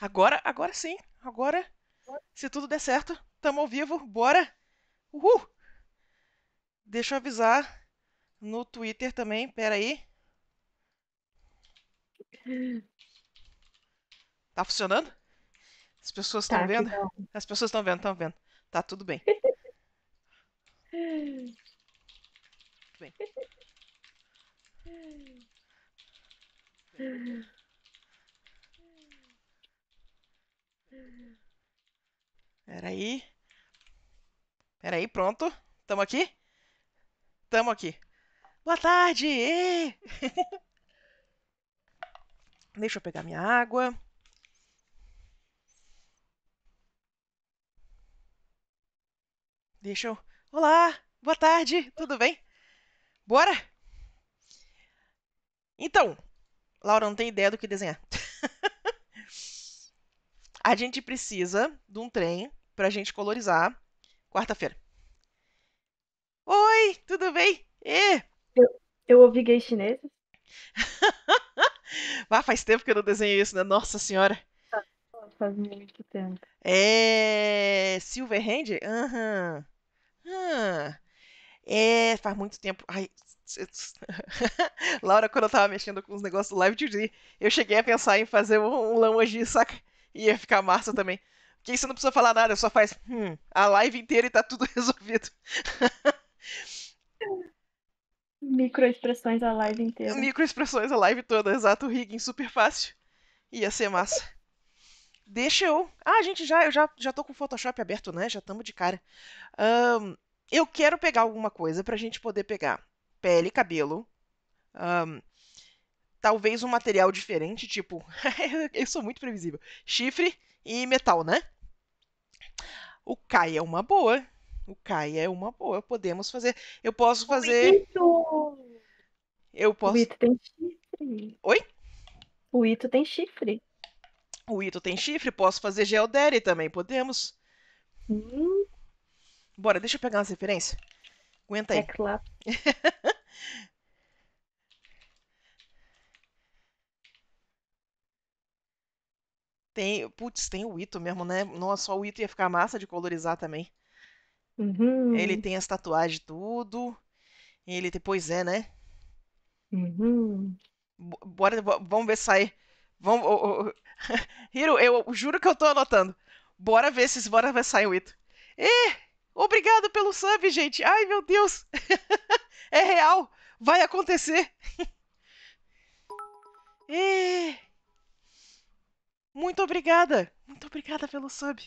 Agora, agora sim. Agora, se tudo der certo, tamo ao vivo, bora! Uhul! Deixa eu avisar no Twitter também, pera aí. Tá funcionando? As pessoas estão tá, vendo? As pessoas estão vendo, estão vendo. Tá tudo tudo bem. bem. Peraí. Peraí, pronto. Tamo aqui? Tamo aqui. Boa tarde! Deixa eu pegar minha água. Deixa eu. Olá! Boa tarde! Tudo bem? Bora? Então, Laura não tem ideia do que desenhar. A gente precisa de um trem para a gente colorizar quarta-feira. Oi, tudo bem? E? Eu, eu ouvi gay chinês. ah, faz tempo que eu não desenho isso, né? Nossa senhora. Tá, faz muito tempo. É. Silverhand? Aham. Uhum. É, faz muito tempo. Ai. Laura, quando eu tava mexendo com os negócios do live de eu cheguei a pensar em fazer um, um lamoji, saca? ia ficar massa também. Porque aí você não precisa falar nada, só faz hum, a live inteira e tá tudo resolvido. Microexpressões a live inteira. Microexpressões a live toda, exato. O super fácil. Ia ser massa. Deixa eu. Ah, gente, já, eu já, já tô com o Photoshop aberto, né? Já tamo de cara. Um, eu quero pegar alguma coisa pra gente poder pegar pele, cabelo, um, talvez um material diferente, tipo. eu sou muito previsível. Chifre e metal, né? O Kai é uma boa. O Kai é uma boa. Podemos fazer. Eu posso fazer. Isso. Eu posso. O Ito tem chifre. Oi? O Ito tem chifre. O Ito tem chifre. Posso fazer Geodere também. Podemos. Hum. Bora, deixa eu pegar umas referências. Aguenta aí. É claro. Tem, putz, tem o Ito mesmo, né? Nossa, só o Ito ia ficar massa de colorizar também. Uhum. Ele tem as tatuagens tudo. Ele tem, pois é, né? Uhum. Bora, vamos ver se sai. Vamos, oh, oh. Hiro, eu juro que eu tô anotando. Bora ver se bora ver se sai o Ito. E obrigado pelo sub, gente. Ai, meu Deus. é real. Vai acontecer. Ê! Muito obrigada! Muito obrigada pelo sub.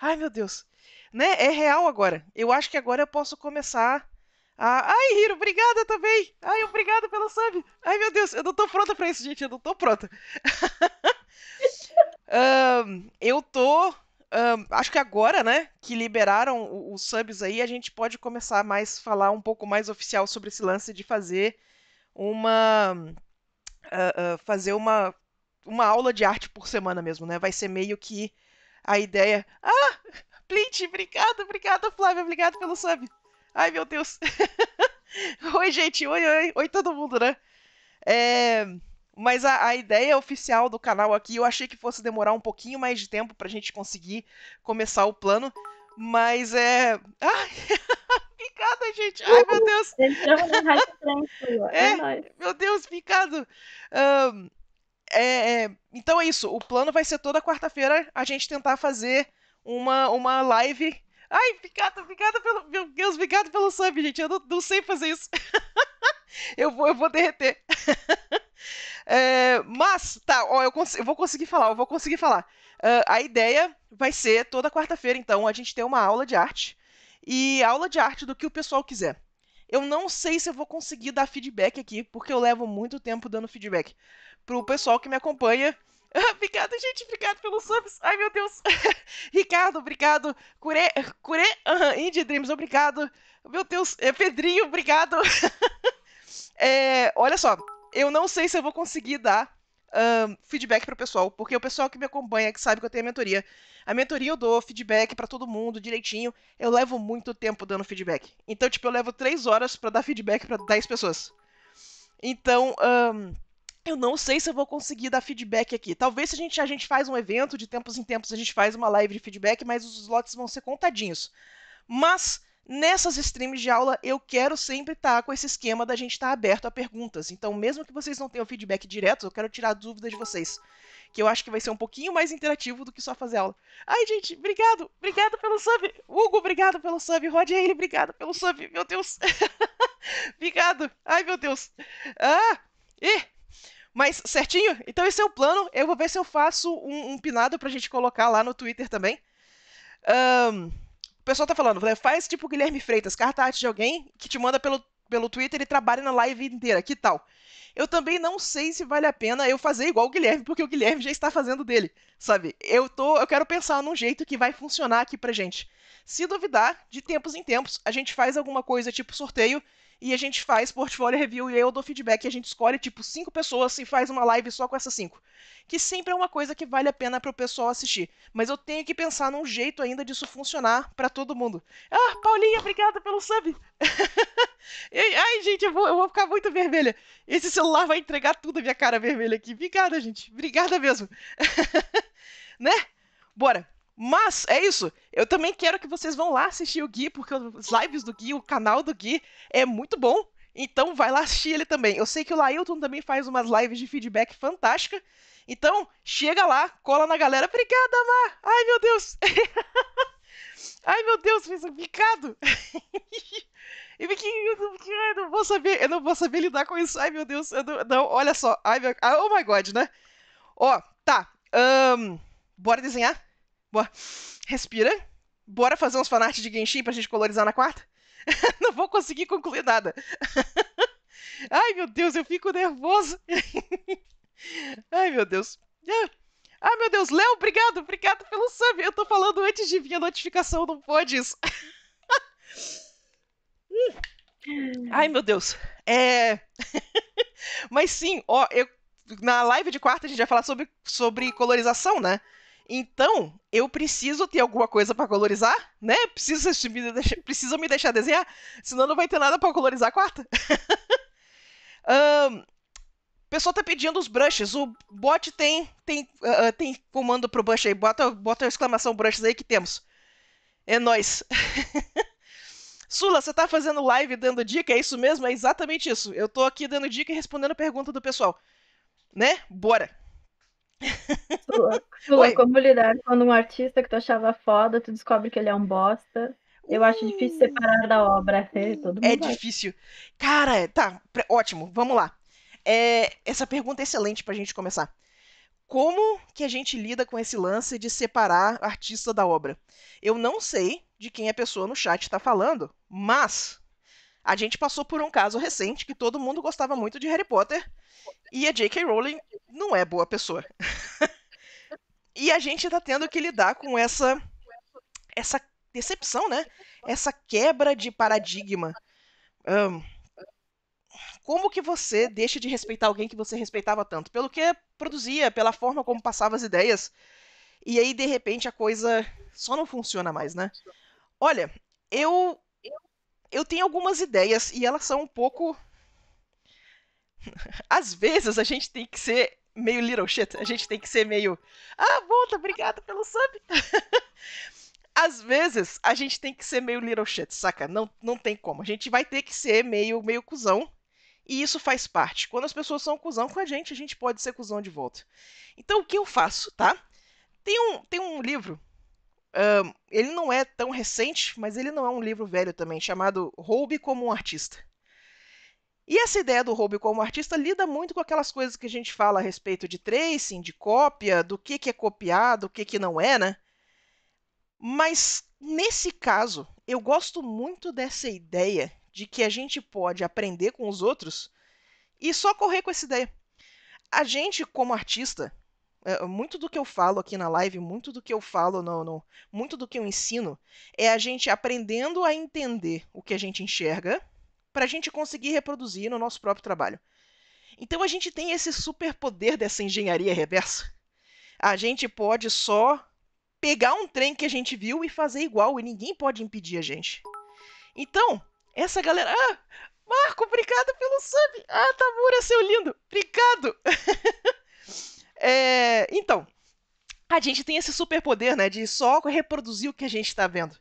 Ai, meu Deus. Né? É real agora. Eu acho que agora eu posso começar a... Ai, Hiro, obrigada também! Ai, obrigada pelo sub! Ai, meu Deus, eu não tô pronta pra isso, gente. Eu não tô pronta. um, eu tô... Um, acho que agora, né, que liberaram os subs aí, a gente pode começar a mais falar um pouco mais oficial sobre esse lance de fazer uma uh, uh, fazer uma uma aula de arte por semana mesmo, né? Vai ser meio que a ideia. Ah! Plint, obrigado, obrigado, Flávia, obrigado pelo sub. Ai, meu Deus. oi, gente, oi, oi, oi, todo mundo, né? É... Mas a, a, ideia oficial do canal aqui, eu achei que fosse demorar um pouquinho mais de tempo pra gente conseguir começar o plano, mas é. Ai, picada, gente! Ai, meu Deus! é, é meu Deus, picado! Um, é, é, então é isso. O plano vai ser toda quarta-feira a gente tentar fazer uma, uma live. Ai, obrigada, obrigada pelo. Meu Deus, obrigado pelo sub, gente. Eu não, não sei fazer isso. eu, vou, eu vou derreter. é, mas, tá, ó, eu, eu, vou conseguir falar, eu vou conseguir falar. Uh, a ideia vai ser toda quarta-feira, então, a gente ter uma aula de arte. E aula de arte do que o pessoal quiser. Eu não sei se eu vou conseguir dar feedback aqui, porque eu levo muito tempo dando feedback pro pessoal que me acompanha. obrigado, gente. Obrigado pelos subs. Ai, meu Deus. Ricardo, obrigado. Curê, Curê, uh, Indie Dreams, obrigado. Meu Deus, é, Pedrinho, obrigado. é, olha só, eu não sei se eu vou conseguir dar um, feedback pro pessoal, porque o pessoal que me acompanha, que sabe que eu tenho a mentoria, a mentoria eu dou feedback para todo mundo direitinho. Eu levo muito tempo dando feedback. Então, tipo, eu levo 3 horas para dar feedback para 10 pessoas. Então, um, eu não sei se eu vou conseguir dar feedback aqui. Talvez se a gente, a gente faz um evento, de tempos em tempos a gente faz uma live de feedback, mas os slots vão ser contadinhos. Mas nessas streams de aula eu quero sempre estar tá com esse esquema da gente estar tá aberto a perguntas. Então, mesmo que vocês não tenham feedback direto, eu quero tirar dúvidas de vocês. Que eu acho que vai ser um pouquinho mais interativo do que só fazer aula. Ai, gente, obrigado! Obrigado pelo sub! Hugo, obrigado pelo sub! Rodney, obrigado pelo sub! Meu Deus! obrigado! Ai, meu Deus! Ah! Ih! Mas certinho? Então esse é o plano. Eu vou ver se eu faço um, um pinado pra gente colocar lá no Twitter também. Um, o pessoal tá falando, né, faz tipo Guilherme Freitas, carta arte de alguém que te manda pelo, pelo Twitter e trabalha na live inteira. Que tal? Eu também não sei se vale a pena eu fazer igual o Guilherme, porque o Guilherme já está fazendo dele, sabe? Eu tô, eu quero pensar num jeito que vai funcionar aqui pra gente. Se duvidar, de tempos em tempos, a gente faz alguma coisa tipo sorteio e a gente faz portfólio review e eu dou feedback e a gente escolhe tipo cinco pessoas e faz uma live só com essas cinco. Que sempre é uma coisa que vale a pena para o pessoal assistir, mas eu tenho que pensar num jeito ainda disso funcionar para todo mundo. Ah, Paulinha, obrigada pelo sub. Ai, gente, eu vou, eu vou ficar muito vermelha. Esse celular vai entregar tudo a minha cara vermelha aqui. Obrigada, gente. Obrigada mesmo. né? Bora. Mas é isso. Eu também quero que vocês vão lá assistir o Gui, porque as lives do Gui, o canal do Gui é muito bom. Então vai lá assistir ele também. Eu sei que o Lailton também faz umas lives de feedback fantástica. Então, chega lá, cola na galera. Obrigada, Mar! Ai, meu Deus! Ai, meu Deus, fiz um picado! eu, não, eu não vou saber, eu não vou saber lidar com isso. Ai, meu Deus, não, não, olha só. Ai, meu, ah, oh my God, né? Ó, tá. Um, bora desenhar? Boa. Respira. Bora fazer uns fanarts de Genshin pra gente colorizar na quarta? Não vou conseguir concluir nada. Ai, meu Deus, eu fico nervoso. Ai, meu Deus. Ah. ah, meu Deus, Léo, obrigado, obrigado pelo sub. Eu tô falando antes de vir a notificação, não pode isso. Ai, meu Deus. É. Mas sim, ó, eu na live de quarta a gente vai falar sobre, sobre colorização, né? Então, eu preciso ter alguma coisa para colorizar, né? Preciso, preciso me deixar desenhar, senão não vai ter nada para colorizar a quarta. um, pessoal tá pedindo os brushes. O bot tem tem uh, tem comando pro brush aí. Bota bota a exclamação brushes aí que temos. É nós. Sula, você tá fazendo live dando dica? É isso mesmo? É exatamente isso. Eu tô aqui dando dica e respondendo a pergunta do pessoal. Né? Bora. Sua, como lidar quando um artista que tu achava foda, tu descobre que ele é um bosta. Eu uh, acho difícil separar da obra. É, é difícil. Cara, tá, ótimo, vamos lá. É, essa pergunta é excelente pra gente começar. Como que a gente lida com esse lance de separar artista da obra? Eu não sei de quem a pessoa no chat está falando, mas a gente passou por um caso recente que todo mundo gostava muito de Harry Potter e a J.K. Rowling não é boa pessoa. e a gente está tendo que lidar com essa essa decepção, né? Essa quebra de paradigma. Um, como que você deixa de respeitar alguém que você respeitava tanto? Pelo que produzia, pela forma como passava as ideias. E aí, de repente, a coisa só não funciona mais, né? Olha, eu eu tenho algumas ideias e elas são um pouco. Às vezes a gente tem que ser meio little shit, a gente tem que ser meio. Ah, volta, obrigado pelo sub. Às vezes a gente tem que ser meio little shit, saca? Não, não tem como. A gente vai ter que ser meio, meio cuzão. E isso faz parte. Quando as pessoas são cuzão com a gente, a gente pode ser cuzão de volta. Então o que eu faço, tá? Tem um, tem um livro ele não é tão recente, mas ele não é um livro velho também, chamado Roube como um Artista. E essa ideia do Roube como artista lida muito com aquelas coisas que a gente fala a respeito de tracing, de cópia, do que, que é copiado, o que, que não é, né? Mas nesse caso, eu gosto muito dessa ideia de que a gente pode aprender com os outros e só correr com essa ideia. A gente, como artista, eh, muito do que eu falo aqui na live, muito do que eu falo, não, muito do que eu ensino, é a gente aprendendo a entender o que a gente enxerga para a gente conseguir reproduzir no nosso próprio trabalho. Então a gente tem esse superpoder dessa engenharia reversa. A gente pode só pegar um trem que a gente viu e fazer igual, e ninguém pode impedir a gente. Então, essa galera. Ah, Marco, obrigado pelo sub! Ah, Tamura, seu lindo! Obrigado! É, então, a gente tem esse superpoder, né, de só reproduzir o que a gente está vendo.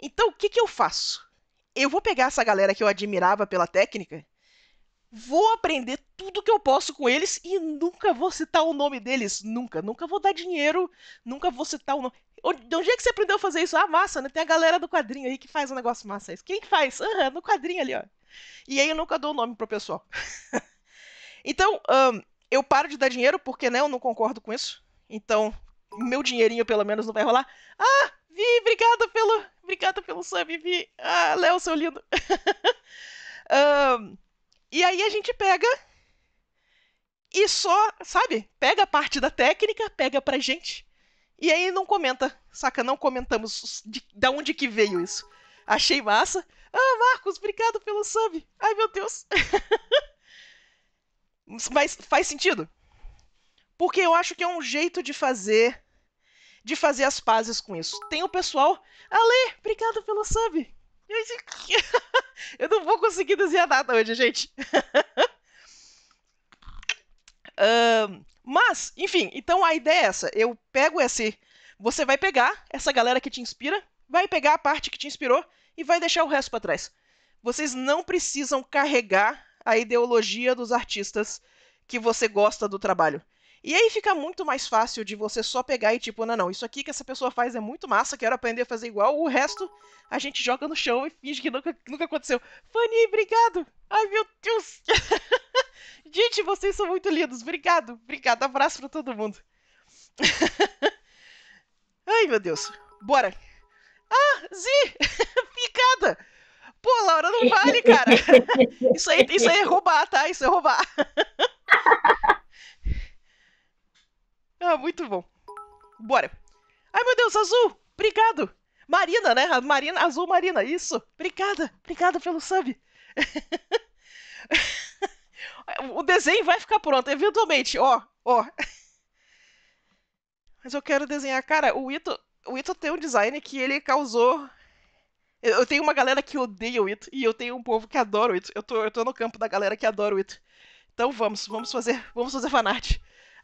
Então, o que, que eu faço? Eu vou pegar essa galera que eu admirava pela técnica, vou aprender tudo que eu posso com eles e nunca vou citar o nome deles, nunca, nunca vou dar dinheiro, nunca vou citar o nome. De onde é que você aprendeu a fazer isso? Ah, massa, né? Tem a galera do quadrinho aí que faz um negócio massa. Isso. Quem que faz? Aham, uhum, no quadrinho ali, ó. E aí eu nunca dou o nome pro pessoal. então, um, eu paro de dar dinheiro porque, né, eu não concordo com isso. Então, meu dinheirinho pelo menos não vai rolar. Ah, Vi, obrigada pelo, obrigada pelo sub, Vi. Ah, Léo, seu lindo. um, e aí a gente pega e só, sabe, pega a parte da técnica, pega pra gente. E aí não comenta, saca? Não comentamos de, de onde que veio isso. Achei massa. Ah, Marcos, obrigado pelo sub. Ai, meu Deus. Mas faz sentido. Porque eu acho que é um jeito de fazer de fazer as pazes com isso. Tem o pessoal. Ale, obrigado pelo sub. Eu não vou conseguir desenhar nada hoje, gente. um, mas, enfim, então a ideia é essa. Eu pego esse. Você vai pegar essa galera que te inspira, vai pegar a parte que te inspirou e vai deixar o resto para trás. Vocês não precisam carregar a ideologia dos artistas que você gosta do trabalho. E aí fica muito mais fácil de você só pegar e tipo, não, não, isso aqui que essa pessoa faz é muito massa, quero aprender a fazer igual, o resto a gente joga no chão e finge que nunca, nunca aconteceu. Fanny, obrigado! Ai meu Deus! gente, vocês são muito lindos, obrigado, obrigado, abraço pra todo mundo. Ai meu Deus, bora! Ah, Zi! Picada! Pô, Laura, não vale, cara. Isso aí, isso aí é roubar, tá? Isso é roubar. Ah, muito bom. Bora. Ai, meu Deus, Azul, obrigado. Marina, né? Marina, Azul Marina, isso. Obrigada, obrigada pelo sub. o desenho vai ficar pronto, eventualmente. Ó, ó. Mas eu quero desenhar. Cara, o Ito, o Ito tem um design que ele causou eu tenho uma galera que odeia o It e eu tenho um povo que adora o It. Eu tô, eu tô no campo da galera que adora o It. Então vamos, vamos fazer, vamos fazer fanart.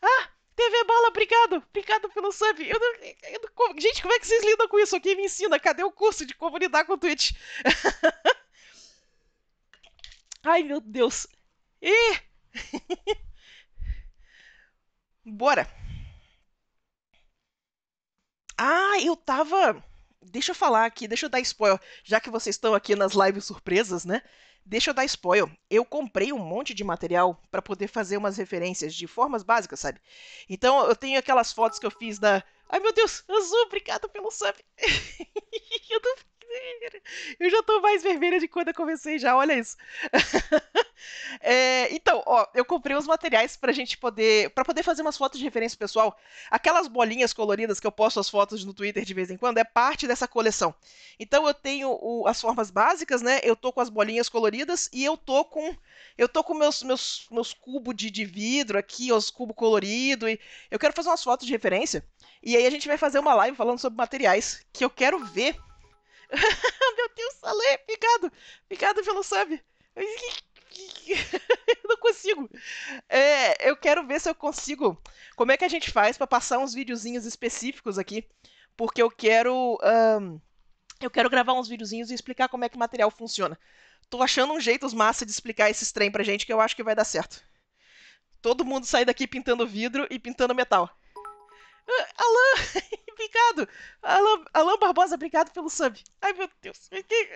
Ah, TV Bala, obrigado, obrigado pelo sub. Eu eu gente, como é que vocês lidam com isso? Quem me ensina? Cadê o curso de como lidar com o Twitch? Ai, meu Deus. E... Bora. Ah, eu tava deixa eu falar aqui, deixa eu dar spoiler, já que vocês estão aqui nas lives surpresas, né? Deixa eu dar spoiler. Eu comprei um monte de material para poder fazer umas referências de formas básicas, sabe? Então eu tenho aquelas fotos que eu fiz da. Ai meu Deus, Azul, obrigado pelo sub! eu não vermelha. Eu já tô mais vermelha de quando eu comecei já, olha isso. é, então, ó, eu comprei os materiais pra gente poder, para poder fazer umas fotos de referência pessoal. Aquelas bolinhas coloridas que eu posto as fotos no Twitter de vez em quando, é parte dessa coleção. Então eu tenho o, as formas básicas, né? Eu tô com as bolinhas coloridas e eu tô com eu tô com meus meus, meus cubos de, de vidro aqui, os cubos coloridos. Eu quero fazer umas fotos de referência. E aí a gente vai fazer uma live falando sobre materiais que eu quero ver Meu Deus, Ale, obrigado. Obrigado pelo sub. eu não consigo. É, eu quero ver se eu consigo. Como é que a gente faz para passar uns videozinhos específicos aqui? Porque eu quero. Um, eu quero gravar uns videozinhos e explicar como é que o material funciona. Tô achando um jeito massa de explicar esses trem pra gente que eu acho que vai dar certo. Todo mundo sair daqui pintando vidro e pintando metal. Ah, Alain, obrigado. Alain, Barbosa, obrigado pelo sub. Ai, meu Deus.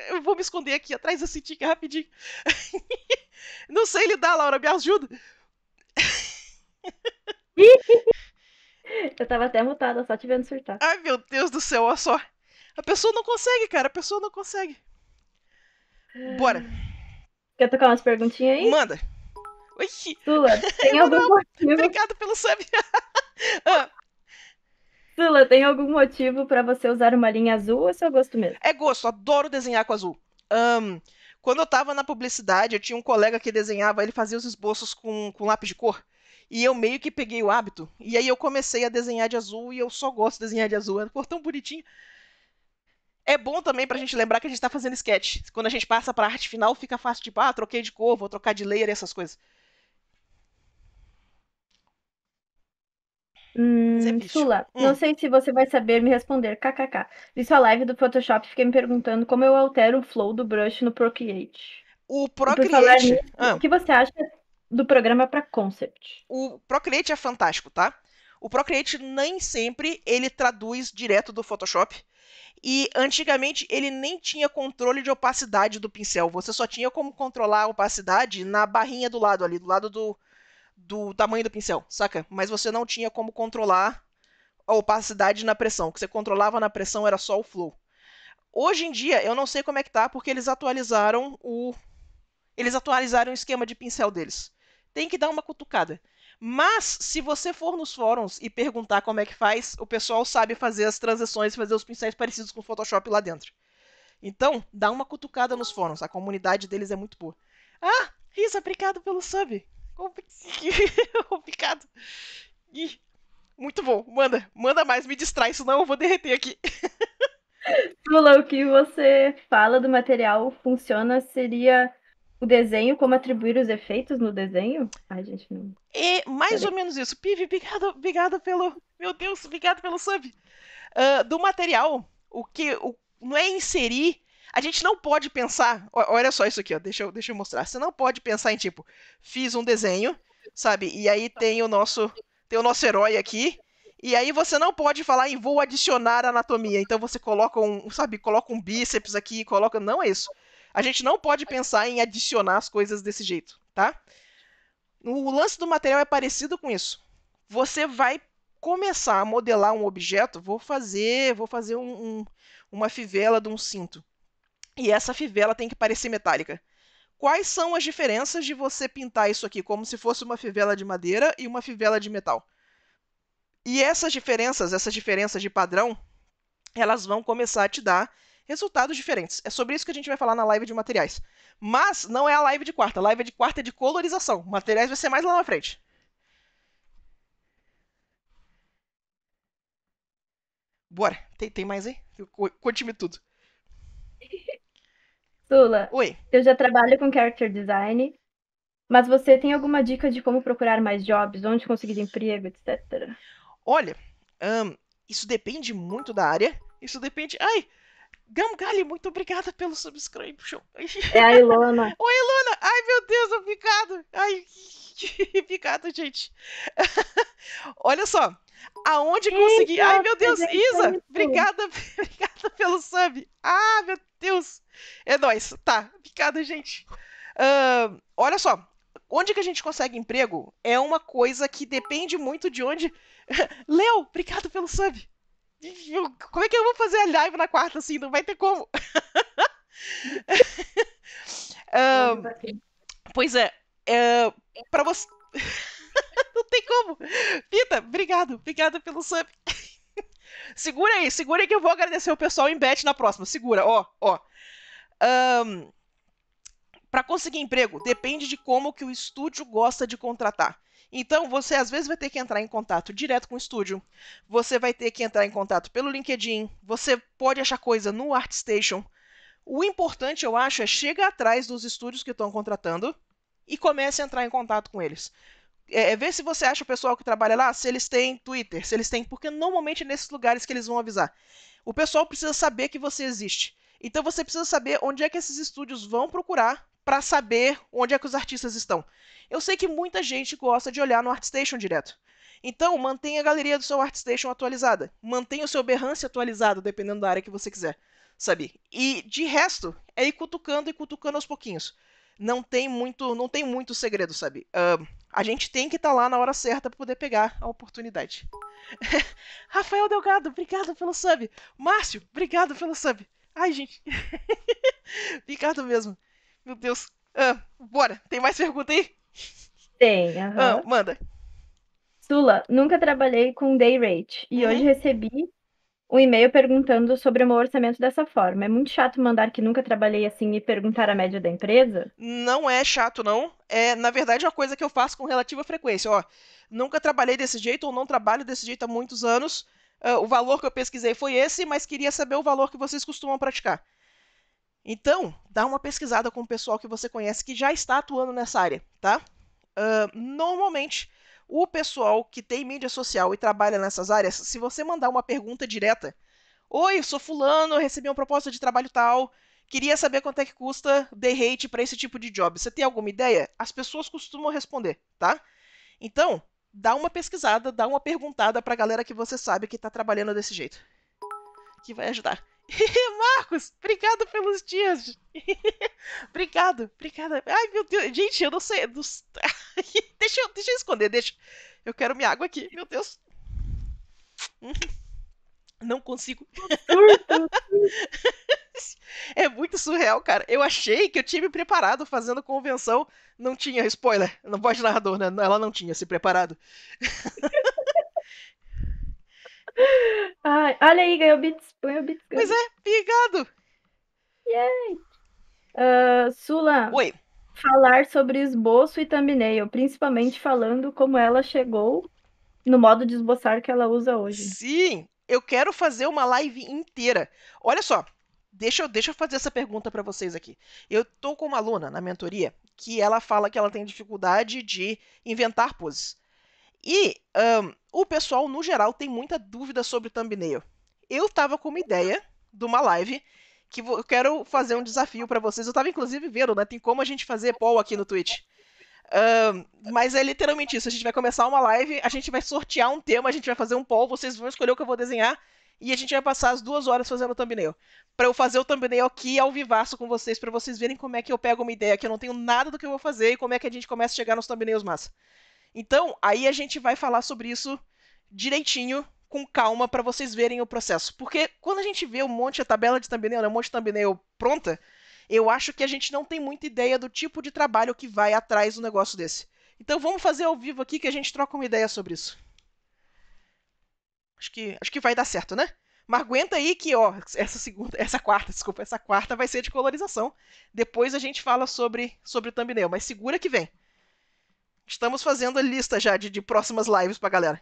Eu vou me esconder aqui atrás desse tique rapidinho. Não sei lidar, Laura, me ajuda. Eu tava até mutada, só te vendo surtar. Ai, meu Deus do céu, olha só. A pessoa não consegue, cara, a pessoa não consegue. Bora. Quer tocar umas perguntinhas aí? Manda. Oi. Tula, tem algum Obrigado pelo sub. ah, Sula, tem algum motivo para você usar uma linha azul ou é seu gosto mesmo? É gosto, adoro desenhar com azul. Um, quando eu tava na publicidade, eu tinha um colega que desenhava, ele fazia os esboços com, com lápis de cor. E eu meio que peguei o hábito. E aí eu comecei a desenhar de azul e eu só gosto de desenhar de azul. É cor tão bonitinho. É bom também pra gente lembrar que a gente tá fazendo sketch. Quando a gente passa pra arte final, fica fácil, tipo, ah, troquei de cor, vou trocar de layer e essas coisas. É hum, é Sula, hum. não sei se você vai saber me responder. KKK. Vi sua live do Photoshop e fiquei me perguntando como eu altero o flow do brush no Procreate. O Procreate. ah. O que você acha do programa para concept? O Procreate é fantástico, tá? O Procreate nem sempre ele traduz direto do Photoshop. E antigamente ele nem tinha controle de opacidade do pincel. Você só tinha como controlar a opacidade na barrinha do lado ali, do lado do, do tamanho do pincel, saca? Mas você não tinha como controlar a opacidade na pressão. O que você controlava na pressão era só o flow. Hoje em dia, eu não sei como é que tá, porque eles atualizaram o. Eles atualizaram o esquema de pincel deles. Tem que dar uma cutucada. Mas, se você for nos fóruns e perguntar como é que faz, o pessoal sabe fazer as transições, fazer os pincéis parecidos com o Photoshop lá dentro. Então, dá uma cutucada nos fóruns. A comunidade deles é muito boa. Ah, Risa, obrigado pelo sub. Obrigado. muito bom. Manda, manda mais, me distrai, senão eu vou derreter aqui. Tula, o que você fala do material funciona seria o desenho, como atribuir os efeitos no desenho? Ai, gente, não. É mais Peraí. ou menos isso. Pive, obrigado, obrigado pelo. Meu Deus, obrigado pelo sub. Uh, do material, o que o, não é inserir a gente não pode pensar. Olha só isso aqui, ó. Deixa eu, deixa eu mostrar. Você não pode pensar em tipo, fiz um desenho, sabe? E aí tem o nosso, tem o nosso herói aqui. E aí você não pode falar em vou adicionar anatomia. Então você coloca um, sabe, coloca um bíceps aqui, coloca. Não é isso. A gente não pode pensar em adicionar as coisas desse jeito, tá? O lance do material é parecido com isso. Você vai começar a modelar um objeto, vou fazer, vou fazer um, um, uma fivela de um cinto. E essa fivela tem que parecer metálica. Quais são as diferenças de você pintar isso aqui como se fosse uma fivela de madeira e uma fivela de metal? E essas diferenças, essas diferenças de padrão, elas vão começar a te dar resultados diferentes. É sobre isso que a gente vai falar na live de materiais. Mas não é a live de quarta. A live é de quarta é de colorização. Materiais vai ser mais lá na frente. Bora. Tem, tem mais aí? Continue tudo. Tula, Oi. eu já trabalho com character design, mas você tem alguma dica de como procurar mais jobs, onde conseguir emprego, etc? Olha, um, isso depende muito da área. Isso depende. Ai! Gamgali, muito obrigada pelo subscribe. É a Ilona. Oi, Ilona. Ai, meu Deus, obrigado. Ai, obrigado, gente. Olha só. Aonde conseguir? Ai, meu Deus, é Isa, obrigada, obrigada pelo sub. Ah, meu Deus! É nóis. Tá, picada, gente. Uh, olha só. Onde que a gente consegue emprego é uma coisa que depende muito de onde. Leo, obrigado pelo sub. como é que eu vou fazer a live na quarta assim? Não vai ter como. uh, pois é. Uh, pra você. Não tem como. Pita, obrigado. Obrigada pelo sub. Segura aí, segura aí que eu vou agradecer o pessoal em bet na próxima. Segura, ó, ó. Um, para conseguir emprego, depende de como que o estúdio gosta de contratar. Então, você às vezes vai ter que entrar em contato direto com o estúdio, você vai ter que entrar em contato pelo LinkedIn, você pode achar coisa no ArtStation. O importante, eu acho, é chega atrás dos estúdios que estão contratando e comece a entrar em contato com eles. É, é, ver se você acha o pessoal que trabalha lá, se eles têm Twitter, se eles têm, porque normalmente é nesses lugares que eles vão avisar. O pessoal precisa saber que você existe. Então você precisa saber onde é que esses estúdios vão procurar para saber onde é que os artistas estão. Eu sei que muita gente gosta de olhar no ArtStation direto. Então, mantenha a galeria do seu ArtStation atualizada. Mantenha o seu Behance atualizado, dependendo da área que você quiser, sabe? E de resto, é ir cutucando e cutucando aos pouquinhos. Não tem muito, não tem muito segredo, sabe? Uh, a gente tem que estar tá lá na hora certa para poder pegar a oportunidade. Rafael Delgado, obrigado pelo sub. Márcio, obrigado pelo sub. Ai, gente. obrigado mesmo. Meu Deus. Ah, bora, tem mais pergunta aí? Tem, ah, manda. Sula, nunca trabalhei com day rate e uhum. hoje recebi um e-mail perguntando sobre o meu orçamento dessa forma. É muito chato mandar que nunca trabalhei assim e perguntar a média da empresa? Não é chato, não. É, na verdade, é uma coisa que eu faço com relativa frequência. Ó, nunca trabalhei desse jeito ou não trabalho desse jeito há muitos anos. Uh, o valor que eu pesquisei foi esse, mas queria saber o valor que vocês costumam praticar. Então, dá uma pesquisada com o pessoal que você conhece que já está atuando nessa área, tá? Uh, normalmente, o pessoal que tem mídia social e trabalha nessas áreas, se você mandar uma pergunta direta, Oi, sou fulano, recebi uma proposta de trabalho tal, queria saber quanto é que custa de rate para esse tipo de job. Você tem alguma ideia? As pessoas costumam responder, tá? Então, dá uma pesquisada, dá uma perguntada para a galera que você sabe que está trabalhando desse jeito. Que vai ajudar. Marcos, obrigado pelos dias. obrigado, obrigada. Ai, meu Deus. Gente, eu não sei. Não... deixa, eu, deixa eu esconder, deixa. Eu quero minha água aqui, meu Deus. Uhum. Não consigo. é muito surreal, cara. Eu achei que eu tinha me preparado fazendo convenção. Não tinha, spoiler, não voz narrador, né? Ela não tinha se preparado. Ai, olha aí, ganhou bits. Ganhou bits. Ganhou. Pois é, obrigado. Yay. Uh, Sula. Oi. Falar sobre esboço e thumbnail, principalmente falando como ela chegou no modo de esboçar que ela usa hoje. Sim, eu quero fazer uma live inteira. Olha só, deixa eu, deixa eu fazer essa pergunta para vocês aqui. Eu tô com uma aluna na mentoria que ela fala que ela tem dificuldade de inventar poses. E um, o pessoal, no geral, tem muita dúvida sobre thumbnail. Eu tava com uma ideia de uma live que eu quero fazer um desafio para vocês. Eu tava, inclusive, vendo, né? Tem como a gente fazer poll aqui no Twitch. Um, mas é literalmente isso. A gente vai começar uma live, a gente vai sortear um tema, a gente vai fazer um poll, vocês vão escolher o que eu vou desenhar e a gente vai passar as duas horas fazendo o thumbnail. Pra eu fazer o thumbnail aqui ao vivaço com vocês, para vocês verem como é que eu pego uma ideia que eu não tenho nada do que eu vou fazer e como é que a gente começa a chegar nos thumbnails massa. Então, aí a gente vai falar sobre isso direitinho, com calma, para vocês verem o processo. Porque quando a gente vê um monte de tabela de thumbnail, né, um monte de thumbnail pronta, eu acho que a gente não tem muita ideia do tipo de trabalho que vai atrás do negócio desse. Então vamos fazer ao vivo aqui que a gente troca uma ideia sobre isso. Acho que, acho que vai dar certo, né? Mas aguenta aí que, ó, essa segunda, essa quarta, desculpa, essa quarta vai ser de colorização. Depois a gente fala sobre sobre o thumbnail, mas segura que vem. Estamos fazendo a lista já de, de próximas lives pra galera.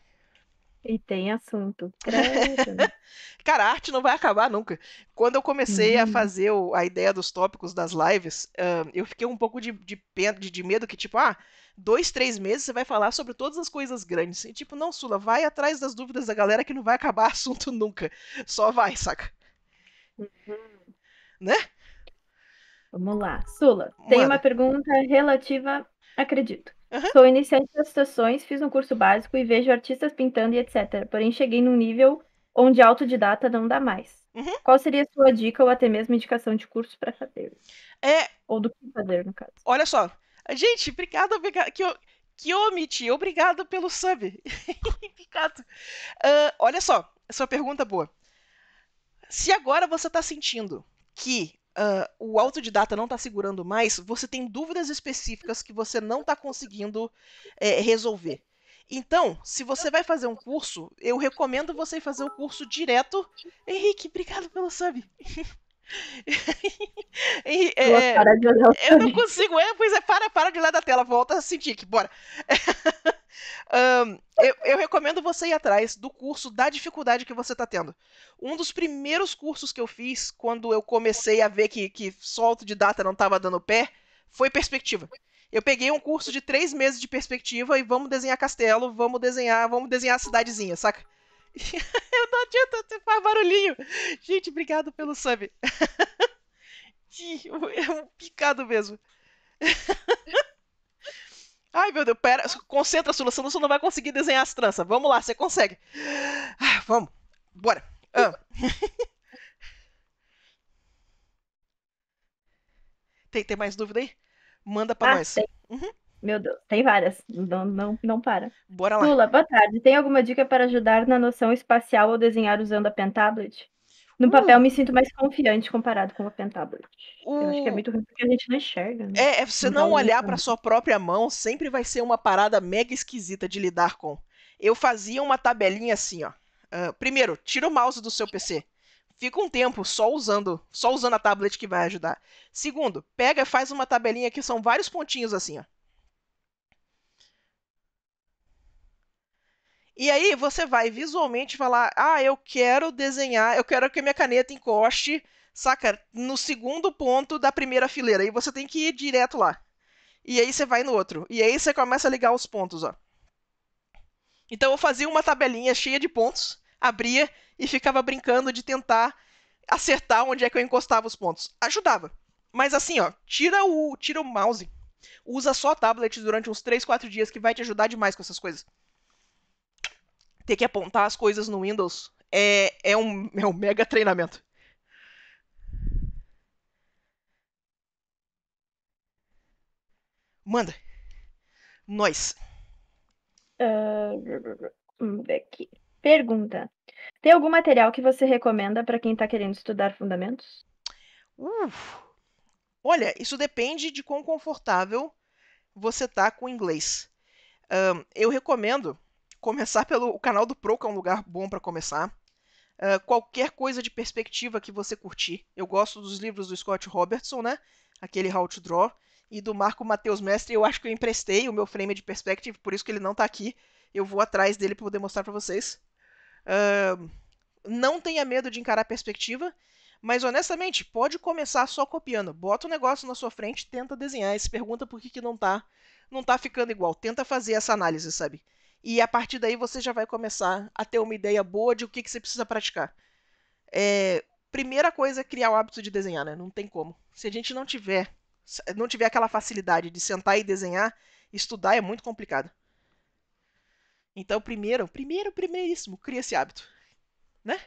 E tem assunto. Cara, a arte não vai acabar nunca. Quando eu comecei uhum. a fazer o, a ideia dos tópicos das lives, uh, eu fiquei um pouco de, de, de, de medo que, tipo, ah, dois, três meses você vai falar sobre todas as coisas grandes. E, tipo, não, Sula, vai atrás das dúvidas da galera que não vai acabar assunto nunca. Só vai, saca? Uhum. Né? Vamos lá. Sula, tem uma pergunta relativa, acredito. Uhum. Sou iniciante das situações, fiz um curso básico e vejo artistas pintando e etc. Porém, cheguei num nível onde autodidata não dá mais. Uhum. Qual seria a sua dica ou até mesmo indicação de curso para fazer? É... Ou do que fazer, no caso. Olha só. Gente, obrigada, obrigada. Que eu... Kiomiti, obrigado pelo sub. obrigado. Uh, olha só, é uma pergunta boa. Se agora você está sentindo que Uh, o autodidata não está segurando mais, você tem dúvidas específicas que você não está conseguindo é, resolver. Então, se você vai fazer um curso, eu recomendo você fazer o curso direto. Henrique, obrigado pelo sub. e, é, é eu não consigo, é, pois é, para, para de lá da tela, volta a sentir que bora. um, eu, eu, recomendo você ir atrás do curso da dificuldade que você está tendo. Um dos primeiros cursos que eu fiz, quando eu comecei a ver que, que solto de data não estava dando pé, foi perspectiva. Eu peguei um curso de três meses de perspectiva e vamos desenhar castelo, vamos desenhar, vamos desenhar cidadezinha, saca? Eu não adianta, você faz barulhinho. Gente, obrigado pelo sub. É um picado mesmo. Ai, meu Deus, pera. Concentra, Sula, senão você não vai conseguir desenhar as tranças. Vamos lá, você consegue. Ah, vamos. Bora. Ah. tem, tem mais dúvida aí? Manda pra ah, nós. Uhum. Meu Deus, tem várias. Não, não, não para. Bora lá. Lula, boa tarde. Tem alguma dica para ajudar na noção espacial ou desenhar usando a Pentablet? No uh. papel me sinto mais confiante comparado com a Pentablet. Uh. Eu acho que é uh. muito ruim porque a gente não enxerga. Né? É, você é, não, não olhar para sua própria mão sempre vai ser uma parada mega esquisita de lidar com. Eu fazia uma tabelinha assim, ó. Uh, primeiro, tira o mouse do seu PC fica um tempo só usando, só usando a tablet que vai ajudar. Segundo, pega, faz uma tabelinha que são vários pontinhos assim, ó. E aí você vai visualmente falar: ah, eu quero desenhar, eu quero que minha caneta encoste, saca? No segundo ponto da primeira fileira. E você tem que ir direto lá. E aí você vai no outro. E aí você começa a ligar os pontos, ó. Então eu fazia uma tabelinha cheia de pontos, abria e ficava brincando de tentar acertar onde é que eu encostava os pontos. Ajudava. Mas assim, ó, tira o, tira o mouse. Usa só tablet durante uns 3, 4 dias que vai te ajudar demais com essas coisas ter que apontar as coisas no Windows é, é, um, é um mega treinamento. Manda. Nós. Uh, aqui. Pergunta. Tem algum material que você recomenda para quem está querendo estudar fundamentos? olha, isso depende de quão confortável você tá com inglês. Um, ah, eu recomendo começar pelo o canal do Pro, que é um lugar bom para começar. Uh, qualquer coisa de perspectiva que você curtir. Eu gosto dos livros do Scott Robertson, né? Aquele How to Draw. E do Marco Matheus Mestre, eu acho que eu emprestei o meu frame de perspective, por isso que ele não tá aqui. Eu vou atrás dele para poder mostrar para vocês. Uh, não tenha medo de encarar a perspectiva, mas honestamente, pode começar só copiando. Bota um negócio na sua frente, tenta desenhar e se pergunta por que, que não tá não tá ficando igual. Tenta fazer essa análise, sabe? E a partir daí você já vai começar a ter uma ideia boa de o que, que você precisa praticar. É, primeira coisa é criar o hábito de desenhar, né? Não tem como. Se a gente não tiver, não tiver aquela facilidade de sentar e desenhar, estudar é muito complicado. Então, primeiro, primeiro, primeiríssimo, cria esse hábito, né?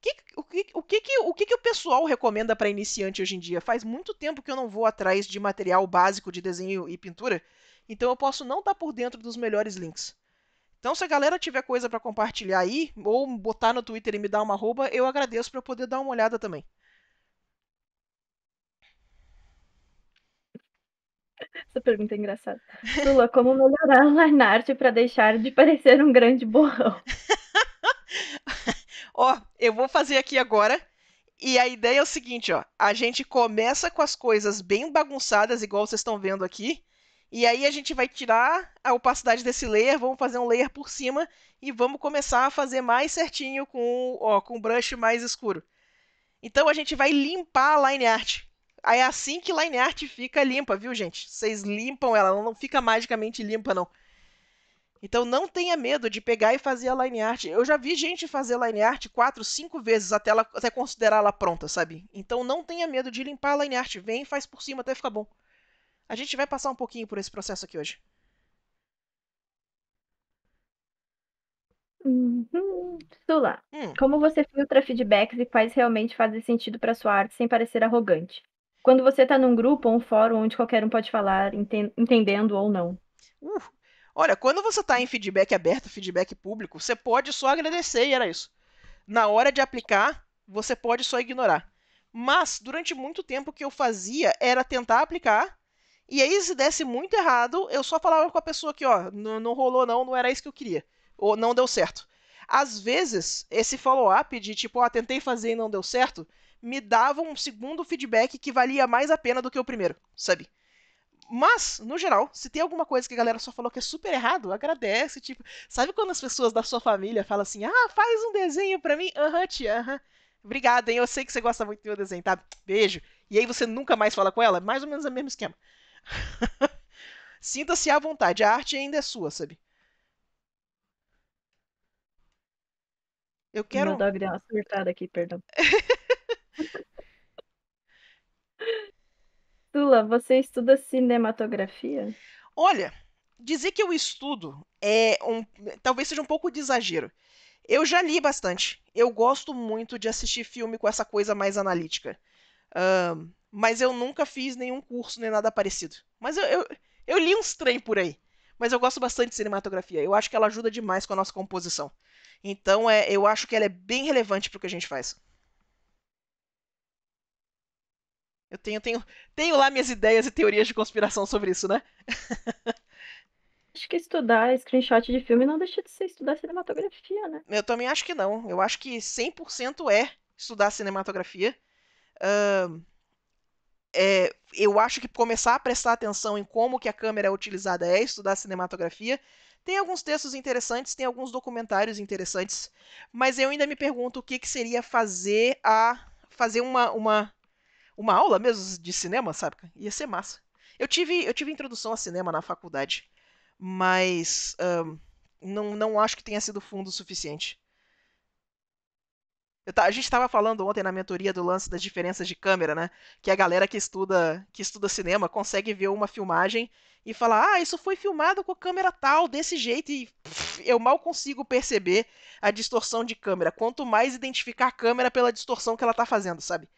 Que, o, que, o, que, o que, que o pessoal recomenda para iniciante hoje em dia? Faz muito tempo que eu não vou atrás de material básico de desenho e pintura, então eu posso não estar por dentro dos melhores links. Então, se a galera tiver coisa para compartilhar aí, ou botar no Twitter e me dar uma arroba, eu agradeço para eu poder dar uma olhada também. Essa pergunta é engraçada. Lula, como melhorar a line para deixar de parecer um grande borrão? ó, eu vou fazer aqui agora. E a ideia é o seguinte, ó. A gente começa com as coisas bem bagunçadas, igual vocês estão vendo aqui. E aí a gente vai tirar a opacidade desse layer, vamos fazer um layer por cima e vamos começar a fazer mais certinho com, o com brush mais escuro. Então a gente vai limpar a line art. É assim que line art fica limpa, viu, gente? Vocês limpam ela, ela não fica magicamente limpa, não. Então não tenha medo de pegar e fazer a line art. Eu já vi gente fazer line art 4, 5 vezes até, ela, até considerar ela pronta, sabe? Então não tenha medo de limpar a line art. Vem e faz por cima até ficar bom. A gente vai passar um pouquinho por esse processo aqui hoje. Uhum. Sula, Hum. como você filtra feedbacks e quais realmente fazem sentido para sua arte sem parecer arrogante? Quando você está num grupo ou um fórum onde qualquer um pode falar, entendendo ou não. Uh, olha, quando você está em feedback aberto, feedback público, você pode só agradecer e era isso. Na hora de aplicar, você pode só ignorar. Mas durante muito tempo o que eu fazia era tentar aplicar e aí, se desse muito errado, eu só falava com a pessoa que, ó, não, rolou não, não era isso que eu queria. Ou não deu certo. Às vezes, esse follow-up de tipo, ó, ah, tentei fazer e não deu certo, me dava um segundo feedback que valia mais a pena do que o primeiro, sabe? Mas, no geral, se tem alguma coisa que a galera só falou que é super errado, agradece, tipo, sabe quando as pessoas da sua família falam assim, ah, faz um desenho pra mim? Aham, tia, aham. obrigada, hein? Eu sei que você gosta muito do meu desenho, tá? Beijo. E aí você nunca mais fala com ela? Mais ou menos é o mesmo esquema. Sinta-se à vontade, a arte ainda é sua, sabe? Eu quero. Meu deu é uma surtada aqui, perdão. Tula, você estuda cinematografia? Olha, dizer que eu estudo é um, talvez seja um pouco de exagero. Eu já li bastante. Eu gosto muito de assistir filme com essa coisa mais analítica. Um, mas eu nunca fiz nenhum curso nem nada parecido. Mas eu, eu, eu li uns trem por aí. Mas eu gosto bastante de cinematografia. Eu acho que ela ajuda demais com a nossa composição. Então, é, eu acho que ela é bem relevante para o que a gente faz. Eu tenho, tenho, tenho lá minhas ideias e teorias de conspiração sobre isso, né? acho que estudar screenshot de filme não deixa de ser estudar cinematografia, né? Eu também acho que não. Eu acho que 100% é estudar cinematografia. Uh, é, eu acho que começar a prestar atenção em como que a câmera é utilizada é estudar cinematografia. Tem alguns textos interessantes, tem alguns documentários interessantes, mas eu ainda me pergunto o que, que seria fazer a fazer uma, uma uma aula mesmo de cinema, sabe? Ia ser massa. Eu tive eu tive introdução a cinema na faculdade, mas um, não, não acho que tenha sido fundo o suficiente a gente estava falando ontem na mentoria do lance das diferenças de câmera, né? Que a galera que estuda, que estuda cinema consegue ver uma filmagem e falar: "Ah, isso foi filmado com câmera tal, desse jeito" e pff, eu mal consigo perceber a distorção de câmera, quanto mais identificar a câmera pela distorção que ela está fazendo, sabe?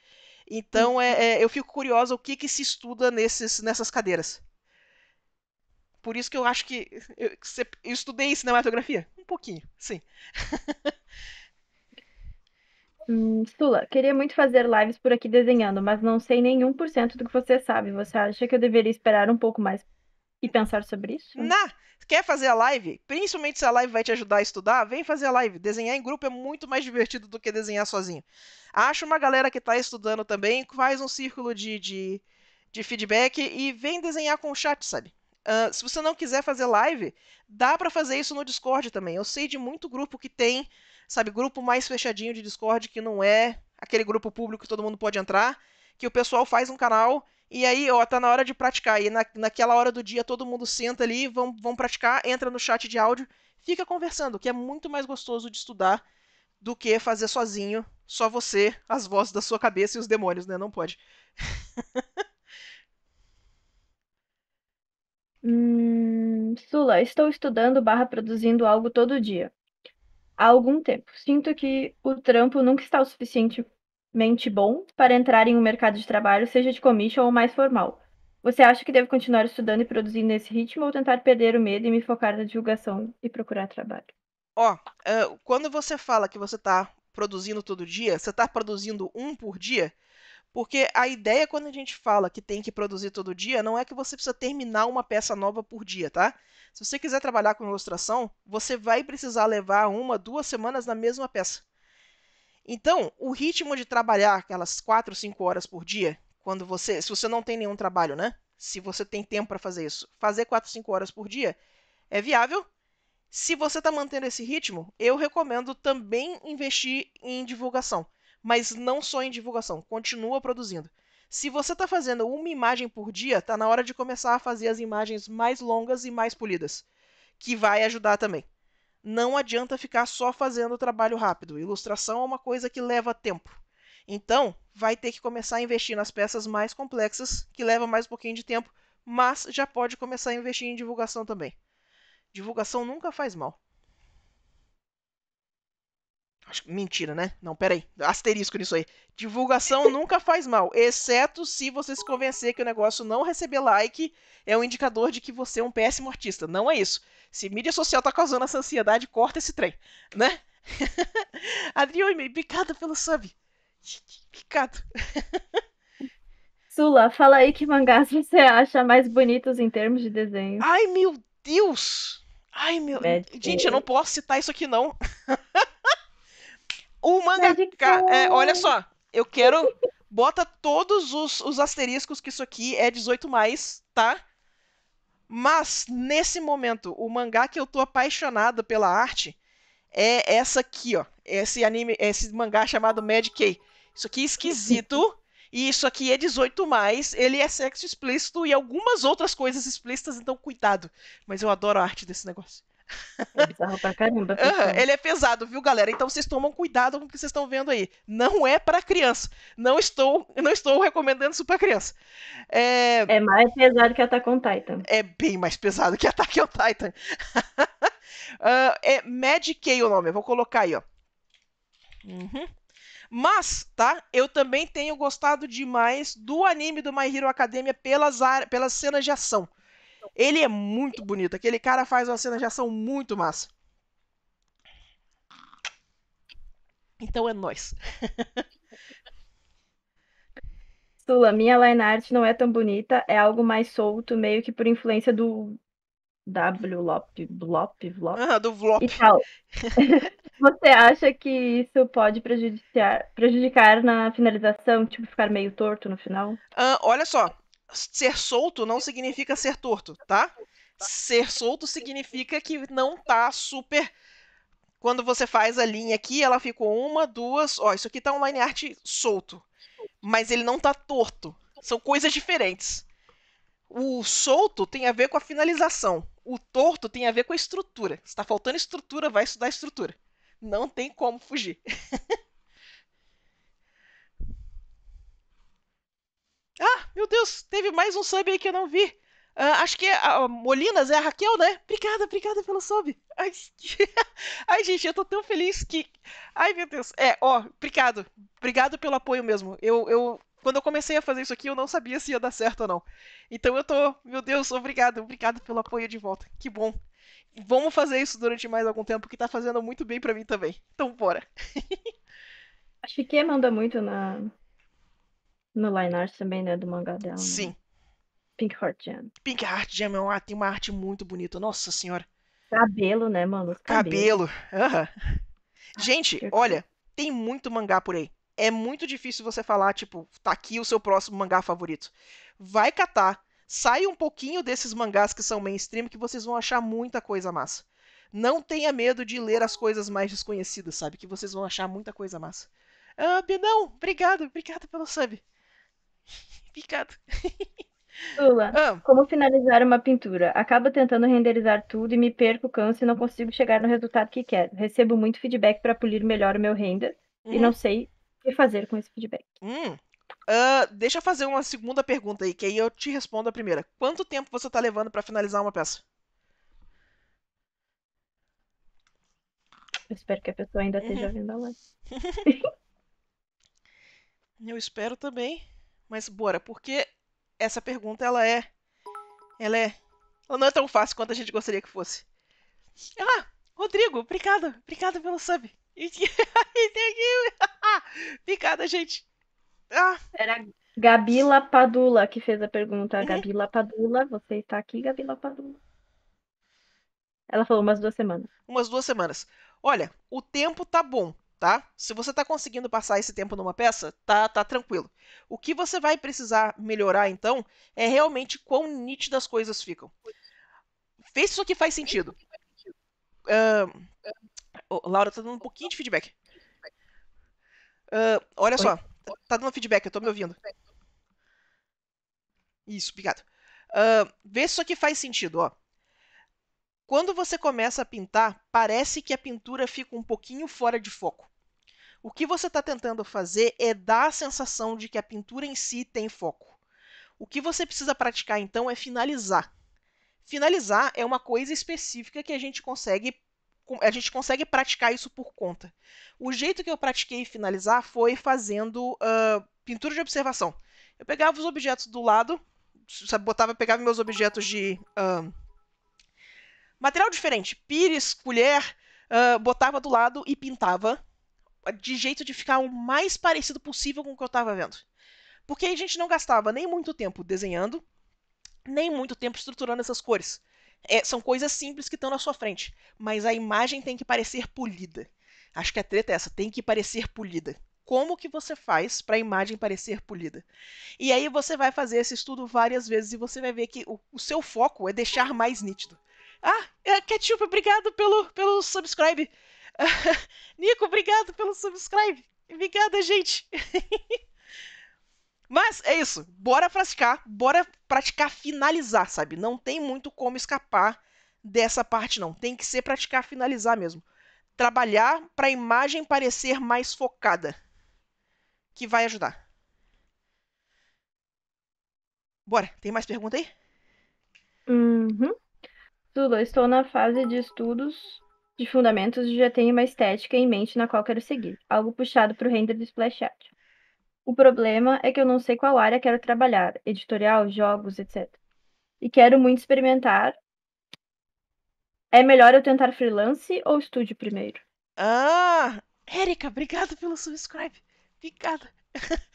Então, é, é, eu fico curiosa o que que se estuda nesses, nessas cadeiras. Por isso que eu acho que eu, eu estudei cinematografia um pouquinho, sim. Hum, Sula, queria muito fazer lives por aqui desenhando, mas não sei nenhum por cento do que você sabe. Você acha que eu deveria esperar um pouco mais e pensar sobre isso? Não! Quer fazer a live? Principalmente se a live vai te ajudar a estudar, vem fazer a live. Desenhar em grupo é muito mais divertido do que desenhar sozinho. Acha uma galera que está estudando também, faz um círculo de, de, de, feedback e vem desenhar com o chat, sabe? Uh, se você não quiser fazer live, dá para fazer isso no Discord também. Eu sei de muito grupo que tem sabe, grupo mais fechadinho de Discord que não é aquele grupo público que todo mundo pode entrar, que o pessoal faz um canal e aí, ó, tá na hora de praticar. E na, naquela hora do dia todo mundo senta ali, vão, vão praticar, entra no chat de áudio, fica conversando, que é muito mais gostoso de estudar do que fazer sozinho, só você, as vozes da sua cabeça e os demônios, né? Não pode. hum, Sula, estou estudando barra produzindo algo todo dia há algum tempo. Sinto que o trampo nunca está o suficientemente bom para entrar em um mercado de trabalho, seja de commission ou mais formal. Você acha que devo continuar estudando e produzindo nesse ritmo ou tentar perder o medo e me focar na divulgação e procurar trabalho? Ó, oh, uh, quando você fala que você está produzindo todo dia, você está produzindo um por dia, porque a ideia quando a gente fala que tem que produzir todo dia, não é que você precisa terminar uma peça nova por dia, tá? Se você quiser trabalhar com ilustração, você vai precisar levar uma, duas semanas na mesma peça. Então, o ritmo de trabalhar aquelas quatro, cinco horas por dia, quando você, se você não tem nenhum trabalho, né? Se você tem tempo para fazer isso, fazer quatro, cinco horas por dia é viável. Se você está mantendo esse ritmo, eu recomendo também investir em divulgação mas não só em divulgação, continua produzindo. Se você está fazendo uma imagem por dia, está na hora de começar a fazer as imagens mais longas e mais polidas, que vai ajudar também. Não adianta ficar só fazendo o trabalho rápido. Ilustração é uma coisa que leva tempo. Então, vai ter que começar a investir nas peças mais complexas, que leva mais um pouquinho de tempo, mas já pode começar a investir em divulgação também. Divulgação nunca faz mal. Mentira, né? Não, peraí. Asterisco nisso aí. Divulgação nunca faz mal, exceto se você se convencer que o negócio não receber like é um indicador de que você é um péssimo artista. Não é isso. Se mídia social tá causando essa ansiedade, corta esse trem, né? Adriane, obrigada pelo sub. Obrigado. Sula, fala aí que mangás você acha mais bonitos em termos de desenho. Ai, meu Deus! Ai, meu. Gente, eu não posso citar isso aqui, não. O mangaka. É, olha só, eu quero. Bota todos os, os asteriscos que isso aqui é 18, mais, tá? Mas, nesse momento, o mangá que eu tô apaixonado pela arte é essa aqui, ó. Esse anime, esse mangá chamado Mad K. Isso aqui é esquisito. E isso aqui é 18 mais, ele é sexo explícito e algumas outras coisas explícitas, então cuidado. Mas eu adoro a arte desse negócio. É pra caramba. ele é pesado, viu, galera? Então vocês tomam cuidado com o que vocês estão vendo aí. Não é para criança. Não estou, não estou recomendando isso para criança. É... é... mais pesado que Attack on Titan. É bem mais pesado que Attack on Titan. uh, é Magic o nome. Eu vou colocar aí, ó. Uhum. Mas, tá? Eu também tenho gostado demais do anime do My Hero Academia pelas, ar... pelas cenas de ação. Ele é muito bonito. Aquele cara faz uma cena de ação muito massa. Então é nós. Sula, minha line art não é tão bonita, é algo mais solto, meio que por influência do Wlop, Blop, Vlop. Ah, do Vlop. E tal. Você acha que isso pode prejudicar, prejudicar na finalização, tipo ficar meio torto no final? olha só, ser solto não significa ser torto, tá? Ser solto significa que não tá super. Quando você faz a linha aqui, ela ficou uma, duas. Ó, isso aqui tá um line art solto. Mas ele não tá torto. São coisas diferentes. O solto tem a ver com a finalização. O torto tem a ver com a estrutura. Se tá faltando estrutura, vai estudar estrutura. Não tem como fugir. Ah, meu Deus, teve mais um sub aí que eu não vi. Uh, acho que a, é, a ah, Molinas é a Raquel, né? Obrigada, obrigada pelo sub. Ai, Ai, gente, eu tô tão feliz que. Ai, meu Deus. É, ó, obrigado. Obrigado pelo apoio mesmo. Eu, eu, quando eu comecei a fazer isso aqui, eu não sabia se ia dar certo ou não. Então eu tô. Meu Deus, obrigado. Obrigado pelo apoio de volta. Que bom. Vamos fazer isso durante mais algum tempo, que tá fazendo muito bem para mim também. Então, bora. a que manda muito na, no Line Art também, né? Do mangá dela. Né? Sim. Né? Pink Heart Jam. Pink Heart Jam é uma, tem uma arte muito bonita, nossa senhora. Cabelo, né, mano? Cabelo. cabelo. Ah, Gente, ah, olha, tem muito mangá por aí. É muito difícil você falar, tipo, tá aqui o seu próximo mangá favorito. Vai catar, sai um pouquinho desses mangás que são mainstream que vocês vão achar muita coisa massa. Não tenha medo de ler as coisas mais desconhecidas, sabe? Que vocês vão achar muita coisa massa. Ah, Benão, obrigado, obrigado pelo sub. Picado. Lula, ah. como finalizar uma pintura? Acaba tentando renderizar tudo e me perco, canso e não consigo chegar no resultado que quero. Recebo muito feedback para polir melhor o meu render hum. e não uhum. sei o que fazer com esse feedback. Hum. Uh, deixa eu fazer uma segunda pergunta aí, que aí eu te respondo a primeira. Quanto tempo você está levando para finalizar uma peça? Eu espero que a pessoa ainda esteja uhum. vendo a live. eu espero também. Mas bora, porque essa pergunta ela é ela é ela não é tão fácil quanto a gente gostaria que fosse. Ah, Rodrigo, obrigado, obrigado pelo sub. obrigada, gente. Ah. Era Gabila Padula que fez a pergunta. Uhum. Gabila Padula, você está aqui, Gabila Padula? Ela falou umas duas semanas. Umas duas semanas. Olha, o tempo tá bom tá? Se você está conseguindo passar esse tempo numa peça, tá, tá tranquilo. O que você vai precisar melhorar, então, é realmente quão nítidas as coisas ficam. Vê se isso aqui faz sentido. Uh, oh, Laura tá dando um pouquinho de feedback. Uh, olha Oi. só, tá dando feedback, eu tô me ouvindo. Tá isso, obrigado. Uh, vê se isso aqui faz sentido, ó. Quando você começa a pintar, parece que a pintura fica um pouquinho fora de foco. O que você está tentando fazer é dar a sensação de que a pintura em si tem foco. O que você precisa praticar então é finalizar. Finalizar é uma coisa específica que a gente consegue a gente consegue praticar isso por conta. O jeito que eu pratiquei finalizar foi fazendo uh, pintura de observação. Eu pegava os objetos do lado, botava, pegava meus objetos de uh, Material diferente, pires, colher, uh, botava do lado e pintava de jeito de ficar o mais parecido possível com o que eu estava vendo. Porque a gente não gastava nem muito tempo desenhando, nem muito tempo estruturando essas cores. É, são coisas simples que estão na sua frente, mas a imagem tem que parecer polida. Acho que a treta é essa, tem que parecer polida. Como que você faz para a imagem parecer polida? E aí você vai fazer esse estudo várias vezes e você vai ver que o, o seu foco é deixar mais nítido. Ah, é, Ketchup, obrigado pelo, pelo subscribe. Nico, obrigado pelo subscribe. Obrigada, gente. Mas é isso. Bora praticar, bora praticar finalizar, sabe? Não tem muito como escapar dessa parte, não. Tem que ser praticar finalizar mesmo. Trabalhar para a imagem parecer mais focada, que vai ajudar. Bora, tem mais pergunta aí? Uhum estou na fase de estudos de fundamentos e já tenho uma estética em mente na qual quero seguir, algo puxado para o render do Splash Art. O problema é que eu não sei qual área quero trabalhar, editorial, jogos, etc. E quero muito experimentar. É melhor eu tentar freelance ou estúdio primeiro? Ah, Erika, obrigado pelo subscribe. Obrigada.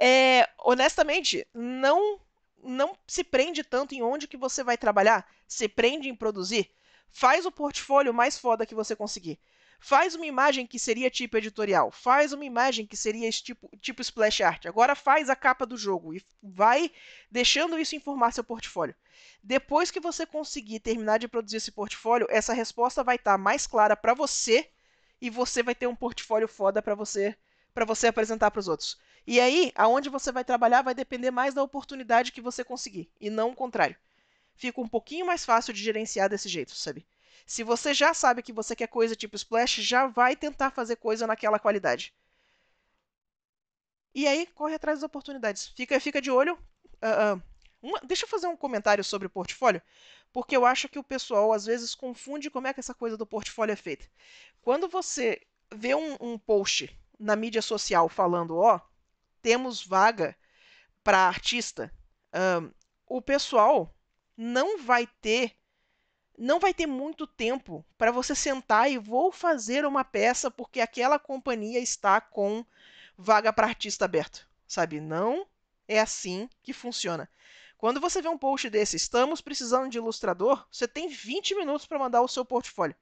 É, honestamente, não não se prende tanto em onde que você vai trabalhar, se prende em produzir. Faz o portfólio mais foda que você conseguir. Faz uma imagem que seria tipo editorial, faz uma imagem que seria tipo, tipo splash art. Agora faz a capa do jogo e vai deixando isso informar seu portfólio. Depois que você conseguir terminar de produzir esse portfólio, essa resposta vai estar tá mais clara para você e você vai ter um portfólio foda para você para você apresentar para os outros. E aí, aonde você vai trabalhar vai depender mais da oportunidade que você conseguir, e não o contrário. Fica um pouquinho mais fácil de gerenciar desse jeito, sabe? Se você já sabe que você quer coisa tipo splash, já vai tentar fazer coisa naquela qualidade. E aí, corre atrás das oportunidades. Fica, fica de olho. Uh, uh, uma, deixa eu fazer um comentário sobre o portfólio, porque eu acho que o pessoal às vezes confunde como é que essa coisa do portfólio é feita. Quando você vê um, um post na mídia social falando, ó, oh, temos vaga para artista, o pessoal não vai ter não vai ter muito tempo para você sentar e vou fazer uma peça porque aquela companhia está com vaga para artista aberto, sabe? Não é assim que funciona. Quando você vê um post desse, estamos precisando de ilustrador, você tem 20 minutos para mandar o seu portfólio.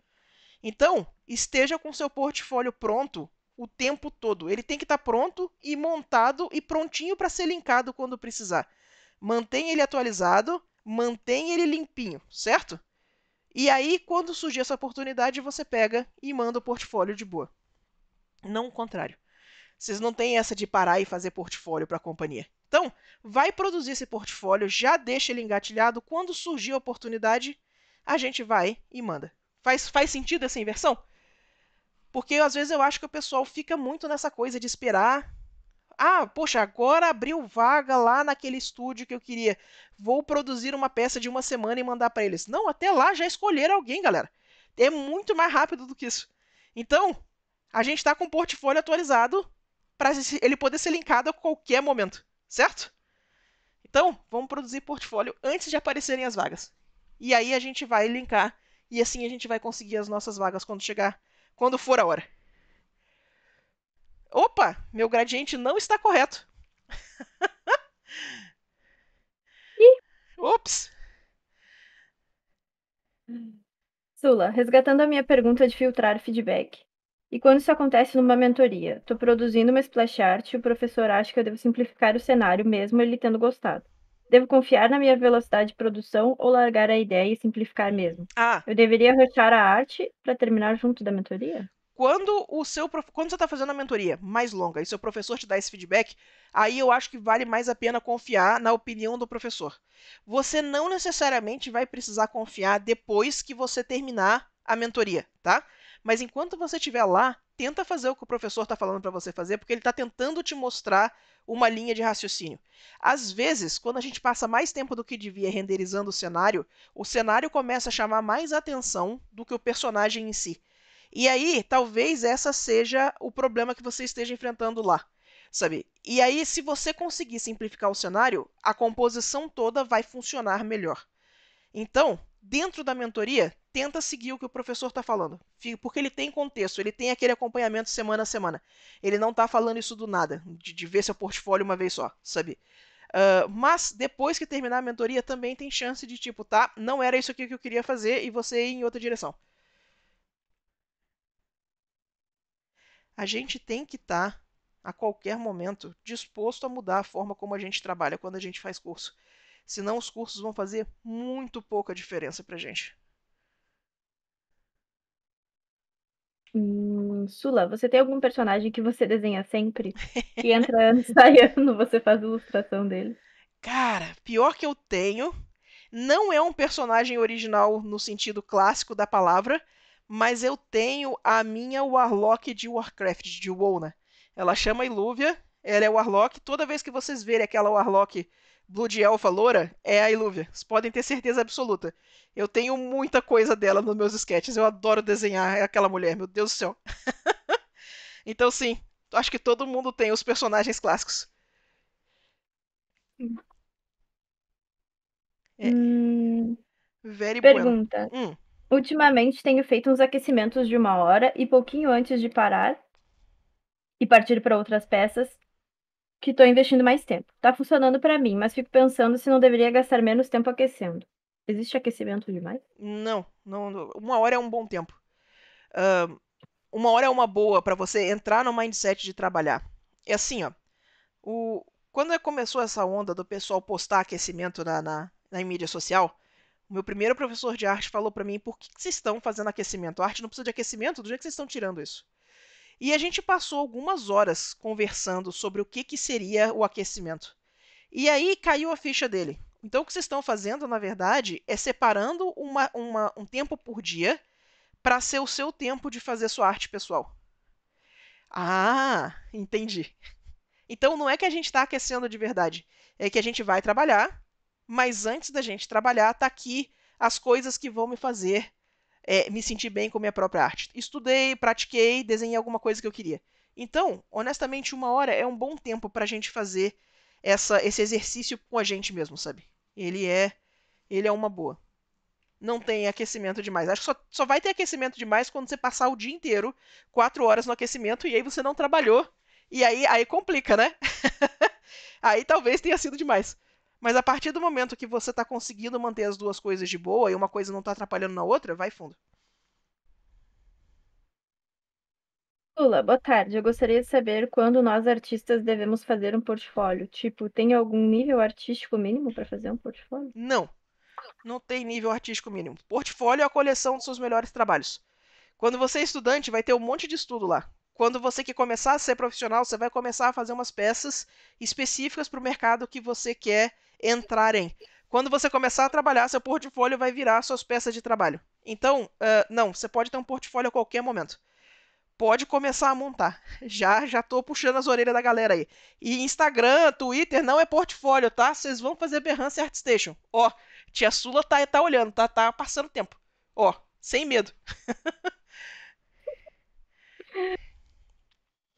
Então, esteja com seu portfólio pronto o tempo todo. Ele tem que estar tá pronto e montado e prontinho para ser linkado quando precisar. Mantém ele atualizado, mantém ele limpinho, certo? E aí, quando surgir essa oportunidade, você pega e manda o portfólio de boa. Não o contrário. Vocês não têm essa de parar e fazer portfólio para a companhia. Então, vai produzir esse portfólio, já deixa ele engatilhado. Quando surgir a oportunidade, a gente vai e manda. Faz, faz sentido essa inversão? Porque às vezes eu acho que o pessoal fica muito nessa coisa de esperar. Ah, poxa, agora abriu vaga lá naquele estúdio que eu queria. Vou produzir uma peça de uma semana e mandar para eles. Não, até lá já escolheram alguém, galera. É muito mais rápido do que isso. Então, a gente está com o portfólio atualizado para ele poder ser linkado a qualquer momento, certo? Então, vamos produzir portfólio antes de aparecerem as vagas. E aí a gente vai linkar e assim a gente vai conseguir as nossas vagas quando chegar quando for a hora. Opa, meu gradiente não está correto. Ops. Sula, resgatando a minha pergunta de filtrar feedback. E quando isso acontece numa mentoria? Estou produzindo uma splash art e o professor acha que eu devo simplificar o cenário mesmo ele tendo gostado. Devo confiar na minha velocidade de produção ou largar a ideia e simplificar mesmo? Ah. Eu deveria rushar a arte para terminar junto da mentoria? Quando o seu quando você está fazendo a mentoria mais longa e seu professor te dá esse feedback, aí eu acho que vale mais a pena confiar na opinião do professor. Você não necessariamente vai precisar confiar depois que você terminar a mentoria, tá? Mas enquanto você estiver lá, tenta fazer o que o professor está falando para você fazer, porque ele está tentando te mostrar uma linha de raciocínio. Às vezes, quando a gente passa mais tempo do que devia renderizando o cenário, o cenário começa a chamar mais atenção do que o personagem em si. E aí, talvez essa seja o problema que você esteja enfrentando lá, sabe? E aí, se você conseguir simplificar o cenário, a composição toda vai funcionar melhor. Então, dentro da mentoria, tenta seguir o que o professor está falando. Porque ele tem contexto, ele tem aquele acompanhamento semana a semana. Ele não está falando isso do nada, de, de, ver seu portfólio uma vez só, sabe? Uh, mas depois que terminar a mentoria, também tem chance de tipo, tá, não era isso aqui que eu queria fazer e você ir em outra direção. A gente tem que estar, tá, a qualquer momento, disposto a mudar a forma como a gente trabalha quando a gente faz curso. Senão os cursos vão fazer muito pouca diferença pra gente. Hum, Sula, você tem algum personagem que você desenha sempre? Que entra ano, sai você faz ilustração dele? Cara, pior que eu tenho. Não é um personagem original no sentido clássico da palavra, mas eu tenho a minha Warlock de Warcraft, de WoW, Ela chama Ilúvia, ela é Warlock. Toda vez que vocês verem aquela Warlock Blood Elfa loura é a Ilúvia. Vocês podem ter certeza absoluta. Eu tenho muita coisa dela nos meus sketches. Eu adoro desenhar aquela mulher, meu Deus do céu. então, sim, acho que todo mundo tem os personagens clássicos. É. Hum, pergunta. Bueno. Hum. Ultimamente tenho feito uns aquecimentos de uma hora e pouquinho antes de parar e partir para outras peças, que estou investindo mais tempo. Está funcionando para mim, mas fico pensando se não deveria gastar menos tempo aquecendo. Existe aquecimento demais? Não, não, não. uma hora é um bom tempo. Uh, uma hora é uma boa para você entrar no mindset de trabalhar. É assim, ó. O, quando é, começou essa onda do pessoal postar aquecimento na, na, na mídia social, o meu primeiro professor de arte falou para mim por que, que vocês estão fazendo aquecimento. A arte não precisa de aquecimento, do jeito que vocês estão tirando isso. E a gente passou algumas horas conversando sobre o que, que seria o aquecimento. E aí caiu a ficha dele. Então, o que vocês estão fazendo, na verdade, é separando uma, uma, um tempo por dia para ser o seu tempo de fazer sua arte pessoal. Ah, entendi. Então, não é que a gente está aquecendo de verdade. É que a gente vai trabalhar, mas antes da gente trabalhar, está aqui as coisas que vão me fazer é, me sentir bem com minha própria arte. Estudei, pratiquei, desenhei alguma coisa que eu queria. Então, honestamente, uma hora é um bom tempo para a gente fazer essa, esse exercício com a gente mesmo, sabe? Ele é, ele é uma boa. Não tem aquecimento demais. Acho que só, só vai ter aquecimento demais quando você passar o dia inteiro, quatro horas no aquecimento, e aí você não trabalhou. E aí, aí complica, né? aí talvez tenha sido demais. Mas a partir do momento que você está conseguindo manter as duas coisas de boa e uma coisa não está atrapalhando na outra, vai fundo. Lula, boa tarde. Eu gostaria de saber quando nós artistas devemos fazer um portfólio. Tipo, tem algum nível artístico mínimo para fazer um portfólio? Não. Não tem nível artístico mínimo. Portfólio é a coleção dos seus melhores trabalhos. Quando você é estudante, vai ter um monte de estudo lá quando você quer começar a ser profissional, você vai começar a fazer umas peças específicas para o mercado que você quer entrar em. Quando você começar a trabalhar, seu portfólio vai virar suas peças de trabalho. Então, uh, não, você pode ter um portfólio a qualquer momento. Pode começar a montar. Já já tô puxando as orelhas da galera aí. E Instagram, Twitter não é portfólio, tá? Vocês vão fazer Behance Artstation. Ó, tia Sula tá, tá olhando, tá, tá passando tempo. Ó, sem medo.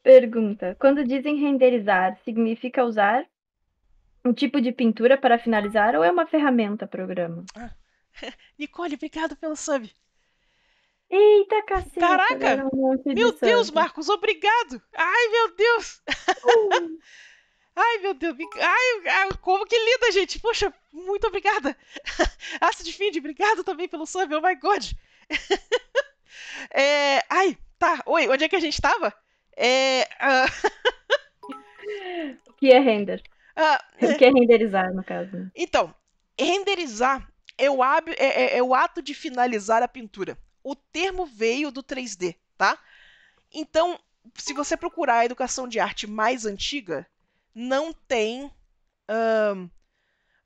Pergunta: Quando dizem renderizar, significa usar um tipo de pintura para finalizar ou é uma ferramenta programa? Ah, Nicole, obrigado pelo sub. Eita, cacete! Né? Caraca! Um meu de Deus, sub. Marcos, obrigado! Ai, meu Deus! Uh. Ai, meu Deus! Ai, ah, como que linda, gente! Poxa, muito obrigada! de Find, obrigado também pelo sub, oh my god! É... ai, tá, oi, onde é que a gente estava? É, uh... o que é render? Uh... O que é renderizar, no caso? Né? Então, renderizar é o, é, é, é o ato de finalizar a pintura. O termo veio do 3D, tá? Então, se você procurar a educação de arte mais antiga, não tem.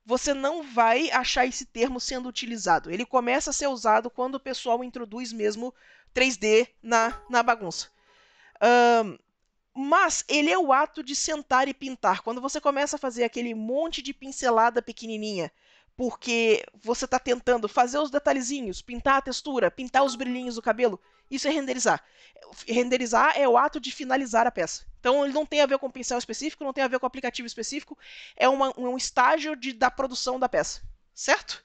você não vai achar esse termo sendo utilizado. Ele começa a ser usado quando o pessoal introduz mesmo 3D na, na bagunça mas ele é o ato de sentar e pintar. Quando você começa a fazer aquele monte de pincelada pequenininha, porque você está tentando fazer os detalhezinhos, pintar a textura, pintar os brilhinhos do cabelo, isso é renderizar. Renderizar é o ato de finalizar a peça. Então ele não tem a ver com pincel específico, não tem a ver com aplicativo específico, é uma, um estágio de, da produção da peça, certo?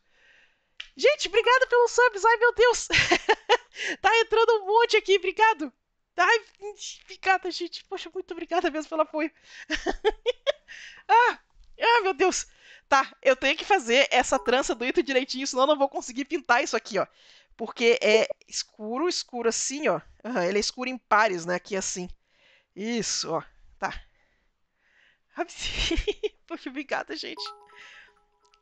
Gente, obrigado pelos subs, ai meu Deus! tá entrando um monte aqui, obrigado! Ai, obrigada, gente. Poxa, muito obrigada mesmo pelo apoio. ah, ah, meu Deus. Tá, eu tenho que fazer essa trança do Ito direitinho, senão eu não vou conseguir pintar isso aqui, ó. Porque é escuro, escuro assim, ó. Uhum, ele é escuro em pares, né? Aqui assim. Isso, ó. Tá. Poxa, obrigada, gente.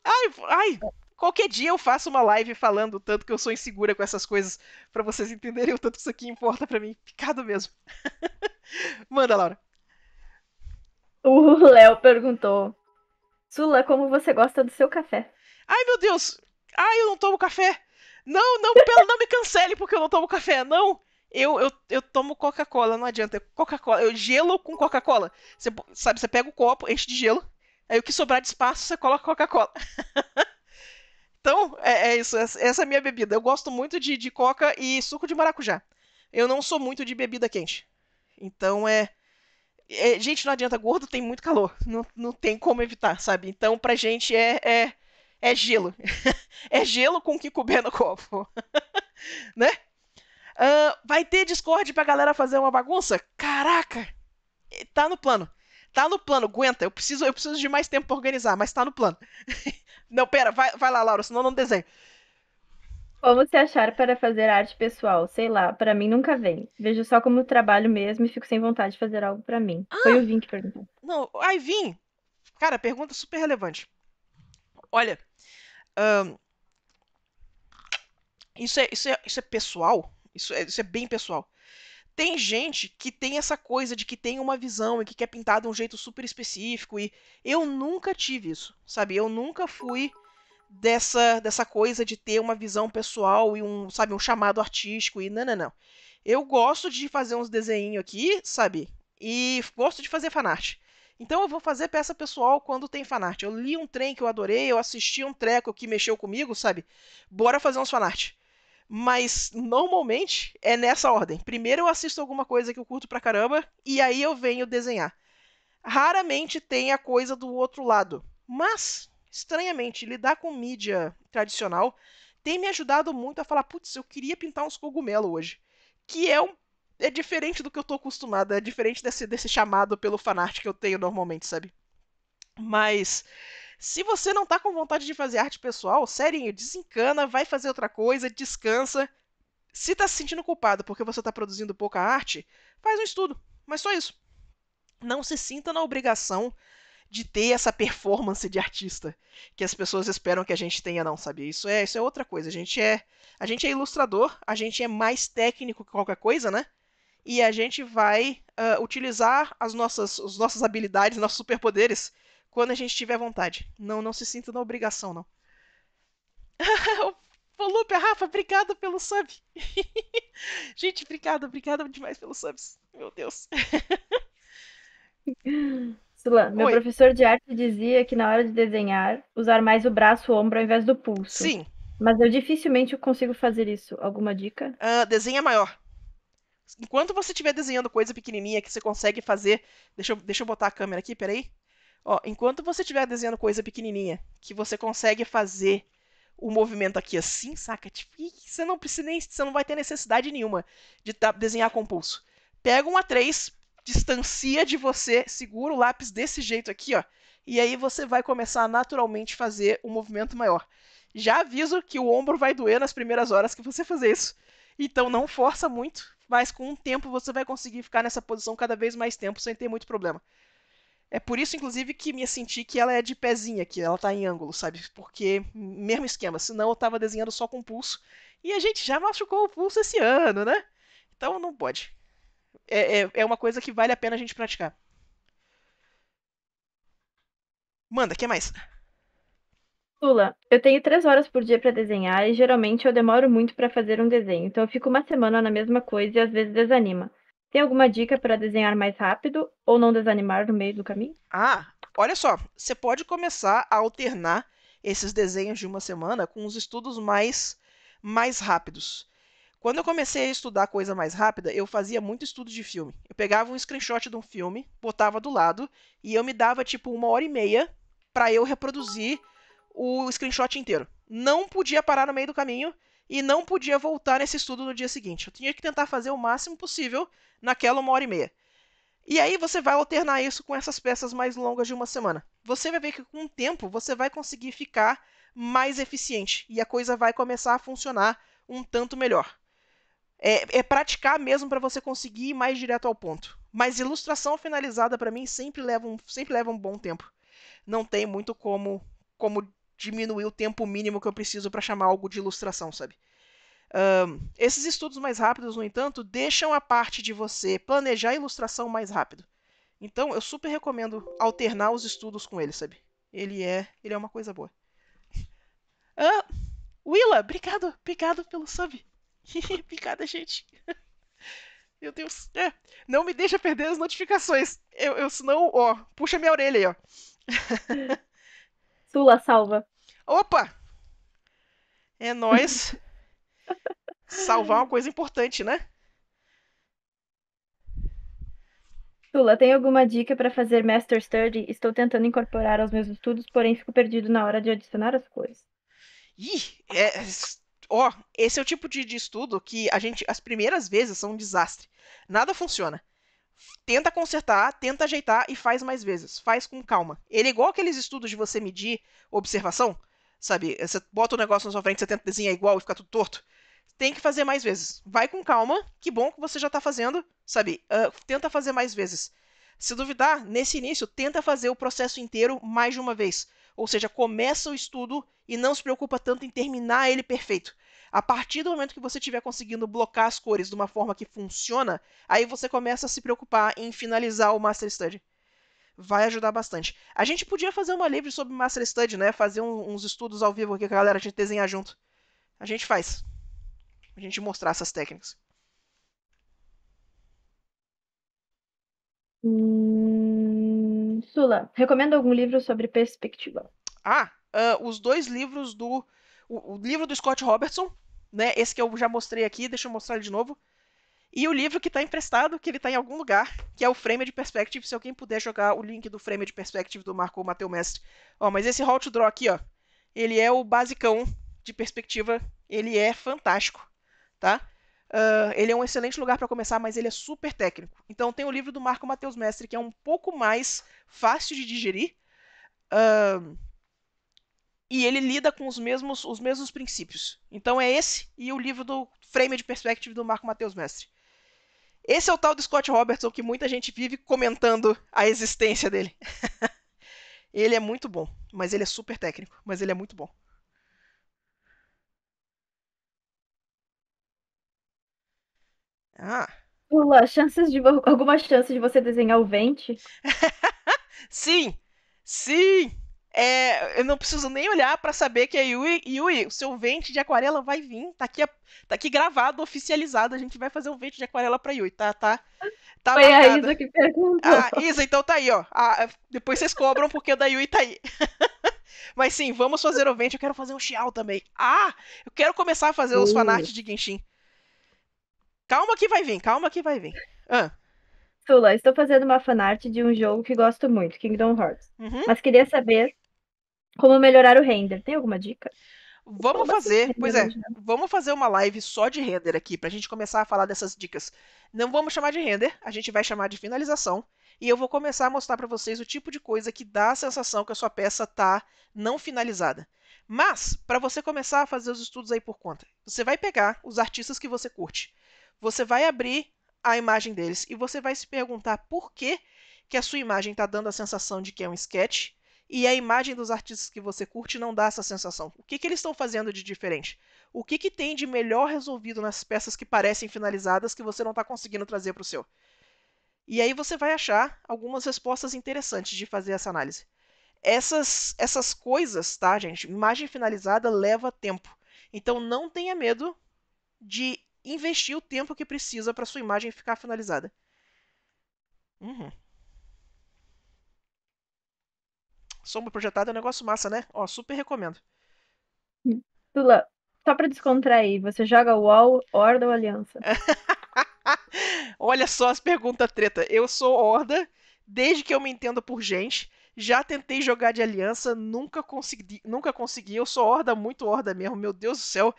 Ai, ai. Qualquer dia eu faço uma live falando tanto que eu sou insegura com essas coisas, para vocês entenderem o tanto que isso aqui importa para mim. Picado mesmo. Manda, Laura. O Léo perguntou: Sula, como você gosta do seu café? Ai, meu Deus! Ai, eu não tomo café! Não, não, pelo, não me cancele porque eu não tomo café, não! Eu, eu, eu tomo Coca-Cola, não adianta. Coca-Cola, eu gelo com Coca-Cola. Você, sabe, você pega o copo, enche de gelo, aí o que sobrar de espaço você coloca Coca-Cola. Então, é, é isso. Essa é a minha bebida. Eu gosto muito de, de coca e suco de maracujá. Eu não sou muito de bebida quente. Então, é. é gente, não adianta. Gordo tem muito calor. Não, não tem como evitar, sabe? Então, pra gente é. é, é gelo. é gelo com o que cuber no copo. né? Uh, vai ter Discord pra galera fazer uma bagunça? Caraca! Tá no plano. Tá no plano, aguenta. Eu preciso, eu preciso de mais tempo pra organizar, mas tá no plano. Não, pera, vai, vai lá, Laura, senão eu não desenho. Como se achar para fazer arte pessoal? Sei lá, para mim nunca vem. Vejo só como trabalho mesmo e fico sem vontade de fazer algo para mim. Ah, Foi o Vin que perguntou. Não, ai, Vin. Cara, pergunta super relevante. Olha, um, isso, é, isso, é, isso é pessoal. Isso é, isso é bem pessoal tem gente que tem essa coisa de que tem uma visão e que quer pintar de um jeito super específico e eu nunca tive isso, sabe? Eu nunca fui dessa dessa coisa de ter uma visão pessoal e um, sabe, um chamado artístico e não, não, não. Eu gosto de fazer uns desenhinhos aqui, sabe? E gosto de fazer fanart. Então eu vou fazer peça pessoal quando tem fanart. Eu li um trem que eu adorei, eu assisti um treco que mexeu comigo, sabe? Bora fazer uns fanart. Mas normalmente é nessa ordem. Primeiro eu assisto alguma coisa que eu curto pra caramba e aí eu venho desenhar. Raramente tem a coisa do outro lado. Mas, estranhamente, lidar com mídia tradicional tem me ajudado muito a falar: putz, eu queria pintar uns cogumelo hoje. Que é um é diferente do que eu tô acostumado, é diferente desse, desse chamado pelo fanart que eu tenho normalmente, sabe? Mas se você não tá com vontade de fazer arte pessoal, serinho, desencana, vai fazer outra coisa, descansa. Se tá se sentindo culpado porque você tá produzindo pouca arte, faz um estudo. Mas só isso. Não se sinta na obrigação de ter essa performance de artista que as pessoas esperam que a gente tenha, não, sabe? Isso é, isso é outra coisa. A gente é, a gente é ilustrador, a gente é mais técnico que qualquer coisa, né? E a gente vai uh, utilizar as nossas, as nossas habilidades, nossos superpoderes quando a gente tiver vontade. Não, não se sinta na obrigação, não. O Lupe, Rafa, obrigado pelo sub. gente, obrigado, obrigado demais pelo subs. Meu Deus. Sula, meu Oi. professor de arte dizia que na hora de desenhar, usar mais o braço, o ombro ao invés do pulso. Sim. Mas eu dificilmente consigo fazer isso. Alguma dica? Uh, desenha maior. Enquanto você estiver desenhando coisa pequenininha que você consegue fazer. Deixa eu, deixa eu botar a câmera aqui, peraí. Ó, enquanto você estiver desenhando coisa pequenininha, que você consegue fazer o movimento aqui assim, saca? Tipo, você não precisa nem, você não vai ter necessidade nenhuma de tá, desenhar com pulso. Pega um A3, distancia de você, segura o lápis desse jeito aqui, ó, e aí você vai começar a naturalmente fazer um movimento maior. Já aviso que o ombro vai doer nas primeiras horas que você fazer isso. Então não força muito, mas com o tempo você vai conseguir ficar nessa posição cada vez mais tempo sem ter muito problema. É por isso, inclusive, que me senti que ela é de pezinha, que ela tá em ângulo, sabe? Porque, mesmo esquema, senão eu tava desenhando só com pulso. E a gente já machucou o pulso esse ano, né? Então não pode. É, é, é uma coisa que vale a pena a gente praticar. Manda, o que mais? Lula, eu tenho três horas por dia para desenhar e geralmente eu demoro muito para fazer um desenho, então eu fico uma semana na mesma coisa e às vezes desanima. Tem alguma dica para desenhar mais rápido ou não desanimar no meio do caminho? Ah, olha só, você pode começar a alternar esses desenhos de uma semana com os estudos mais mais rápidos. Quando eu comecei a estudar coisa mais rápida, eu fazia muito estudo de filme. Eu pegava um screenshot de um filme, botava do lado e eu me dava tipo uma hora e meia para eu reproduzir o screenshot inteiro. Não podia parar no meio do caminho e não podia voltar nesse estudo no dia seguinte. Eu tinha que tentar fazer o máximo possível naquela uma hora e meia. E aí você vai alternar isso com essas peças mais longas de uma semana. Você vai ver que com o tempo você vai conseguir ficar mais eficiente e a coisa vai começar a funcionar um tanto melhor. É, é praticar mesmo para você conseguir ir mais direto ao ponto. Mas ilustração finalizada para mim sempre leva, um, sempre leva um bom tempo. Não tem muito como como diminuir o tempo mínimo que eu preciso para chamar algo de ilustração, sabe? Um, esses estudos mais rápidos, no entanto, deixam a parte de você planejar a ilustração mais rápido. Então, eu super recomendo alternar os estudos com ele, sabe? Ele é, ele é uma coisa boa. Ah, Willa, obrigado, obrigado pelo sub. obrigada, gente. Meu Deus. É, não me deixa perder as notificações. Eu, eu senão, ó, puxa minha orelha aí, ó. Sula salva. Opa! É nós. Salvar uma coisa importante, né? Sula, tem alguma dica para fazer Master Study? Estou tentando incorporar aos meus estudos, porém fico perdido na hora de adicionar as coisas. Ih, é, ó, esse é o tipo de, de estudo que a gente, as primeiras vezes são um desastre. Nada funciona tenta consertar, tenta ajeitar e faz mais vezes. Faz com calma. Ele é igual aqueles estudos de você medir observação, sabe? Você bota o um negócio na sua frente, você tenta desenhar igual e fica tudo torto. Tem que fazer mais vezes. Vai com calma, que bom que você já tá fazendo, sabe? Uh, tenta fazer mais vezes. Se duvidar, nesse início, tenta fazer o processo inteiro mais de uma vez. Ou seja, começa o estudo e não se preocupa tanto em terminar ele perfeito. A partir do momento que você estiver conseguindo blocar as cores de uma forma que funciona, aí você começa a se preocupar em finalizar o Master Study. Vai ajudar bastante. A gente podia fazer uma live sobre Master Study, né? Fazer um, uns estudos ao vivo aqui com a galera, a gente desenhar junto. A gente faz. A gente mostrar essas técnicas. Hum, Sula, recomenda algum livro sobre perspectiva? Ah, uh, os dois livros do o, o, livro do Scott Robertson, né? Esse que eu já mostrei aqui, deixa eu mostrar ele de novo. E o livro que está emprestado, que ele está em algum lugar, que é o frame de Perspective. Se alguém puder jogar o link do frame de Perspective do Marco Mateu Mestre. Ó, mas esse How Draw aqui, ó, ele é o basicão de perspectiva. Ele é fantástico, tá? Uh, ele é um excelente lugar para começar, mas ele é super técnico. Então tem o livro do Marco Mateus Mestre, que é um pouco mais fácil de digerir. Uh, e ele lida com os mesmos, os mesmos princípios. Então é esse e o livro do Frame de Perspective do Marco Mateus Mestre. Esse é o tal do Scott Robertson que muita gente vive comentando a existência dele. ele é muito bom, mas ele é super técnico, mas ele é muito bom. Ah. Lula, chances de algumas chances de você desenhar o Vente? sim. Sim. É, eu não preciso nem olhar para saber que é Yui. Yui, o seu vente de aquarela vai vir. Tá aqui, tá aqui gravado, oficializado. A gente vai fazer um vente de aquarela pra Yui, tá? tá, tá Foi marcado. a Isa que perguntou. Ah, Isa, então tá aí, ó. Ah, depois vocês cobram porque o da Yui tá aí. Mas sim, vamos fazer o vente. Eu quero fazer um Xiao também. Ah, eu quero começar a fazer os fanarts de Genshin. Calma que vai vir, calma que vai vir. Ah. Tula, estou fazendo uma fanart de um jogo que gosto muito, Kingdom Hearts. Uhum. Mas queria saber como melhorar o render? Tem alguma dica? Vamos fazer, pois é, né? vamos fazer uma live só de render aqui, pra gente começar a falar dessas dicas. Não vamos chamar de render, a gente vai chamar de finalização, e eu vou começar a mostrar para vocês o tipo de coisa que dá a sensação que a sua peça tá não finalizada. Mas, para você começar a fazer os estudos aí por conta, você vai pegar os artistas que você curte, você vai abrir a imagem deles e você vai se perguntar por que, que a sua imagem está dando a sensação de que é um sketch, e a imagem dos artistas que você curte não dá essa sensação. O que, que eles estão fazendo de diferente? O que, que tem de melhor resolvido nas peças que parecem finalizadas que você não está conseguindo trazer para o seu? E aí você vai achar algumas respostas interessantes de fazer essa análise. Essas, essas coisas, tá, gente? Imagem finalizada leva tempo. Então não tenha medo de investir o tempo que precisa para sua imagem ficar finalizada. Uhum. sombra projetada é um negócio massa, né? Ó, super recomendo. Tula, só pra descontrair, você joga Wall, Horda ou Aliança? Olha só as perguntas treta. Eu sou Horda, desde que eu me entendo por gente. Já tentei jogar de aliança, nunca consegui, nunca consegui. Eu sou horda, muito horda mesmo, meu Deus do céu.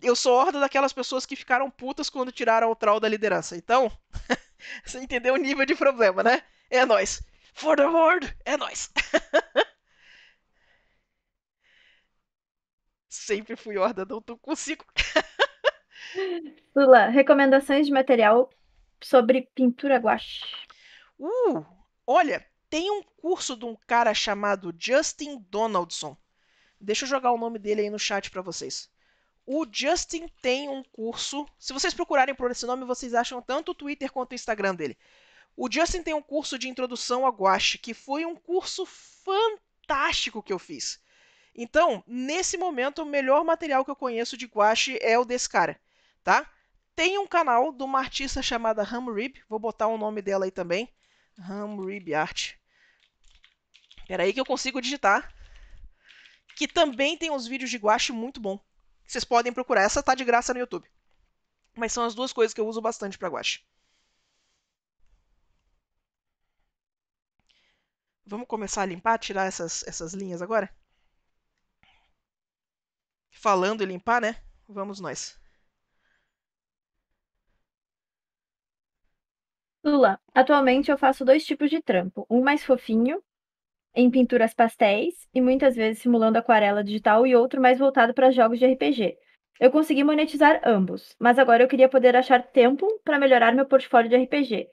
Eu sou horda daquelas pessoas que ficaram putas quando tiraram o troll da liderança. Então, você entendeu o nível de problema, né? É nós. For the horde, é nós. Sempre fui horda, não tô consigo. Lula, recomendações de material sobre pintura guache. Uh, olha, tem um curso de um cara chamado Justin Donaldson. Deixa eu jogar o nome dele aí no chat para vocês. O Justin tem um curso. Se vocês procurarem por esse nome, vocês acham tanto o Twitter quanto o Instagram dele. O Justin tem um curso de introdução a guache, que foi um curso fantástico que eu fiz. Então, nesse momento, o melhor material que eu conheço de guache é o desse cara, tá? Tem um canal de uma artista chamada Hamrib, vou botar o nome dela aí também, Hamrib Art. Espera aí que eu consigo digitar. Que também tem uns vídeos de guache muito bom. Vocês podem procurar, essa tá de graça no YouTube. Mas são as duas coisas que eu uso bastante para guache. Vamos começar a limpar, tirar essas, essas linhas agora? falando e limpar, né? Vamos nós. Lula, atualmente eu faço dois tipos de trampo. Um mais fofinho, em pinturas pastéis e muitas vezes simulando aquarela digital, e outro mais voltado para jogos de RPG. Eu consegui monetizar ambos, mas agora eu queria poder achar tempo para melhorar meu portfólio de RPG.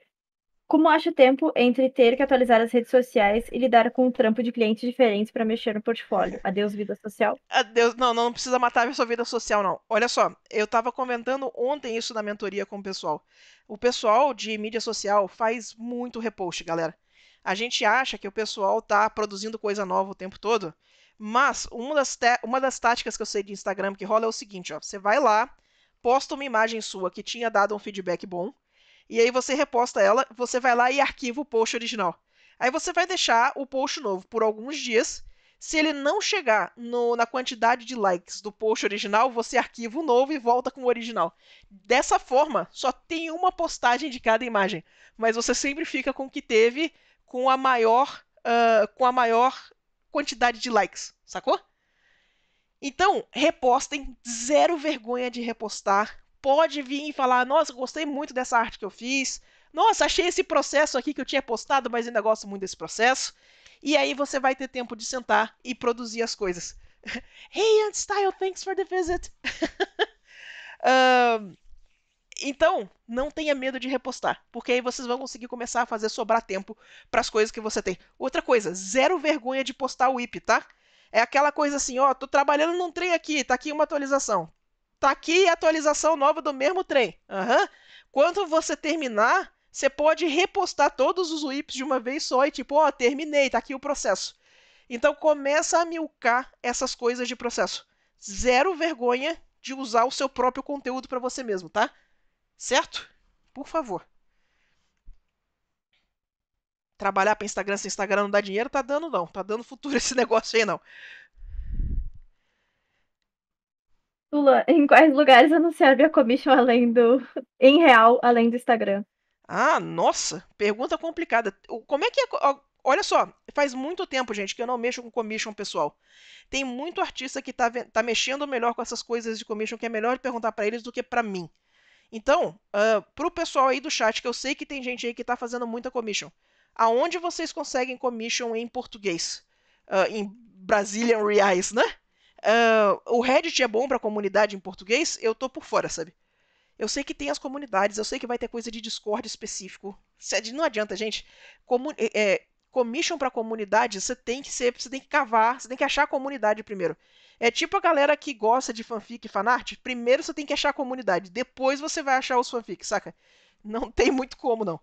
Como acha tempo entre ter que atualizar as redes sociais e lidar com um trampo de clientes diferentes para mexer no portfólio? Adeus, vida social? Adeus, não, não precisa matar a sua vida social, não. Olha só, eu estava comentando ontem isso na mentoria com o pessoal. O pessoal de mídia social faz muito repost, galera. A gente acha que o pessoal tá produzindo coisa nova o tempo todo, mas uma das, uma das táticas que eu sei de Instagram que rola é o seguinte, ó, você vai lá, posta uma imagem sua que tinha dado um feedback bom, e aí você reposta ela, você vai lá e arquiva o post original. Aí você vai deixar o post novo por alguns dias. Se ele não chegar no, na quantidade de likes do post original, você arquiva o novo e volta com o original. Dessa forma, só tem uma postagem de cada imagem, mas você sempre fica com o que teve com a maior, uh, com a maior quantidade de likes, sacou? Então, repostem, zero vergonha de repostar pode vir e falar: Nossa, gostei muito dessa arte que eu fiz. Nossa, achei esse processo aqui que eu tinha postado, mas ainda gosto muito desse processo. E aí você vai ter tempo de sentar e produzir as coisas. hey, Style, thanks for the visit. uh, então, não tenha medo de repostar, porque aí vocês vão conseguir começar a fazer sobrar tempo para as coisas que você tem. Outra coisa, zero vergonha de postar o IP, tá? É aquela coisa assim, ó, tô trabalhando num trem aqui, tá aqui uma atualização tá aqui a atualização nova do mesmo trem. Uhum. Quando você terminar, você pode repostar todos os WIPs de uma vez só e tipo, ó, oh, terminei, tá aqui o processo. Então começa a milcar essas coisas de processo. Zero vergonha de usar o seu próprio conteúdo para você mesmo, tá? Certo? Por favor. Trabalhar para Instagram, se Instagram não dá dinheiro, tá dando não, tá dando futuro esse negócio aí não. Lula, em quais lugares anunciar Via Commission além do. em real, além do Instagram? Ah, nossa! Pergunta complicada. Como é que. É... Olha só, faz muito tempo, gente, que eu não mexo com commission pessoal. Tem muito artista que tá, tá mexendo melhor com essas coisas de commission, que é melhor perguntar para eles do que para mim. Então, uh, pro pessoal aí do chat, que eu sei que tem gente aí que tá fazendo muita commission, aonde vocês conseguem commission em português? Uh, em Brazilian Reais, né? Uh, o Reddit é bom para comunidade em português? Eu tô por fora, sabe? Eu sei que tem as comunidades, eu sei que vai ter coisa de Discord específico. Não adianta, gente. Comun é, é, commission para comunidade, você tem que ser, você tem que cavar, você tem que achar a comunidade primeiro. É tipo a galera que gosta de fanfic e fanart, primeiro você tem que achar a comunidade, depois você vai achar os fanfics, saca? Não tem muito como não.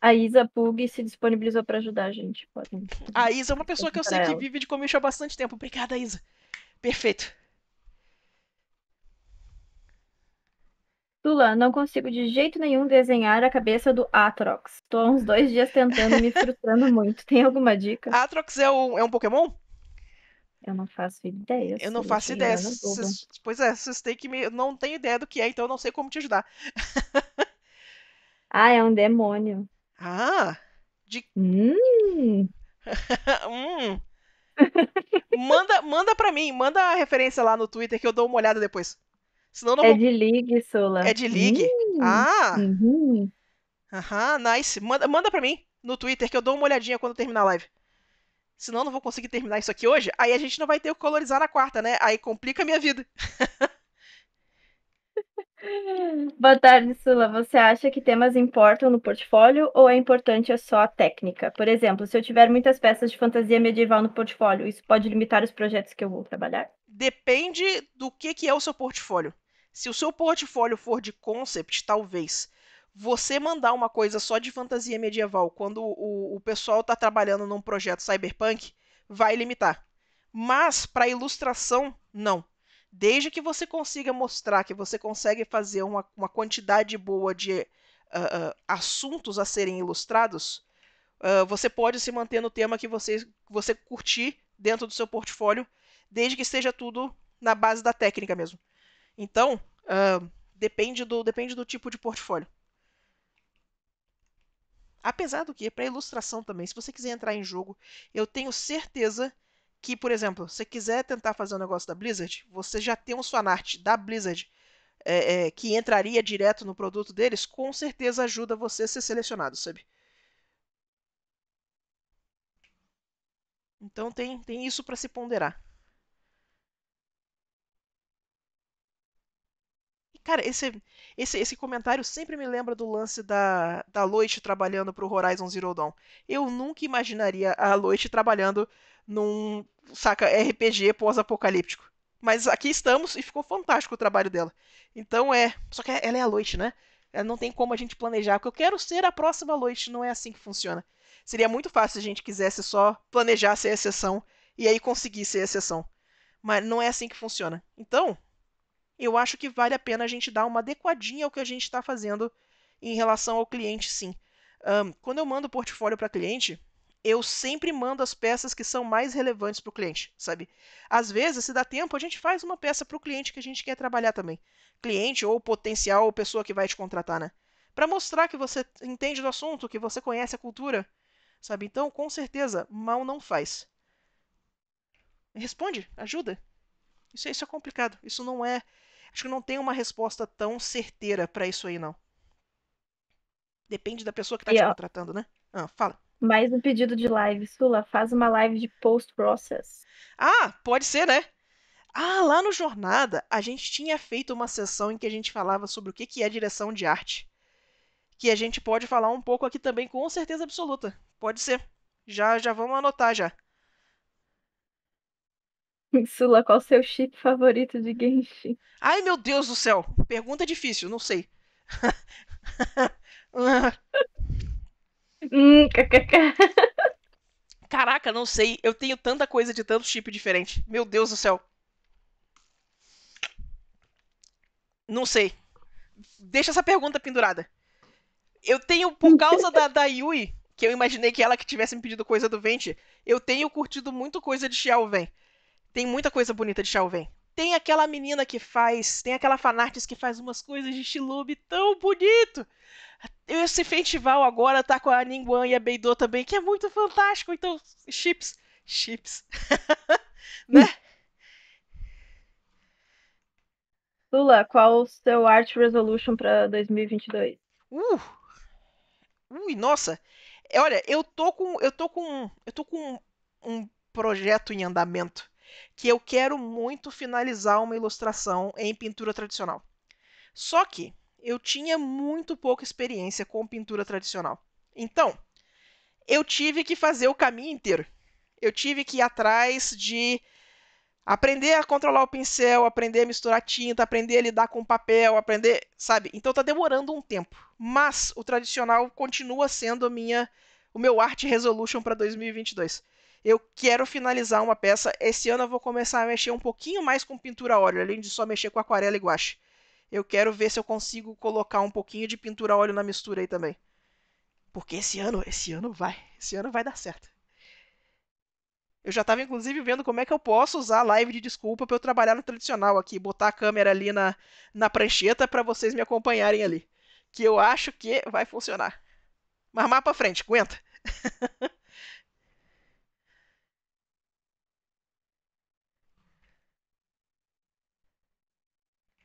A Isa Pug se disponibilizou para ajudar a gente. Podem... A Isa é uma pessoa que eu sei que vive de comichão há bastante tempo. Obrigada, Isa. Perfeito. Tula, não consigo de jeito nenhum desenhar a cabeça do Atrox. Estou há uns dois dias tentando, me frustrando muito. Tem alguma dica? Atrox é um, é um Pokémon? Eu não faço ideia. Eu não faço ideia. Cês, pois é, vocês têm que me. Eu não tenho ideia do que é, então eu não sei como te ajudar. ah, é um demônio. Ah, de. Hum. hum. Manda, manda pra mim, manda a referência lá no Twitter que eu dou uma olhada depois. Senão não é vou... de ligue, Sola. É de ligue? Hum. Ah! Uhum. Aham, nice. Manda, manda pra mim no Twitter que eu dou uma olhadinha quando terminar a live. Senão eu não vou conseguir terminar isso aqui hoje. Aí a gente não vai ter o colorizar na quarta, né? Aí complica a minha vida. Boa tarde, Sula. Você acha que temas importam no portfólio ou é importante é só a técnica? Por exemplo, se eu tiver muitas peças de fantasia medieval no portfólio, isso pode limitar os projetos que eu vou trabalhar? Depende do que, que é o seu portfólio. Se o seu portfólio for de concept, talvez. Você mandar uma coisa só de fantasia medieval quando o, o pessoal está trabalhando num projeto cyberpunk vai limitar. Mas para ilustração, não. Desde que você consiga mostrar que você consegue fazer uma, uma quantidade boa de uh, uh, assuntos a serem ilustrados, uh, você pode se manter no tema que você, você curtir dentro do seu portfólio, desde que seja tudo na base da técnica mesmo. Então, depende, do, depende do tipo de portfólio. Apesar do que, para ilustração também, se você quiser entrar em jogo, eu tenho certeza que, por exemplo, você quiser tentar fazer um negócio da Blizzard, você já tem um fanart da Blizzard é, é, que entraria direto no produto deles, com certeza ajuda você a ser selecionado, sabe? Então tem, tem isso para se ponderar. Cara, esse, esse, esse comentário sempre me lembra do lance da, da Loite trabalhando pro Horizon Zero Dawn. Eu nunca imaginaria a Loite trabalhando num, saca, RPG pós-apocalíptico. Mas aqui estamos e ficou fantástico o trabalho dela. Então é. Só que ela é a Loite, né? Ela não tem como a gente planejar, porque eu quero ser a próxima Loite, não é assim que funciona. Seria muito fácil se a gente quisesse só planejar ser a exceção e aí conseguir ser a exceção. Mas não é assim que funciona. Então, eu acho que vale a pena a gente dar uma adequadinha ao que a gente está fazendo em relação ao cliente, sim. Um, quando eu mando o portfólio para cliente, eu sempre mando as peças que são mais relevantes para o cliente, sabe? Às vezes, se dá tempo, a gente faz uma peça para o cliente que a gente quer trabalhar também. Cliente ou potencial ou pessoa que vai te contratar, né? Para mostrar que você entende do assunto, que você conhece a cultura, sabe? Então, com certeza, mal não faz. Responde, ajuda. Isso, é, isso é complicado. Isso não é acho que não tem uma resposta tão certeira para isso aí, não. Depende da pessoa que tá e te contratando, né? Ah, fala. Mais um pedido de live, Sula, faz uma live de post-process. Ah, pode ser, né? Ah, lá no Jornada, a gente tinha feito uma sessão em que a gente falava sobre o que, que é direção de arte. Que a gente pode falar um pouco aqui também, com certeza absoluta. Pode ser. Já, já vamos anotar já. Sula, qual seu chip favorito de Genshin? Ai, meu Deus do céu. Pergunta difícil, não sei. Hum, Caraca, não sei. Eu tenho tanta coisa de tanto chip diferente. Meu Deus do céu. Não sei. Deixa essa pergunta pendurada. Eu tenho, por causa da, da Yui, que eu imaginei que ela que tivesse me pedido coisa do Vente, eu tenho curtido muito coisa de Xiao Ven. Tem muita coisa bonita de vem. Tem aquela menina que faz, tem aquela fanartes que faz umas coisas de Shilube tão bonito. Esse festival agora tá com a Ningguan e a Beidou também, que é muito fantástico. Então, chips, chips. né? Lula, qual o seu Art Resolution para 2022? Uh! Ui, nossa. Olha, eu tô com eu tô com eu tô com um, um projeto em andamento que eu quero muito finalizar uma ilustração em pintura tradicional. Só que eu tinha muito pouca experiência com pintura tradicional. Então, eu tive que fazer o caminho inteiro. Eu tive que ir atrás de aprender a controlar o pincel, aprender a misturar tinta, aprender a lidar com papel, aprender, sabe? Então tá demorando um tempo. Mas o tradicional continua sendo minha o meu art resolution para 2022 eu quero finalizar uma peça. Esse ano eu vou começar a mexer um pouquinho mais com pintura a óleo, além de só mexer com aquarela e guache. Eu quero ver se eu consigo colocar um pouquinho de pintura a óleo na mistura aí também. Porque esse ano, esse ano vai, esse ano vai dar certo. Eu já estava inclusive vendo como é que eu posso usar a live de desculpa para eu trabalhar no tradicional aqui, botar a câmera ali na, na prancheta para vocês me acompanharem ali, que eu acho que vai funcionar. Mas mais para frente, aguenta.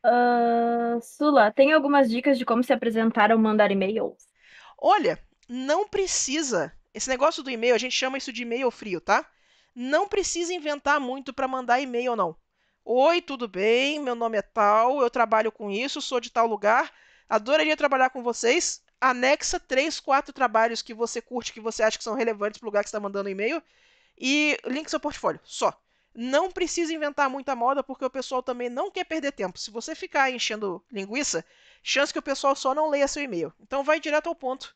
Uh, Sula, tem algumas dicas de como se apresentar ou mandar e-mails? Olha, não precisa. Esse negócio do e-mail, a gente chama isso de e-mail frio, tá? Não precisa inventar muito para mandar e-mail, não. Oi, tudo bem? Meu nome é tal, eu trabalho com isso, sou de tal lugar, adoraria trabalhar com vocês. Anexa três, quatro trabalhos que você curte, que você acha que são relevantes para o lugar que está mandando e-mail e link seu portfólio, só. Não precisa inventar muita moda, porque o pessoal também não quer perder tempo. Se você ficar enchendo linguiça, chance que o pessoal só não leia seu e-mail. Então vai direto ao ponto.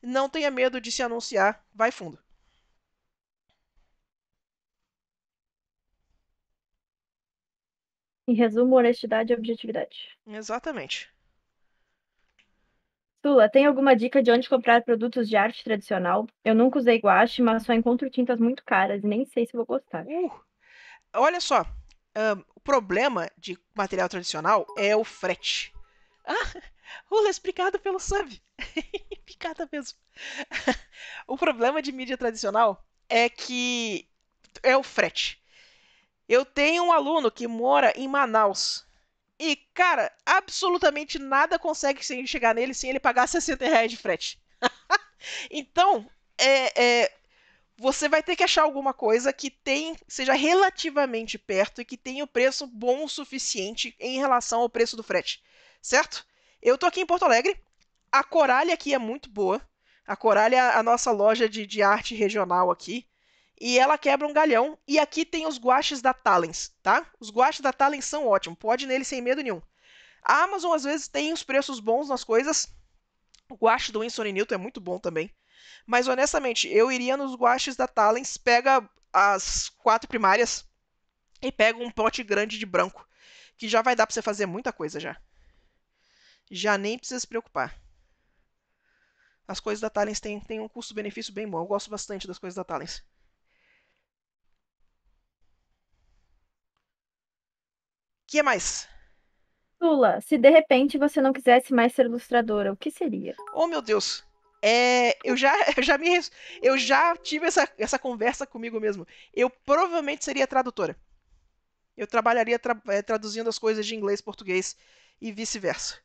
Não tenha medo de se anunciar, vai fundo. Em resumo, honestidade e objetividade. Exatamente. Sula, tem alguma dica de onde comprar produtos de arte tradicional? Eu nunca usei guache, mas só encontro tintas muito caras e nem sei se vou gostar. Uh, olha só, um, o problema de material tradicional é o frete. Ah, rula explicado pelo sub. Picada mesmo. o problema de mídia tradicional é que é o frete. Eu tenho um aluno que mora em Manaus. E, cara, absolutamente nada consegue chegar nele sem ele pagar 60 reais de frete. então, é, é, você vai ter que achar alguma coisa que tem, seja relativamente perto e que tenha o preço bom o suficiente em relação ao preço do frete, certo? Eu tô aqui em Porto Alegre, a Coralha aqui é muito boa, a Coralha é a nossa loja de, de arte regional aqui, e ela quebra um galhão, e aqui tem os guaches da Talens, tá? Os guaches da Talens são ótimos, pode nele sem medo nenhum. A Amazon às vezes tem os preços bons nas coisas, o guache do Winston Newton é muito bom também. Mas honestamente, eu iria nos guaches da Talens, pega as quatro primárias e pega um pote grande de branco, que já vai dar para você fazer muita coisa já. Já nem precisa se preocupar. As coisas da Talens têm, têm um custo-benefício bem bom. Eu gosto bastante das coisas da Talens. O que mais? Lula, se de repente você não quisesse mais ser ilustradora, o que seria? Oh, meu Deus! É, eu já, eu já me, eu já tive essa, essa conversa comigo mesmo. Eu provavelmente seria tradutora. Eu trabalharia tra, é, traduzindo as coisas de inglês, português e vice-versa.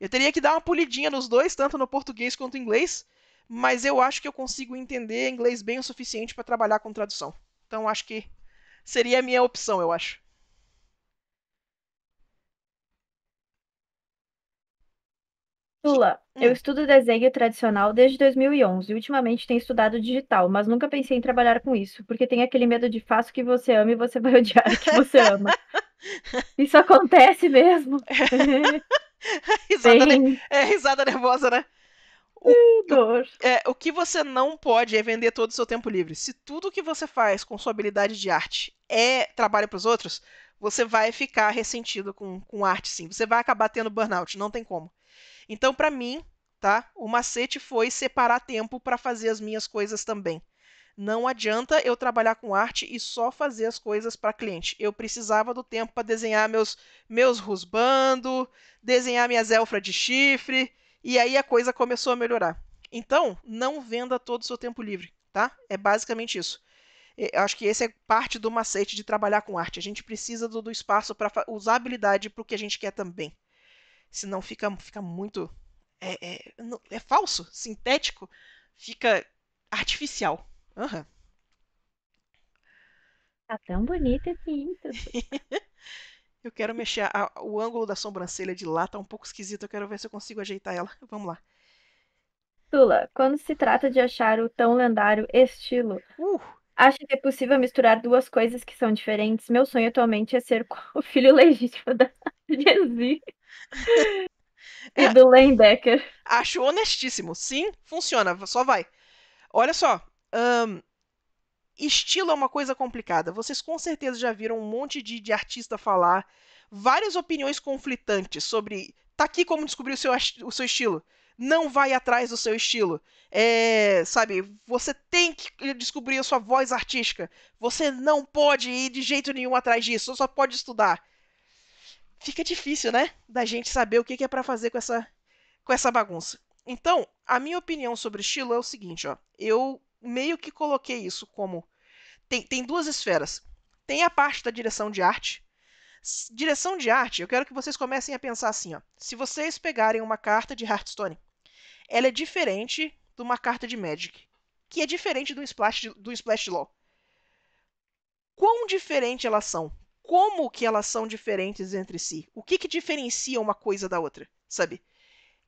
Eu teria que dar uma polidinha nos dois, tanto no português quanto no inglês, mas eu acho que eu consigo entender inglês bem o suficiente para trabalhar com tradução. Então acho que seria a minha opção, eu acho. Lula, hum. eu estudo desenho tradicional desde 2011 e ultimamente tenho estudado digital, mas nunca pensei em trabalhar com isso, porque tem aquele medo de faço o que você ama e você vai odiar o que você ama. isso acontece mesmo. risada É risada nervosa, né? O, dor. é, o que você não pode é vender todo o seu tempo livre. Se tudo que você faz com sua habilidade de arte é trabalho para os outros, você vai ficar ressentido com, com arte, sim. Você vai acabar tendo burnout, não tem como. Então, para mim, tá? O macete foi separar tempo para fazer as minhas coisas também. Não adianta eu trabalhar com arte e só fazer as coisas para cliente. Eu precisava do tempo para desenhar meus meus rusbando, desenhar minhas elfras de chifre, e aí a coisa começou a melhorar. Então, não venda todo o seu tempo livre, tá? É basicamente isso. Eu acho que esse é parte do macete de trabalhar com arte. A gente precisa do, do espaço para usar habilidade para o que a gente quer também. Senão fica, fica muito. É, é, é falso, sintético, fica artificial. Aham. Uhum. Tá tão bonito assim. eu quero mexer. A, o ângulo da sobrancelha de lá tá um pouco esquisito. Eu quero ver se eu consigo ajeitar ela. Vamos lá. Tula, quando se trata de achar o tão lendário estilo, uh. acha que é possível misturar duas coisas que são diferentes? Meu sonho atualmente é ser o filho legítimo da. Jay-Z. e é. do Lane Becker. Acho honestíssimo. Sim, funciona, só vai. Olha só. Um, estilo é uma coisa complicada. Vocês com certeza já viram um monte de, de artista falar várias opiniões conflitantes sobre. Tá aqui como descobrir o seu, o seu estilo. Não vai atrás do seu estilo. É, sabe, você tem que descobrir a sua voz artística. Você não pode ir de jeito nenhum atrás disso. Você só pode estudar fica difícil, né? Da gente saber o que é para fazer com essa, com essa bagunça. Então, a minha opinião sobre estilo é o seguinte, ó. Eu meio que coloquei isso como tem, tem duas esferas. Tem a parte da direção de arte. Direção de arte, eu quero que vocês comecem a pensar assim, ó. Se vocês pegarem uma carta de Hearthstone, ela é diferente de uma carta de Magic, que é diferente do splash do splash de Quão diferente elas são? como que elas são diferentes entre si. O que que diferencia uma coisa da outra, sabe?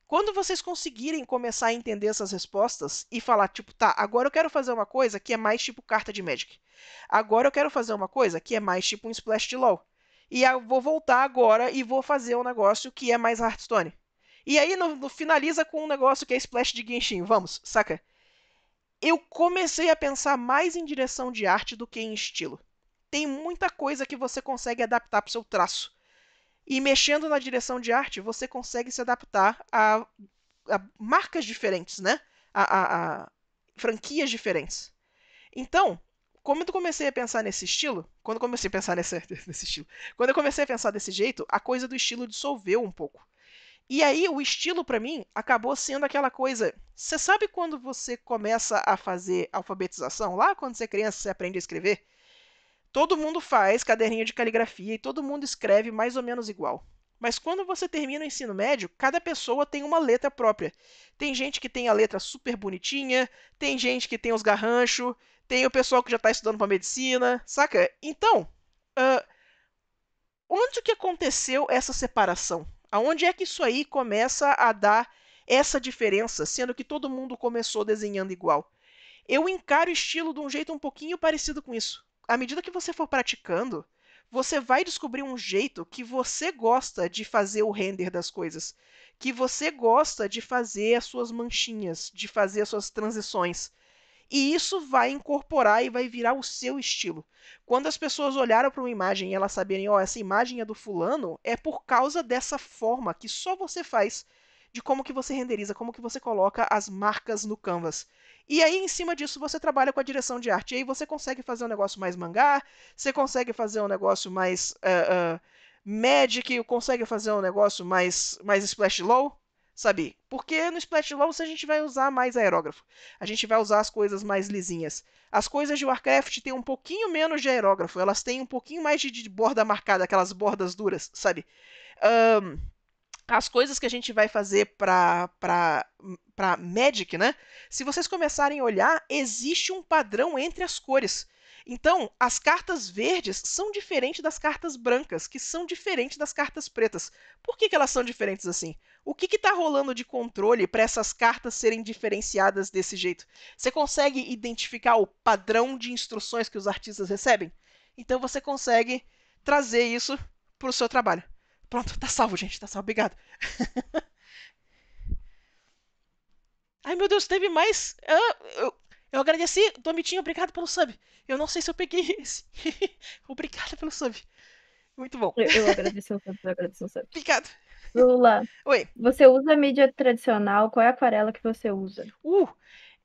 Quando vocês conseguirem começar a entender essas respostas e falar, tipo, tá, agora eu quero fazer uma coisa que é mais tipo carta de Magic. Agora eu quero fazer uma coisa que é mais tipo um splash de LoL. E eu vou voltar agora e vou fazer um negócio que é mais Hearthstone. E aí no, no, finaliza com um negócio que é splash de Genshin. Vamos, saca? Eu comecei a pensar mais em direção de arte do que em estilo tem muita coisa que você consegue adaptar para o seu traço. E mexendo na direção de arte, você consegue se adaptar a, a marcas diferentes, né? A, a, a, franquias diferentes. Então, quando eu comecei a pensar nesse estilo, quando eu comecei a pensar nesse, nesse estilo, quando eu comecei a pensar desse jeito, a coisa do estilo dissolveu um pouco. E aí o estilo para mim acabou sendo aquela coisa. Você sabe quando você começa a fazer alfabetização lá, quando você é criança, você aprende a escrever? Todo mundo faz caderninho de caligrafia e todo mundo escreve mais ou menos igual. Mas quando você termina o ensino médio, cada pessoa tem uma letra própria. Tem gente que tem a letra super bonitinha, tem gente que tem os garranchos, tem o pessoal que já está estudando para medicina, saca? Então, uh, onde que aconteceu essa separação? Aonde é que isso aí começa a dar essa diferença, sendo que todo mundo começou desenhando igual? Eu encaro o estilo de um jeito um pouquinho parecido com isso à medida que você for praticando, você vai descobrir um jeito que você gosta de fazer o render das coisas, que você gosta de fazer as suas manchinhas, de fazer as suas transições. E isso vai incorporar e vai virar o seu estilo. Quando as pessoas olharam para uma imagem e elas saberem, ó, oh, essa imagem é do fulano, é por causa dessa forma que só você faz de como que você renderiza, como que você coloca as marcas no canvas. E aí, em cima disso, você trabalha com a direção de arte. E aí você consegue fazer um negócio mais mangá, você consegue fazer um negócio mais uh, uh, Magic, consegue fazer um negócio mais, mais Splash Low, sabe? Porque no Splash Low a gente vai usar mais aerógrafo. A gente vai usar as coisas mais lisinhas. As coisas de Warcraft têm um pouquinho menos de aerógrafo, elas têm um pouquinho mais de, de borda marcada, aquelas bordas duras, sabe? Um, as coisas que a gente vai fazer para hum, Magic, né? Se vocês começarem a olhar, existe um padrão entre as cores. Então, as cartas verdes são diferentes das cartas brancas, que são diferentes das cartas pretas. Por que, que elas são diferentes assim? O que está rolando de controle para essas cartas serem diferenciadas desse jeito? Você consegue identificar o padrão de instruções que os artistas recebem? Então você consegue trazer isso para o seu trabalho. Pronto, tá salvo, gente, tá salvo, obrigado. Ai, meu Deus, teve mais. Eu, eu, eu agradeci, Domitinho, obrigado pelo sub. Eu não sei se eu peguei esse. obrigado pelo sub. Muito bom. Eu, eu agradeço o sub, eu agradeço o sub. Obrigado. Lula. Oi. Você usa mídia tradicional? Qual é a aquarela que você usa? Uh,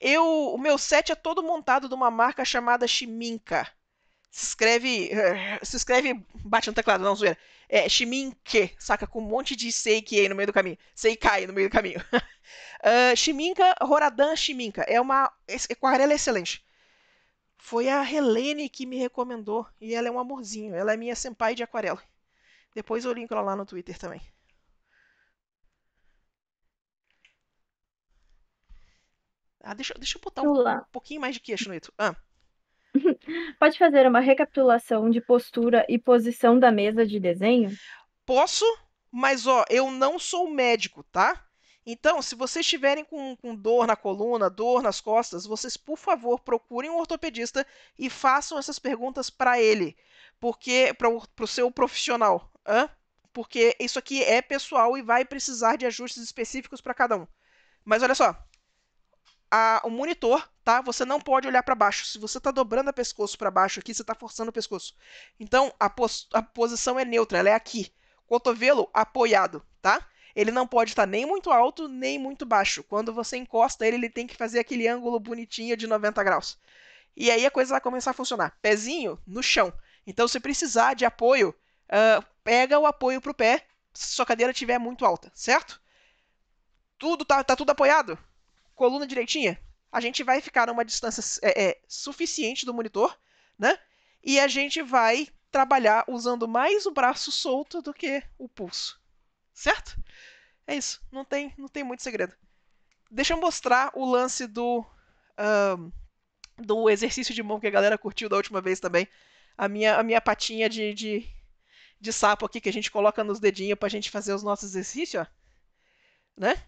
eu, o meu set é todo montado de uma marca chamada Shiminka se escreve. Se escreve. Bate no teclado, não, zoeira. É Shiminke, saca? Com um monte de Seiki aí no meio do caminho. Seikai no meio do caminho. uh, Shiminka, chiminca Shiminka. É uma aquarela é excelente. Foi a Helene que me recomendou. E ela é um amorzinho. Ela é minha senpai de aquarela. Depois eu linko ela lá no Twitter também. Ah, deixa, deixa eu botar um, um pouquinho mais de queixo no Ito. Ah. Pode fazer uma recapitulação de postura e posição da mesa de desenho? Posso, mas ó, eu não sou médico, tá? Então, se vocês estiverem com, com, dor na coluna, dor nas costas, vocês, por favor, procurem um ortopedista e façam essas perguntas para ele, porque para o pro seu profissional, hein? porque isso aqui é pessoal e vai precisar de ajustes específicos para cada um. Mas olha só, a, o monitor, tá? Você não pode olhar para baixo. Se você está dobrando o pescoço para baixo aqui, você está forçando o pescoço. Então, a, pos a posição é neutra, ela é aqui. Cotovelo apoiado, tá? Ele não pode estar tá nem muito alto, nem muito baixo. Quando você encosta ele, ele tem que fazer aquele ângulo bonitinho de 90 graus. E aí a coisa vai começar a funcionar. Pezinho no chão. Então, se precisar de apoio, uh, pega o apoio pro pé se sua cadeira estiver muito alta, certo? Tudo tá, tá tudo apoiado? coluna direitinha, a gente vai ficar a uma distância é, é, suficiente do monitor, né? E a gente vai trabalhar usando mais o braço solto do que o pulso, certo? É isso, não tem, não tem muito segredo. Deixa eu mostrar o lance do um, do exercício de mão que a galera curtiu da última vez também. A minha, a minha patinha de, de, de sapo aqui que a gente coloca nos dedinhos pra gente fazer os nossos exercícios, ó. Né?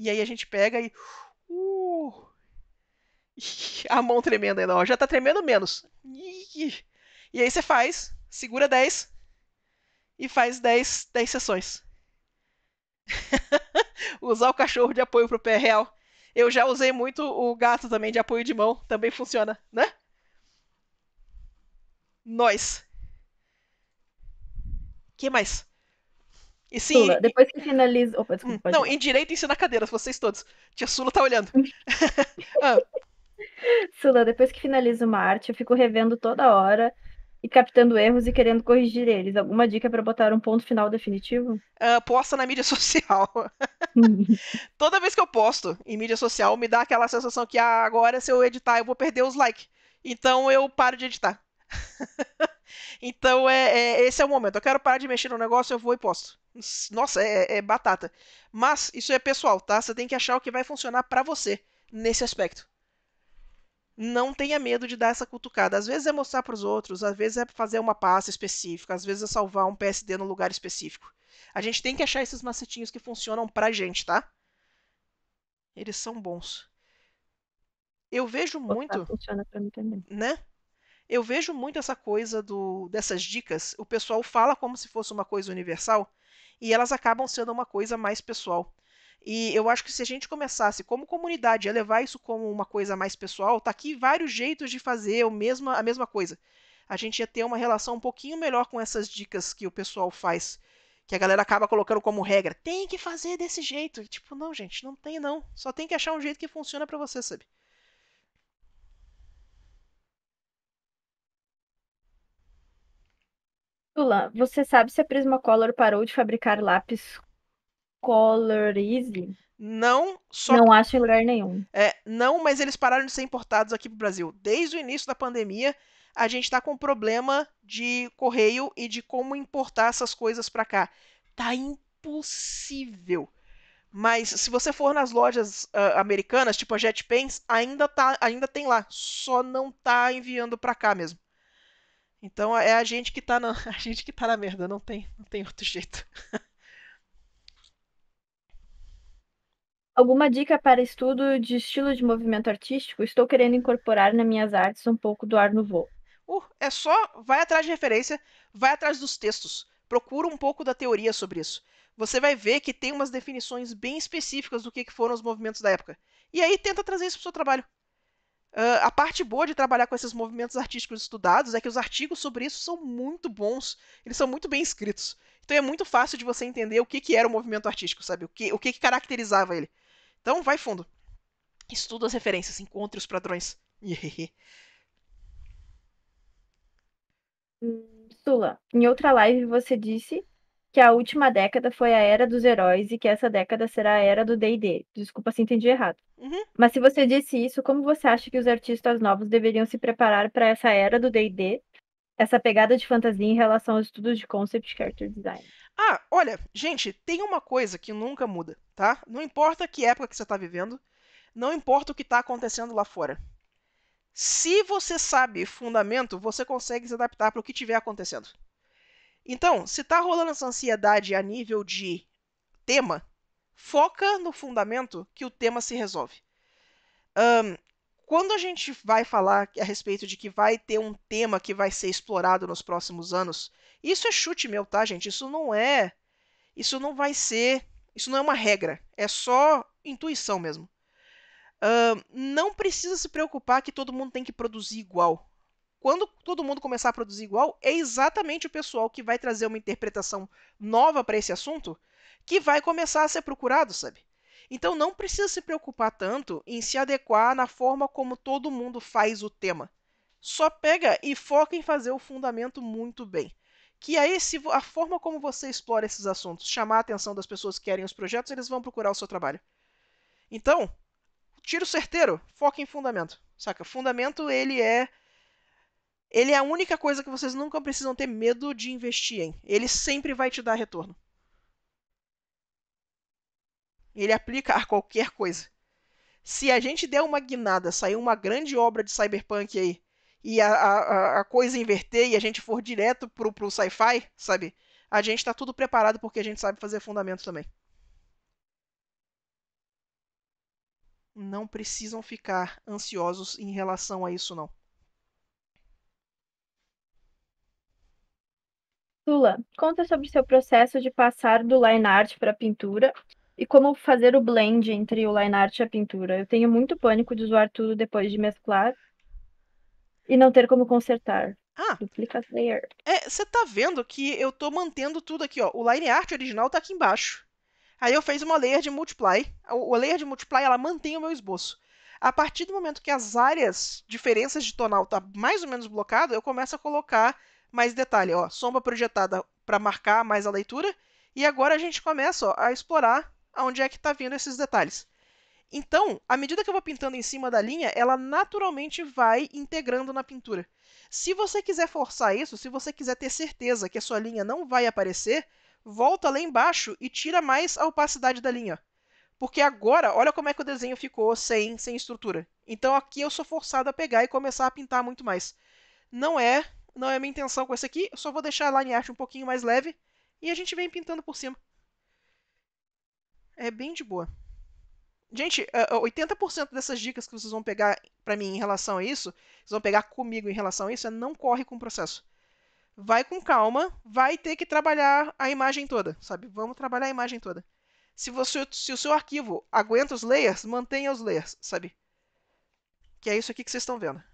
E aí a gente pega e. Uh, a mão tremendo ainda, ó. Já tá tremendo menos. E aí você faz, segura 10 e faz 10, 10 sessões. Usar o cachorro de apoio pro pé real. Eu já usei muito o gato também de apoio de mão, também funciona, né? Nós. que mais? E sim. Sula, depois que finaliza. Opa, desculpa. Hum, não, em direito ensina cadeiras, vocês todos. Tia Sula tá olhando. ah. Sula, depois que finalizo uma arte, eu fico revendo toda hora e captando erros e querendo corrigir eles. Alguma dica para botar um ponto final definitivo? Uh, posta na mídia social. Toda vez que eu posto em mídia social, me dá aquela sensação que ah, agora se eu editar eu vou perder os likes. Então eu paro de editar. então é, é, esse é o momento. Eu quero parar de mexer no negócio, eu vou e posto. Nossa, é, é, é, batata. Mas isso é pessoal, tá? Você tem que achar o que vai funcionar para você nesse aspecto. Não tenha medo de dar essa cutucada. Às vezes é mostrar para os outros, às vezes é fazer uma pasta específica, às vezes é salvar um PSD no lugar específico. A gente tem que achar esses macetinhos que funcionam pra gente, tá? Eles são bons. Eu vejo muito, funciona pra mim também. né? Eu vejo muito essa coisa do dessas dicas. O pessoal fala como se fosse uma coisa universal, e elas acabam sendo uma coisa mais pessoal. E eu acho que se a gente começasse como comunidade a levar isso como uma coisa mais pessoal, tá aqui vários jeitos de fazer o mesma, a mesma coisa. A gente ia ter uma relação um pouquinho melhor com essas dicas que o pessoal faz, que a galera acaba colocando como regra. Tem que fazer desse jeito. E, tipo, não, gente, não tem não. Só tem que achar um jeito que funciona para você, sabe? Lula, você sabe se a Prismacolor parou de fabricar lápis Color Easy? Não, só. Não acho em lugar nenhum. É, não, mas eles pararam de ser importados aqui para o Brasil. Desde o início da pandemia, a gente está com problema de correio e de como importar essas coisas para cá. Tá impossível. Mas se você for nas lojas uh, americanas, tipo a JetPens, ainda tá, ainda tem lá, só não tá enviando para cá mesmo. Então é a gente que tá na, a gente que tá na merda, não tem, não tem outro jeito. Alguma dica para estudo de estilo de movimento artístico? Estou querendo incorporar nas minhas artes um pouco do Art Nouveau. Uh, é só vai atrás de referência, vai atrás dos textos, procura um pouco da teoria sobre isso. Você vai ver que tem umas definições bem específicas do que foram os movimentos da época. E aí tenta trazer isso para o seu trabalho. Uh, a parte boa de trabalhar com esses movimentos artísticos estudados é que os artigos sobre isso são muito bons, eles são muito bem escritos. Então é muito fácil de você entender o que, que era o movimento artístico, sabe? O que, o que, que caracterizava ele. Então vai fundo. Estuda as referências, encontre os padrões. Sula, em outra live você disse que a última década foi a era dos heróis e que essa década será a era do D&D. Desculpa se entendi errado. Uhum. Mas se você disse isso, como você acha que os artistas novos deveriam se preparar para essa era do D&D? Essa pegada de fantasia em relação aos estudos de concept character design. Ah, olha, gente, tem uma coisa que nunca muda, tá? Não importa que época que você está vivendo, não importa o que está acontecendo lá fora. Se você sabe fundamento, você consegue se adaptar para o que estiver acontecendo. Então, se está rolando essa ansiedade a nível de tema, foca no fundamento que o tema se resolve. Um, quando a gente vai falar a respeito de que vai ter um tema que vai ser explorado nos próximos anos, isso é chute meu, tá, gente? Isso não é. Isso não vai ser. Isso não é uma regra. É só intuição mesmo. Uh, não precisa se preocupar que todo mundo tem que produzir igual. Quando todo mundo começar a produzir igual, é exatamente o pessoal que vai trazer uma interpretação nova para esse assunto que vai começar a ser procurado, sabe? Então não precisa se preocupar tanto em se adequar na forma como todo mundo faz o tema. Só pega e foca em fazer o fundamento muito bem. Que aí, se a forma como você explora esses assuntos chamar a atenção das pessoas que querem os projetos, eles vão procurar o seu trabalho. Então, tiro certeiro, foca em fundamento. Saca? Fundamento, ele é. Ele é a única coisa que vocês nunca precisam ter medo de investir em. Ele sempre vai te dar retorno. Ele aplica a qualquer coisa. Se a gente der uma guinada, sair uma grande obra de cyberpunk aí, e a, a, a coisa inverter e a gente for direto pro, pro sci-fi, sabe? A gente tá tudo preparado porque a gente sabe fazer fundamento também. Não precisam ficar ansiosos em relação a isso, não. Lula, conta sobre seu processo de passar do line art para pintura e como fazer o blend entre o line art e a pintura. Eu tenho muito pânico de zoar tudo depois de mesclar e não ter como consertar. Ah, Duplica layer. Você é, tá vendo que eu tô mantendo tudo aqui, ó. O line art original tá aqui embaixo. Aí eu fiz uma layer de multiply. O, layer de multiply, ela mantém o meu esboço. A partir do momento que as áreas, diferenças de tonal tá mais ou menos blocado, eu começo a colocar mais detalhe, ó. Sombra projetada para marcar mais a leitura. E agora a gente começa ó, a explorar aonde é que está vindo esses detalhes. Então, à medida que eu vou pintando em cima da linha, ela naturalmente vai integrando na pintura. Se você quiser forçar isso, se você quiser ter certeza que a sua linha não vai aparecer, volta lá embaixo e tira mais a opacidade da linha. Porque agora, olha como é que o desenho ficou sem, sem estrutura. Então aqui eu sou forçado a pegar e começar a pintar muito mais. Não é, não é minha intenção com esse aqui, eu só vou deixar a line art um pouquinho mais leve e a gente vem pintando por cima. É bem de boa. Gente, 80% é, é, dessas dicas que vocês vão pegar para mim em relação a isso, vocês vão pegar comigo em relação a isso, é não corre com o processo. Vai com calma, vai ter que trabalhar a imagem toda, sabe? Vamos trabalhar a imagem toda. Se, você, se o seu arquivo aguenta os layers, mantenha os layers, sabe? Que é isso aqui que vocês estão vendo.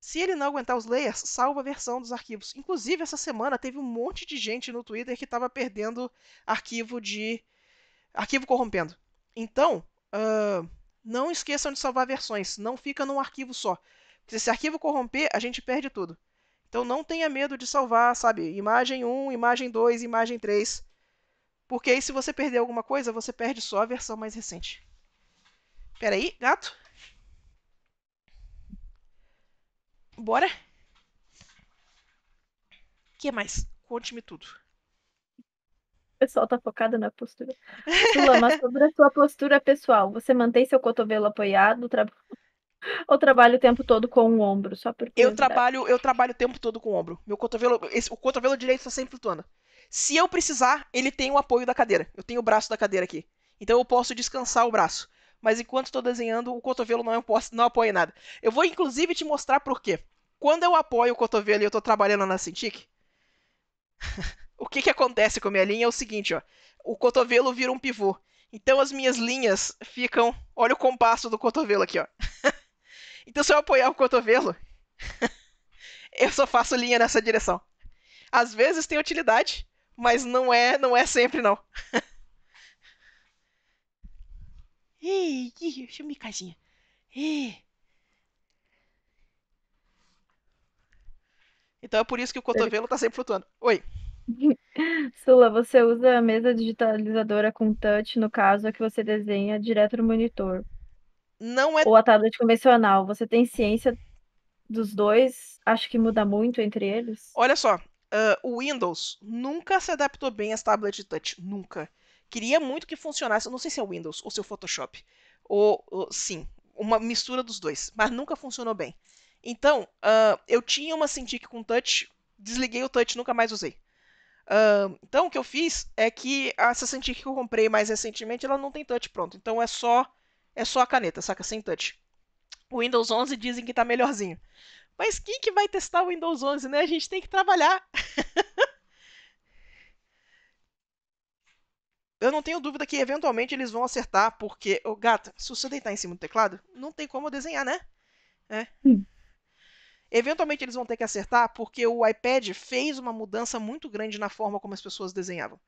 Se ele não aguentar os layers, salva a versão dos arquivos. Inclusive, essa semana teve um monte de gente no Twitter que estava perdendo arquivo de arquivo corrompendo. Então, uh, não esqueçam de salvar versões, não fica num arquivo só. Se esse arquivo corromper, a gente perde tudo. Então não tenha medo de salvar, sabe, imagem 1, imagem 2, imagem 3. Porque aí se você perder alguma coisa, você perde só a versão mais recente. Peraí, gato. Bora? O que mais? Conte-me tudo pessoal tá focado na postura. Lula, mas sobre a sua postura pessoal, você mantém seu cotovelo apoiado tra... ou trabalha o tempo todo com o ombro? Só porque eu trabalho, eu trabalho o tempo todo com o ombro. Meu cotovelo, esse, o cotovelo direito está sempre flutuando. Se eu precisar, ele tem o apoio da cadeira. Eu tenho o braço da cadeira aqui. Então eu posso descansar o braço. Mas enquanto estou desenhando, o cotovelo não, é posso, não apoia nada. Eu vou inclusive te mostrar por quê. Quando eu apoio o cotovelo e eu estou trabalhando na Cintiq, o que, que acontece com a minha linha é o seguinte, ó. O cotovelo vira um pivô. Então as minhas linhas ficam. Olha o compasso do cotovelo aqui, ó. então se eu apoiar o cotovelo, eu só faço linha nessa direção. Às vezes tem utilidade, mas não é, não é sempre não. Ei, deixa eu me casinha. Ei. Então é por isso que o cotovelo tá sempre flutuando. Oi. Sula, você usa a mesa digitalizadora com touch, no caso, a que você desenha direto no monitor, Não é. ou a tablet convencional. Você tem ciência dos dois? Acho que muda muito entre eles. Olha só, o Windows nunca se adaptou bem às tablets de touch. Nunca. Queria muito que funcionasse. Não sei se é o Windows ou se é o Photoshop. Ou, ou- sim, uma mistura dos dois. Mas nunca funcionou bem. Então, eu tinha uma Cintiq com touch, desliguei o touch, nunca mais usei então, o que eu fiz é que a Assassin's que eu comprei mais recentemente, ela não tem touch pronto. Então, é só, é só a caneta, saca? Sem touch. O Windows 11 dizem que tá melhorzinho. Mas quem que vai testar o Windows 11, né? A gente tem que trabalhar. eu não tenho dúvida que eventualmente eles vão acertar, porque, o oh, gato, se você deitar em cima do teclado, não tem como desenhar, né? É. Hum. Eventualmente eles vão ter que acertar porque o iPad fez uma mudança muito grande na forma como as pessoas desenhavam.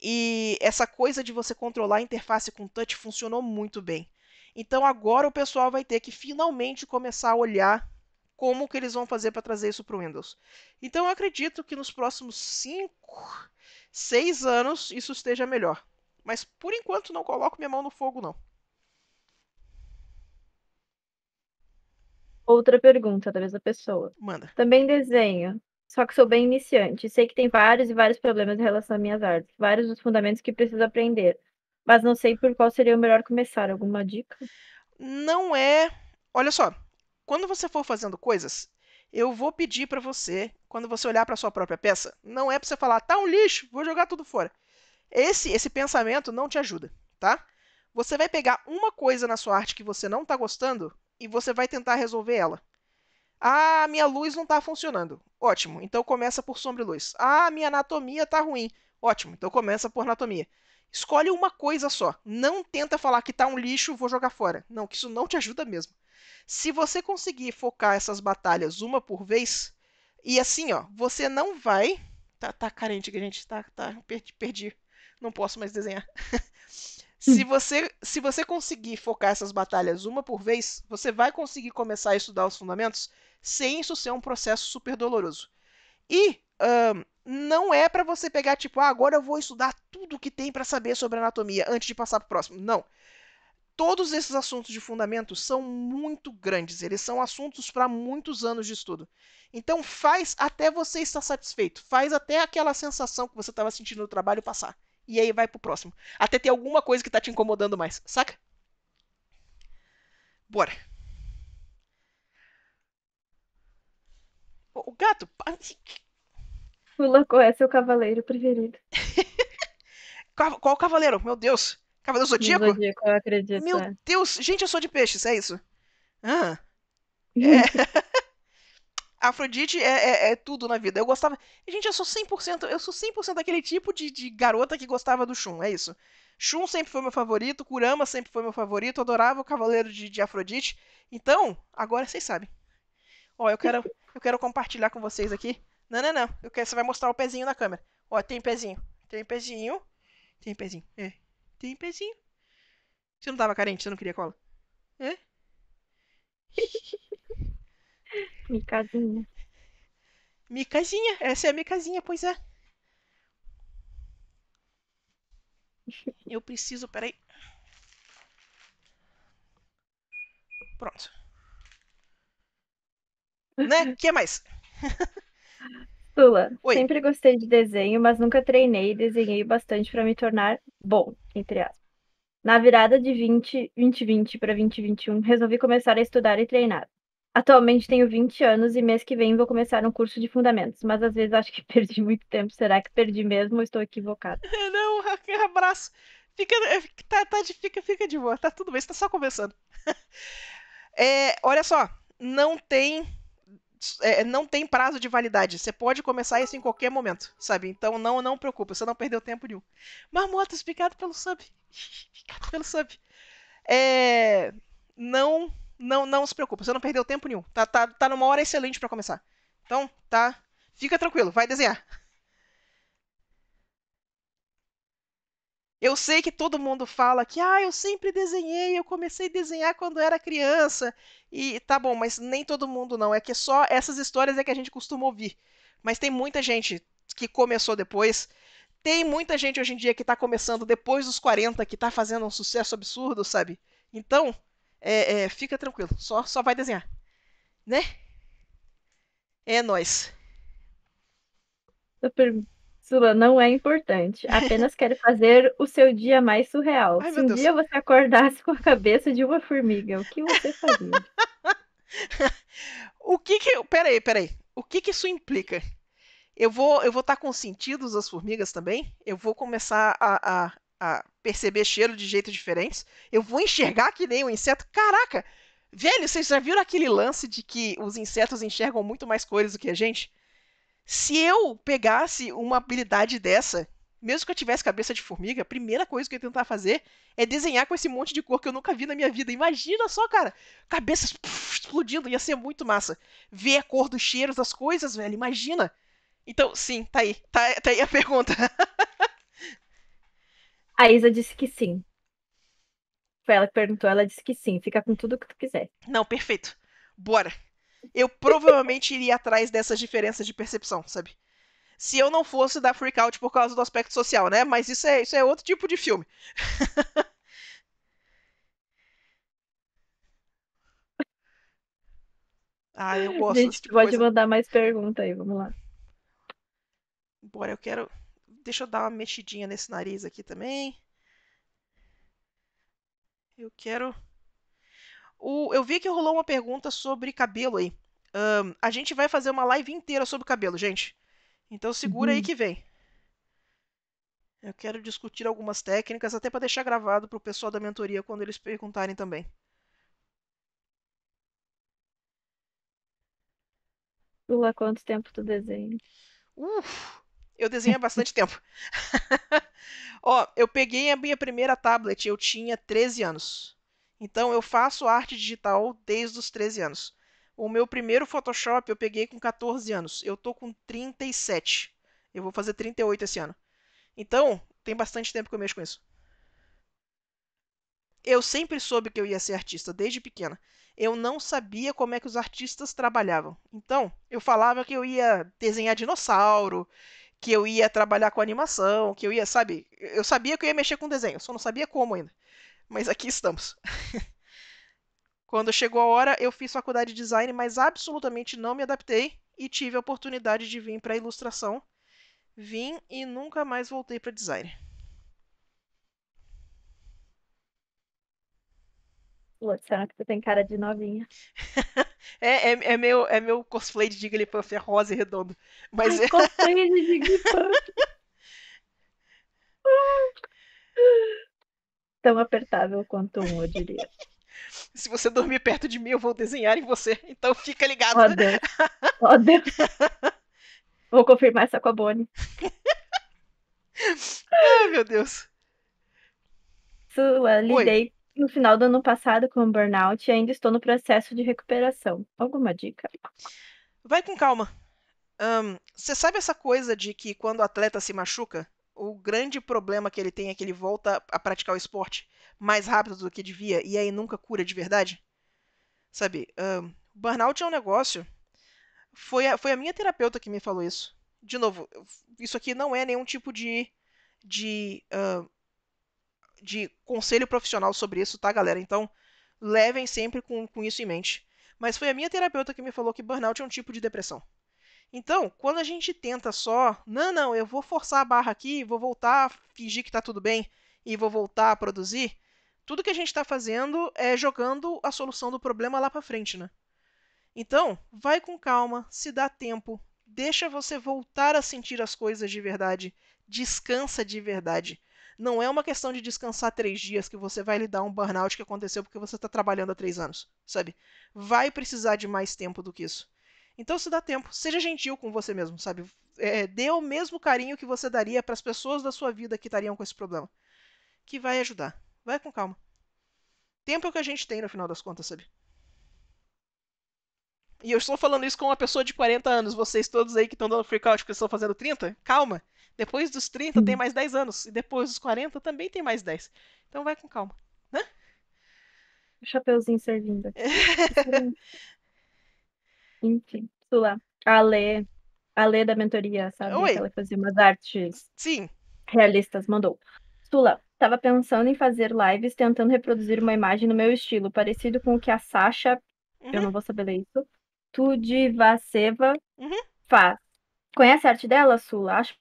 E essa coisa de você controlar a interface com touch funcionou muito bem. Então agora o pessoal vai ter que finalmente começar a olhar como que eles vão fazer para trazer isso para o Windows. Então eu acredito que nos próximos 5, 6 anos isso esteja melhor. Mas por enquanto não coloco minha mão no fogo não. Outra pergunta da mesma pessoa. Manda. Também desenho. Só que sou bem iniciante. Sei que tem vários e vários problemas em relação às minhas artes. Vários dos fundamentos que preciso aprender. Mas não sei por qual seria o melhor começar. Alguma dica? Não é. Olha só. Quando você for fazendo coisas, eu vou pedir para você, quando você olhar para sua própria peça, não é para você falar, tá um lixo, vou jogar tudo fora. Esse esse pensamento não te ajuda, tá? Você vai pegar uma coisa na sua arte que você não está gostando e você vai tentar resolver ela. Ah, minha luz não está funcionando. Ótimo, então começa por sombra e luz. Ah, minha anatomia está ruim. Ótimo, então começa por anatomia. Escolhe uma coisa só. Não tenta falar que está um lixo, vou jogar fora. Não, que isso não te ajuda mesmo. Se você conseguir focar essas batalhas uma por vez, e assim, ó, você não vai. Tá, tá carente, gente. Tá, tá, perdi, perdi. Não posso mais desenhar. Hum. Se você, se você conseguir focar essas batalhas uma por vez, você vai conseguir começar a estudar os fundamentos sem isso ser um processo super doloroso. E um, não é para você pegar, tipo, ah, agora eu vou estudar tudo que tem para saber sobre anatomia antes de passar pro próximo. Não. Todos esses assuntos de fundamento são muito grandes, eles são assuntos para muitos anos de estudo. Então faz até você estar satisfeito, faz até aquela sensação que você estava sentindo no trabalho passar e aí vai pro próximo. Até ter alguma coisa que tá te incomodando mais, saca? Bora. O gato. Pula qual é seu cavaleiro preferido? qual cavaleiro? Meu Deus. Cavaleiro Zodíaco? Zodíaco, eu acredito. Meu Deus, gente, eu sou de peixes, é isso? Ah. É. Afrodite é, é, é, tudo na vida. Eu gostava. Gente, eu sou 100%, eu sou 100% daquele tipo de, de, garota que gostava do Shun, é isso. Shun sempre foi meu favorito, Kurama sempre foi meu favorito, adorava o Cavaleiro de, de Afrodite. Então, agora vocês sabem. Ó, eu quero, eu quero compartilhar com vocês aqui. Não, não, não. Eu quero, você vai mostrar o pezinho na câmera. Ó, tem pezinho. Tem pezinho. Tem pezinho. É. Tem pezinho. Você não tava carente, você não queria cola. É? Micazinha. Micazinha, essa é a Micazinha, pois é. Eu preciso, peraí. Pronto. Né? O que mais? Lula, Oi. sempre gostei de desenho, mas nunca treinei e desenhei bastante para me tornar bom, entre aspas. Na virada de 20, 2020 para 2021, resolvi começar a estudar e treinar. Atualmente tenho 20 anos e mês que vem vou começar um curso de fundamentos, mas às vezes acho que perdi muito tempo. Será que perdi mesmo ou estou equivocada? Não, abraço. Fica, é, tá, tá de, fica, fica de boa, tá tudo bem, você tá só começando. É, olha só, não tem é, não tem prazo de validade. Você pode começar isso em qualquer momento, sabe? Então não não preocupa, você não perdeu tempo nenhum. Marmotas, obrigado pelo sub. Obrigado pelo sub. É, não não, não se preocupe você não perdeu tempo nenhum. Tá, tá, tá numa hora excelente para começar. Então, tá. Fica tranquilo, vai desenhar. Eu sei que todo mundo fala que, ah, eu sempre desenhei, eu comecei a desenhar quando era criança. E tá bom, mas nem todo mundo não. É que só essas histórias é que a gente costuma ouvir. Mas tem muita gente que começou depois. Tem muita gente hoje em dia que tá começando depois dos 40, que tá fazendo um sucesso absurdo, sabe? Então, é, é, fica tranquilo, só, só vai desenhar. Né? É nós. Super sua não é importante. Apenas quero fazer o seu dia mais surreal. Ai, Se um Deus. dia você acordasse com a cabeça de uma formiga, o que você faria? o que que. Peraí, peraí. O que que isso implica? Eu vou eu vou estar tá com os sentidos das formigas também. Eu vou começar a, a, a perceber cheiro de jeito diferente. Eu vou enxergar que nem um inseto. Caraca! Velho, vocês já viram aquele lance de que os insetos enxergam muito mais cores do que a gente? Se eu pegasse uma habilidade dessa, mesmo que eu tivesse cabeça de formiga, a primeira coisa que eu ia tentar fazer é desenhar com esse monte de cor que eu nunca vi na minha vida. Imagina só, cara, cabeças explodindo, ia ser muito massa. Ver a cor dos cheiros das coisas, velho, imagina. Então, sim, tá aí. Tá, tá aí a pergunta. A Isa disse que sim. Foi ela que perguntou, ela disse que sim. Fica com tudo que tu quiser. Não, perfeito. Bora. Eu provavelmente iria atrás dessas diferenças de percepção, sabe? Se eu não fosse dar freak out por causa do aspecto social, né? Mas isso é, isso é outro tipo de filme. ah, eu gosto. Gente, tipo pode coisa. mandar mais perguntas aí, vamos lá. Bora, eu quero. Deixa eu dar uma mexidinha nesse nariz aqui também. Eu quero. O, eu vi que rolou uma pergunta sobre cabelo aí. Um, a gente vai fazer uma live inteira sobre cabelo, gente. Então segura uhum. aí que vem. Eu quero discutir algumas técnicas, até para deixar gravado para o pessoal da mentoria quando eles perguntarem também. Lula, quanto tempo tu desenha? Uf, eu desenho há bastante tempo. Ó, eu peguei a minha primeira tablet, eu tinha 13 anos. Então eu faço arte digital desde os 13 anos. O meu primeiro Photoshop eu peguei com 14 anos. Eu tô com 37. Eu vou fazer 38 esse ano. Então, tem bastante tempo que eu mexo com isso. Eu sempre soube que eu ia ser artista desde pequena. Eu não sabia como é que os artistas trabalhavam. Então, eu falava que eu ia desenhar dinossauro, que eu ia trabalhar com animação, que eu ia, sabe? Eu sabia que eu ia mexer com desenho, só não sabia como ainda. Mas aqui estamos. Quando chegou a hora, eu fiz faculdade de design, mas absolutamente não me adaptei e tive a oportunidade de vir para ilustração. Vim e nunca mais voltei para design. disseram que tu tem cara de novinha. é, é, é, meu, é meu cosplay de Jigglypuff, é rosa e redondo. Mas Ai, é... cosplay de Jigglypuff. Tão apertável quanto um, eu diria. Se você dormir perto de mim, eu vou desenhar em você. Então fica ligado. Oh, Deus. Oh, Deus. Vou confirmar essa com a Bonnie. Ai, meu Deus. Sua, lidei Oi no final do ano passado com o burnout e ainda estou no processo de recuperação. Alguma dica? Vai com calma. Você um, sabe essa coisa de que quando o atleta se machuca, o grande problema que ele tem é que ele volta a praticar o esporte mais rápido do que devia e aí nunca cura de verdade? Sabe, um, burnout é um negócio. Foi a, foi a minha terapeuta que me falou isso. De novo, isso aqui não é nenhum tipo de, de uh, de conselho profissional sobre isso, tá, galera? Então, levem sempre com, com isso em mente. Mas foi a minha terapeuta que me falou que burnout é um tipo de depressão. Então, quando a gente tenta só, não, não, eu vou forçar a barra aqui, vou voltar, a fingir que tá tudo bem e vou voltar a produzir, tudo que a gente está fazendo é jogando a solução do problema lá para frente, né? Então, vai com calma, se dá tempo, deixa você voltar a sentir as coisas de verdade, descansa de verdade. Não é uma questão de descansar três dias que você vai lidar um burnout que aconteceu porque você está trabalhando há três anos, sabe? Vai precisar de mais tempo do que isso. Então, se dá tempo, seja gentil com você mesmo, sabe? É, dê o mesmo carinho que você daria para as pessoas da sua vida que estariam com esse problema. Que vai ajudar. Vai com calma. Tempo é o que a gente tem no final das contas, sabe? E eu estou falando isso com uma pessoa de 40 anos, vocês todos aí que estão dando freakout porque estão fazendo 30, calma. Depois dos 30 hum. tem mais 10 anos. E depois dos 40 também tem mais 10. Então vai com calma. Né? O chapeuzinho servindo aqui. Enfim, tu lá. A Lê, a Lê da mentoria, sabe? Oi. ela fazia umas artes Sim. realistas, mandou. Tula, estava pensando em fazer lives tentando reproduzir uma imagem no meu estilo, parecido com o que a Sasha, uhum. eu não vou saber ler isso, Tudivaseva uhum. faz. Conhece a arte dela, Sula? Acho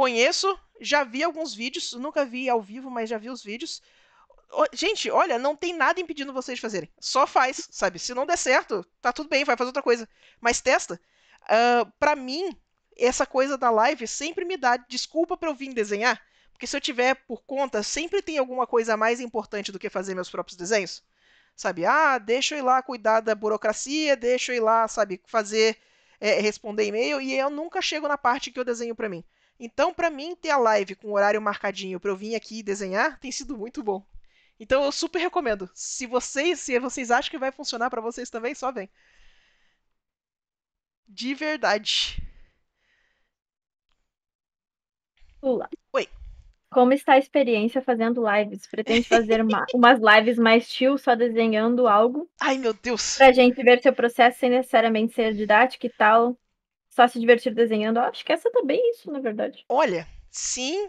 Conheço, já vi alguns vídeos, nunca vi ao vivo, mas já vi os vídeos. Gente, olha, não tem nada impedindo vocês de fazerem. Só faz, sabe? Se não der certo, tá tudo bem, vai fazer outra coisa. Mas testa. Uh, ah, para mim, essa coisa da live sempre me dá desculpa para eu vir desenhar. Porque se eu tiver por conta, sempre tem alguma coisa mais importante do que fazer meus próprios desenhos. Sabe? Ah, deixa eu ir lá cuidar da burocracia, deixa eu ir lá, sabe, fazer, é, responder e-mail, e eu nunca chego na parte que eu desenho para mim. Então, para mim, ter a live com o horário marcadinho para eu vir aqui desenhar tem sido muito bom. Então, eu super recomendo. Se vocês, se vocês acham que vai funcionar para vocês também, só vem. De verdade. Olá. Oi. Como está a experiência fazendo lives? Pretende fazer uma, umas lives mais chill, só desenhando algo? Ai, meu Deus! Pra gente ver seu processo sem necessariamente ser didático e tal só se divertir desenhando. Eu acho que essa também tá é isso, na verdade. Olha, sim,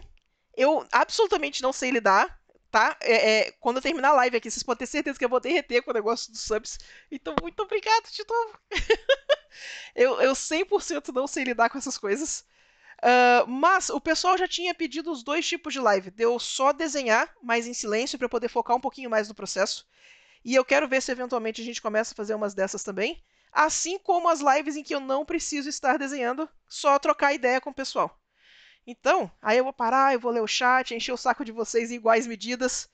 eu absolutamente não sei lidar, tá? É, é, quando eu terminar a live aqui, vocês podem ter certeza que eu vou derreter com o negócio dos subs. Então, muito obrigado de novo. eu, eu 100% não sei lidar com essas coisas. Uh, mas o pessoal já tinha pedido os dois tipos de live. Deu só desenhar, mas em silêncio, para poder focar um pouquinho mais no processo. E eu quero ver se eventualmente a gente começa a fazer umas dessas também. Assim como as lives em que eu não preciso estar desenhando, só trocar ideia com o pessoal. Então, aí eu vou parar, eu vou ler o chat, encher o saco de vocês em iguais medidas.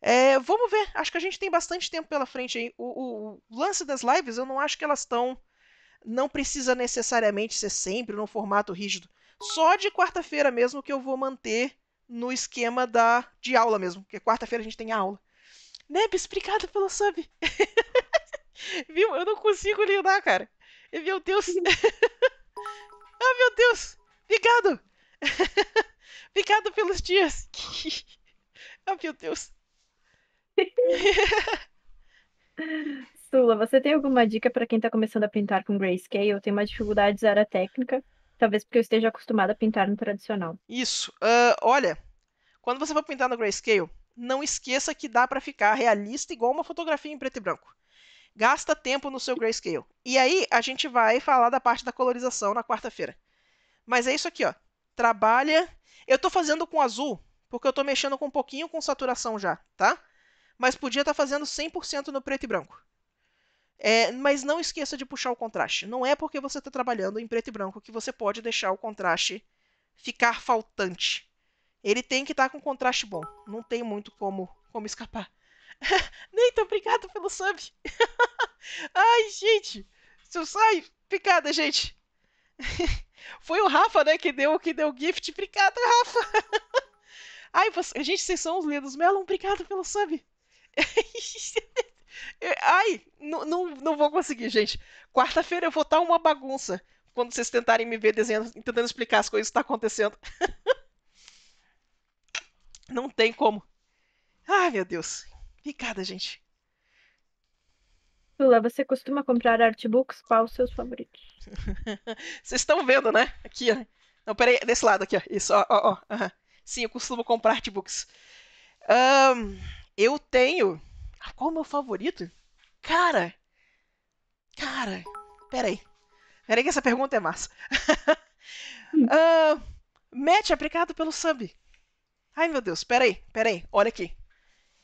É, vamos ver, acho que a gente tem bastante tempo pela frente aí. O, o, o lance das lives, eu não acho que elas estão. Não precisa necessariamente ser sempre num formato rígido. Só de quarta-feira mesmo que eu vou manter no esquema da, de aula mesmo, porque quarta-feira a gente tem aula. Nebs, obrigada pelo sub! Viu? Eu não consigo lidar, cara. Meu Deus. ah, meu Deus. Obrigado. Obrigado pelos dias. ah, meu Deus. Sula, você tem alguma dica para quem está começando a pintar com grayscale? Eu tenho uma dificuldade de usar a técnica, talvez porque eu esteja acostumada a pintar no tradicional. Isso. Uh, olha, quando você for pintar no grayscale, não esqueça que dá para ficar realista igual uma fotografia em preto e branco. Gasta tempo no seu grayscale. E aí a gente vai falar da parte da colorização na quarta-feira. Mas é isso aqui, ó. Trabalha. Eu estou fazendo com azul, porque eu estou mexendo com um pouquinho com saturação já, tá? Mas podia estar tá fazendo 100% no preto e branco. É, mas não esqueça de puxar o contraste. Não é porque você está trabalhando em preto e branco que você pode deixar o contraste ficar faltante. Ele tem que estar tá com contraste bom. Não tem muito como, como escapar. Neito, obrigado pelo sub. Ai, gente. Seu sai. Obrigada, gente. Foi o Rafa, né, que deu que deu gift. Obrigado, Rafa. Ai, você... gente, vocês são os lindos. Melon, obrigado pelo sub. Ai, não, não, não vou conseguir, gente. Quarta-feira eu vou estar tá uma bagunça quando vocês tentarem me ver desenhando, tentando explicar as coisas que estão tá acontecendo. não tem como. Ai, meu Deus. Obrigada, gente. Lula, você costuma comprar artbooks? Qual os seus favoritos? Vocês estão vendo, né? Aqui, ó. Né? Não, peraí, desse lado aqui, ó. Isso, ó, ó, ó. Uhum. Sim, eu costumo comprar artbooks. Um, eu tenho. Ah, qual o meu favorito? Cara! Cara! Peraí. Peraí que essa pergunta é massa. uh, match aplicado pelo sub. Ai, meu Deus, peraí, peraí. Olha aqui.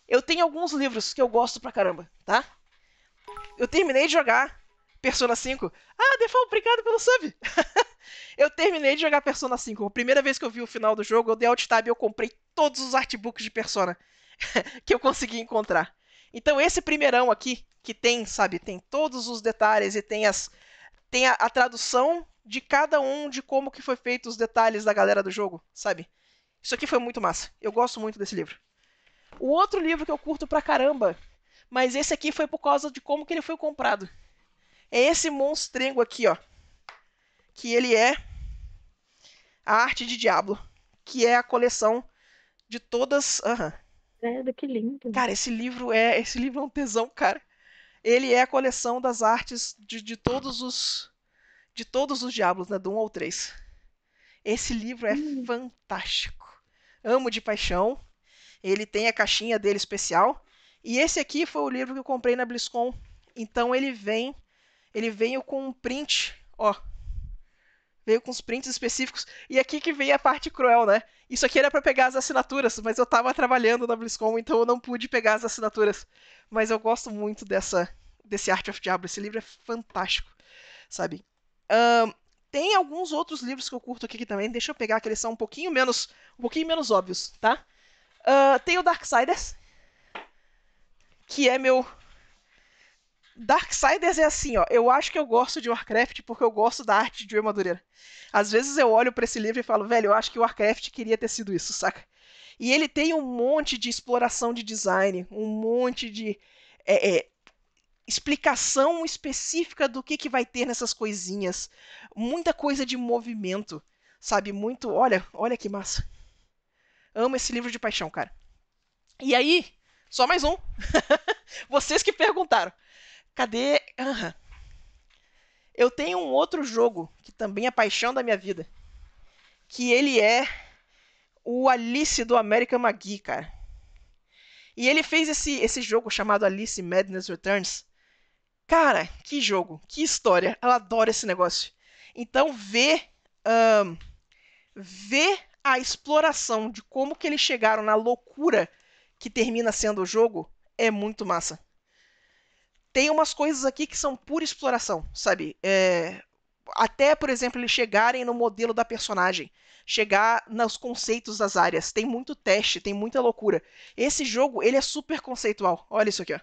Eu tenho alguns livros que eu gosto pra caramba, tá? Eu terminei de jogar Persona 5. Ah, Default, obrigado pelo sub! eu terminei de jogar Persona 5. A primeira vez que eu vi o final do jogo, eu dei alt tab e eu comprei todos os artbooks de Persona que eu consegui encontrar. Então esse primeirão aqui, que tem, sabe, tem todos os detalhes e tem as tem a, a tradução de cada um de como que foi feito os detalhes da galera do jogo, sabe? Isso aqui foi muito massa. Eu gosto muito desse livro. O outro livro que eu curto pra caramba, mas esse aqui foi por causa de como que ele foi comprado. É esse monstrengo aqui, ó. Que ele é A Arte de Diablo, que é a coleção de todas, aham. Uhum. que lindo. Cara, esse livro é, esse livro é um tesão, cara. Ele é a coleção das artes de, de todos os de todos os diabos, né, do 1 ao 3. Esse livro é hum. fantástico. Amo de paixão. Ele tem a caixinha dele especial. E esse aqui foi o livro que eu comprei na BlizzCon. Então ele vem, ele veio com um print, ó. Veio com os prints específicos. E aqui que veio a parte cruel, né? Isso aqui era para pegar as assinaturas, mas eu tava trabalhando na BlizzCon, então eu não pude pegar as assinaturas. Mas eu gosto muito dessa desse Art of Diablo. Esse livro é fantástico, sabe? Um, tem alguns outros livros que eu curto aqui também. Deixa eu pegar, que eles são um pouquinho menos, um pouquinho menos óbvios, tá? Uh, tem o Darksiders, que é meu. Darksiders é assim, ó. Eu acho que eu gosto de Warcraft porque eu gosto da arte de Joey Madureira. Às vezes eu olho para esse livro e falo, velho, eu acho que o Warcraft queria ter sido isso, saca? E ele tem um monte de exploração de design, um monte de é, é, explicação específica do que, que vai ter nessas coisinhas. Muita coisa de movimento, sabe? Muito. Olha, olha que massa. Amo esse livro de paixão, cara. E aí, só mais um. Vocês que perguntaram. Cadê. Uhum. Eu tenho um outro jogo que também é paixão da minha vida. Que ele é o Alice do American Magui, cara. E ele fez esse, esse jogo chamado Alice Madness Returns. Cara, que jogo, que história. Ela adora esse negócio. Então vê. Um, vê a exploração de como que eles chegaram na loucura que termina sendo o jogo é muito massa. Tem umas coisas aqui que são pura exploração, sabe? É... Até, por exemplo, eles chegarem no modelo da personagem, chegar nos conceitos das áreas. Tem muito teste, tem muita loucura. Esse jogo, ele é super conceitual. Olha isso aqui, ó.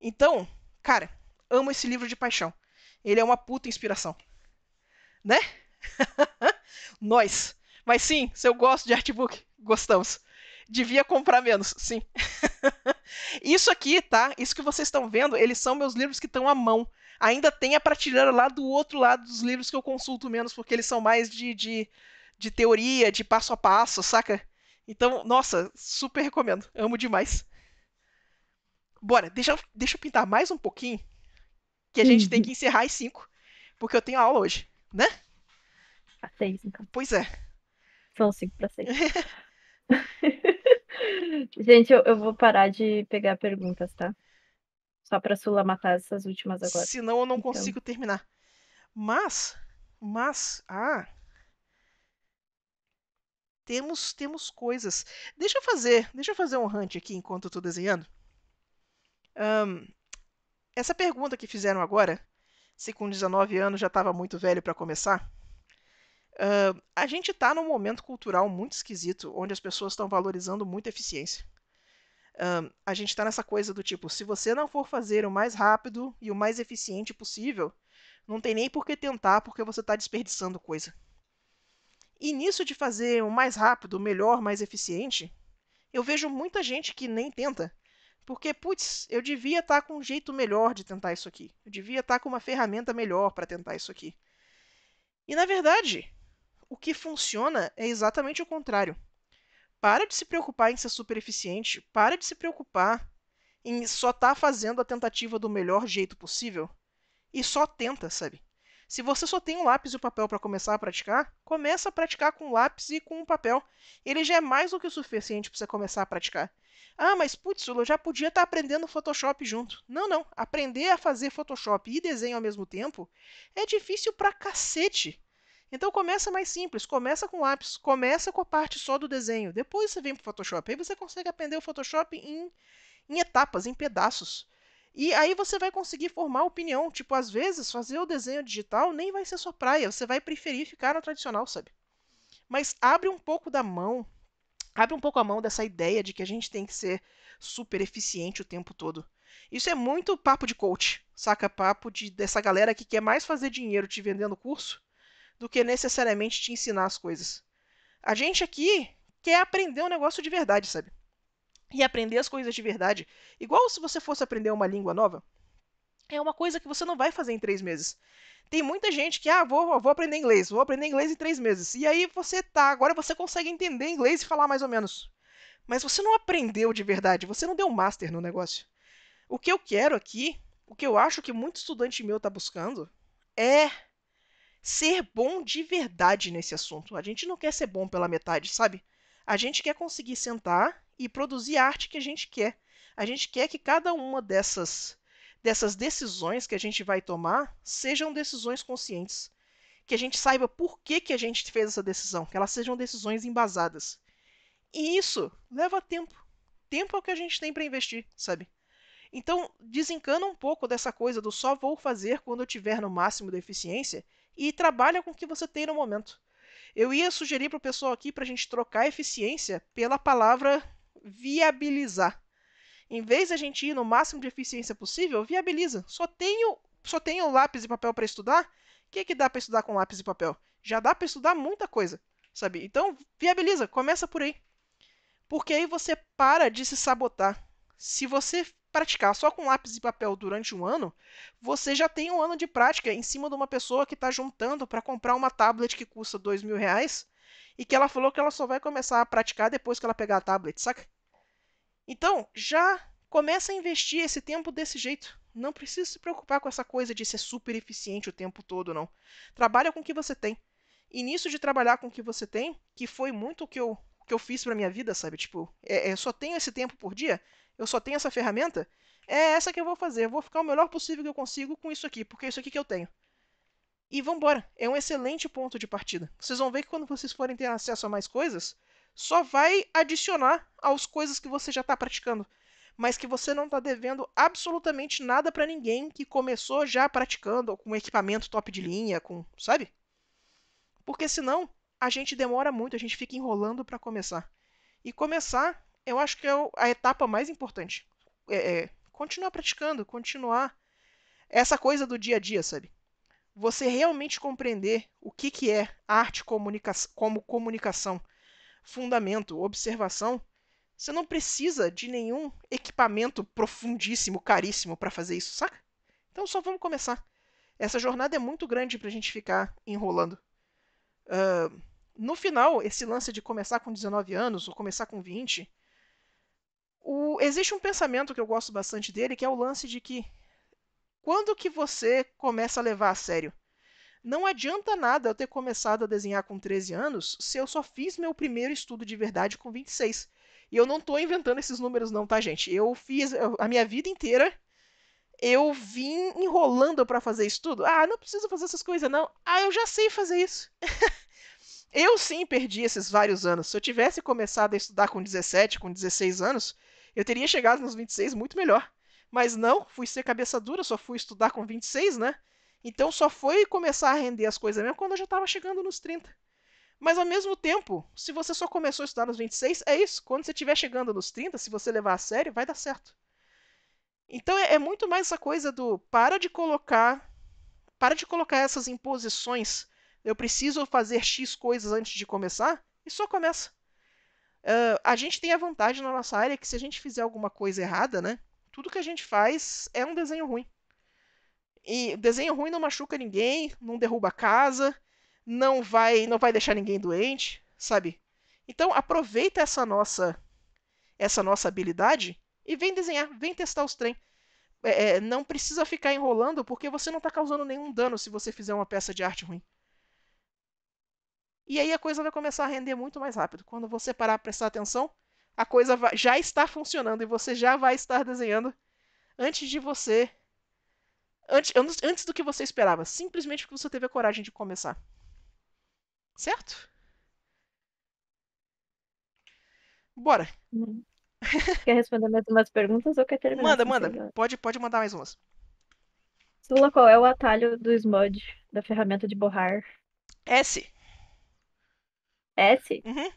Então, cara, amo esse livro de paixão. Ele é uma puta inspiração. Né? Nós. Mas sim, se eu gosto de artbook, gostamos. Devia comprar menos, sim. isso aqui, tá? Isso que vocês estão vendo, eles são meus livros que estão à mão. Ainda tem a prateleira lá do outro lado dos livros que eu consulto menos, porque eles são mais de, de, de teoria, de passo a passo, saca? Então, nossa, super recomendo. Amo demais. Bora, deixa, deixa eu pintar mais um pouquinho, que a gente tem uhum. que encerrar às 5, porque eu tenho aula hoje, né? até 6, então. Pois é. São cinco para seis. Gente, eu, eu vou parar de pegar perguntas, tá? Só pra Sula matar essas últimas agora. Senão eu não então. consigo terminar. Mas, mas, ah. Temos, temos coisas. Deixa eu fazer, deixa eu fazer um hunt aqui enquanto eu tô desenhando. Um, essa pergunta que fizeram agora, se com 19 anos já estava muito velho para começar. Uh, a gente está num momento cultural muito esquisito, onde as pessoas estão valorizando muito a eficiência. Uh, a gente está nessa coisa do tipo, se você não for fazer o mais rápido e o mais eficiente possível, não tem nem por que tentar, porque você está desperdiçando coisa. E nisso de fazer o mais rápido, o melhor, mais eficiente, eu vejo muita gente que nem tenta. Porque, putz, eu devia estar tá com um jeito melhor de tentar isso aqui. Eu devia estar tá com uma ferramenta melhor para tentar isso aqui. E na verdade, o que funciona é exatamente o contrário. Para de se preocupar em ser super eficiente, para de se preocupar em só estar tá fazendo a tentativa do melhor jeito possível e só tenta, sabe? Se você só tem um lápis e o um papel para começar a praticar, começa a praticar com o lápis e com o papel. Ele já é mais do que o suficiente para você começar a praticar. Ah, mas putz, eu já podia estar tá aprendendo Photoshop junto. Não, não. Aprender a fazer Photoshop e desenho ao mesmo tempo é difícil pra cacete. Então começa mais simples, começa com lápis, começa com a parte só do desenho, depois você vem para o Photoshop, aí você consegue aprender o Photoshop em, em etapas, em pedaços. E aí você vai conseguir formar opinião, tipo, às vezes fazer o desenho digital nem vai ser sua praia, você vai preferir ficar no tradicional, sabe? Mas abre um pouco da mão, abre um pouco a mão dessa ideia de que a gente tem que ser super eficiente o tempo todo. Isso é muito papo de coach, saca? Papo de, dessa galera que quer mais fazer dinheiro te vendendo curso do que necessariamente te ensinar as coisas. A gente aqui quer aprender um negócio de verdade, sabe? E aprender as coisas de verdade, igual se você fosse aprender uma língua nova, é uma coisa que você não vai fazer em três meses. Tem muita gente que, ah, vou, vou aprender inglês, vou aprender inglês em três meses. E aí você tá, agora você consegue entender inglês e falar mais ou menos. Mas você não aprendeu de verdade, você não deu um master no negócio. O que eu quero aqui, o que eu acho que muito estudante meu tá buscando, é ser bom de verdade nesse assunto. A gente não quer ser bom pela metade, sabe? A gente quer conseguir sentar e produzir a arte que a gente quer. A gente quer que cada uma dessas dessas decisões que a gente vai tomar sejam decisões conscientes, que a gente saiba por que, que a gente fez essa decisão, que elas sejam decisões embasadas. E isso leva tempo. Tempo é o que a gente tem para investir, sabe? Então, desencana um pouco dessa coisa do só vou fazer quando eu tiver no máximo da eficiência e trabalha com o que você tem no momento. Eu ia sugerir para o pessoal aqui para a gente trocar eficiência pela palavra viabilizar. Em vez da gente ir no máximo de eficiência possível, viabiliza. Só tenho, só tenho lápis e papel para estudar. O que, que dá para estudar com lápis e papel? Já dá para estudar muita coisa, sabe? Então, viabiliza, começa por aí. Porque aí você para de se sabotar. Se você praticar só com lápis e papel durante um ano, você já tem um ano de prática em cima de uma pessoa que está juntando para comprar uma tablet que custa dois mil reais e que ela falou que ela só vai começar a praticar depois que ela pegar a tablet, saca? Então, já começa a investir esse tempo desse jeito. Não precisa se preocupar com essa coisa de ser super eficiente o tempo todo, não. Trabalha com o que você tem. E nisso de trabalhar com o que você tem, que foi muito o que eu, que eu fiz pra minha vida, sabe? Tipo, é, é, só tenho esse tempo por dia, eu só tenho essa ferramenta, é essa que eu vou fazer. Eu vou ficar o melhor possível que eu consigo com isso aqui, porque é isso aqui que eu tenho. E vambora, é um excelente ponto de partida. Vocês vão ver que quando vocês forem ter acesso a mais coisas, só vai adicionar aos coisas que você já está praticando, mas que você não está devendo absolutamente nada para ninguém que começou já praticando com equipamento top de linha, com, sabe? Porque senão a gente demora muito, a gente fica enrolando para começar. E começar eu acho que é a etapa mais importante. É, é, continuar praticando, continuar essa coisa do dia a dia, sabe? Você realmente compreender o que, que é arte comunica como comunicação, fundamento, observação. Você não precisa de nenhum equipamento profundíssimo, caríssimo para fazer isso, saca? Então só vamos começar. Essa jornada é muito grande para a gente ficar enrolando. Uh, no final, esse lance de começar com 19 anos ou começar com 20 o, existe um pensamento que eu gosto bastante dele, que é o lance de que quando que você começa a levar a sério? Não adianta nada eu ter começado a desenhar com 13 anos se eu só fiz meu primeiro estudo de verdade com 26. E eu não estou inventando esses números não, tá, gente? Eu fiz a minha vida inteira eu vim enrolando para fazer estudo. Ah, não preciso fazer essas coisas não. Ah, eu já sei fazer isso. eu sim perdi esses vários anos. Se eu tivesse começado a estudar com 17, com 16 anos, eu teria chegado nos 26 muito melhor. Mas não, fui ser cabeça dura, só fui estudar com 26, né? Então só foi começar a render as coisas mesmo quando eu já estava chegando nos 30. Mas ao mesmo tempo, se você só começou a estudar nos 26, é isso. Quando você estiver chegando nos 30, se você levar a sério, vai dar certo. Então é, é muito mais essa coisa do para de colocar. Para de colocar essas imposições. Eu preciso fazer X coisas antes de começar e só começa. Uh, a gente tem a vantagem na nossa área que se a gente fizer alguma coisa errada, né? Tudo que a gente faz é um desenho ruim. E desenho ruim não machuca ninguém, não derruba a casa, não vai, não vai deixar ninguém doente, sabe? Então aproveita essa nossa essa nossa habilidade e vem desenhar, vem testar os trem. É, é não precisa ficar enrolando porque você não está causando nenhum dano se você fizer uma peça de arte ruim. E aí a coisa vai começar a render muito mais rápido. Quando você parar para prestar atenção, a coisa vai, já está funcionando e você já vai estar desenhando antes de você. Antes, antes do que você esperava, simplesmente porque você teve a coragem de começar. Certo? Bora! Hum. Quer responder mais umas perguntas ou quer terminar? Manda, manda. Pode, pode mandar mais umas. Sula, qual é o atalho do SMOD, da ferramenta de borrar? S. S? Uhum.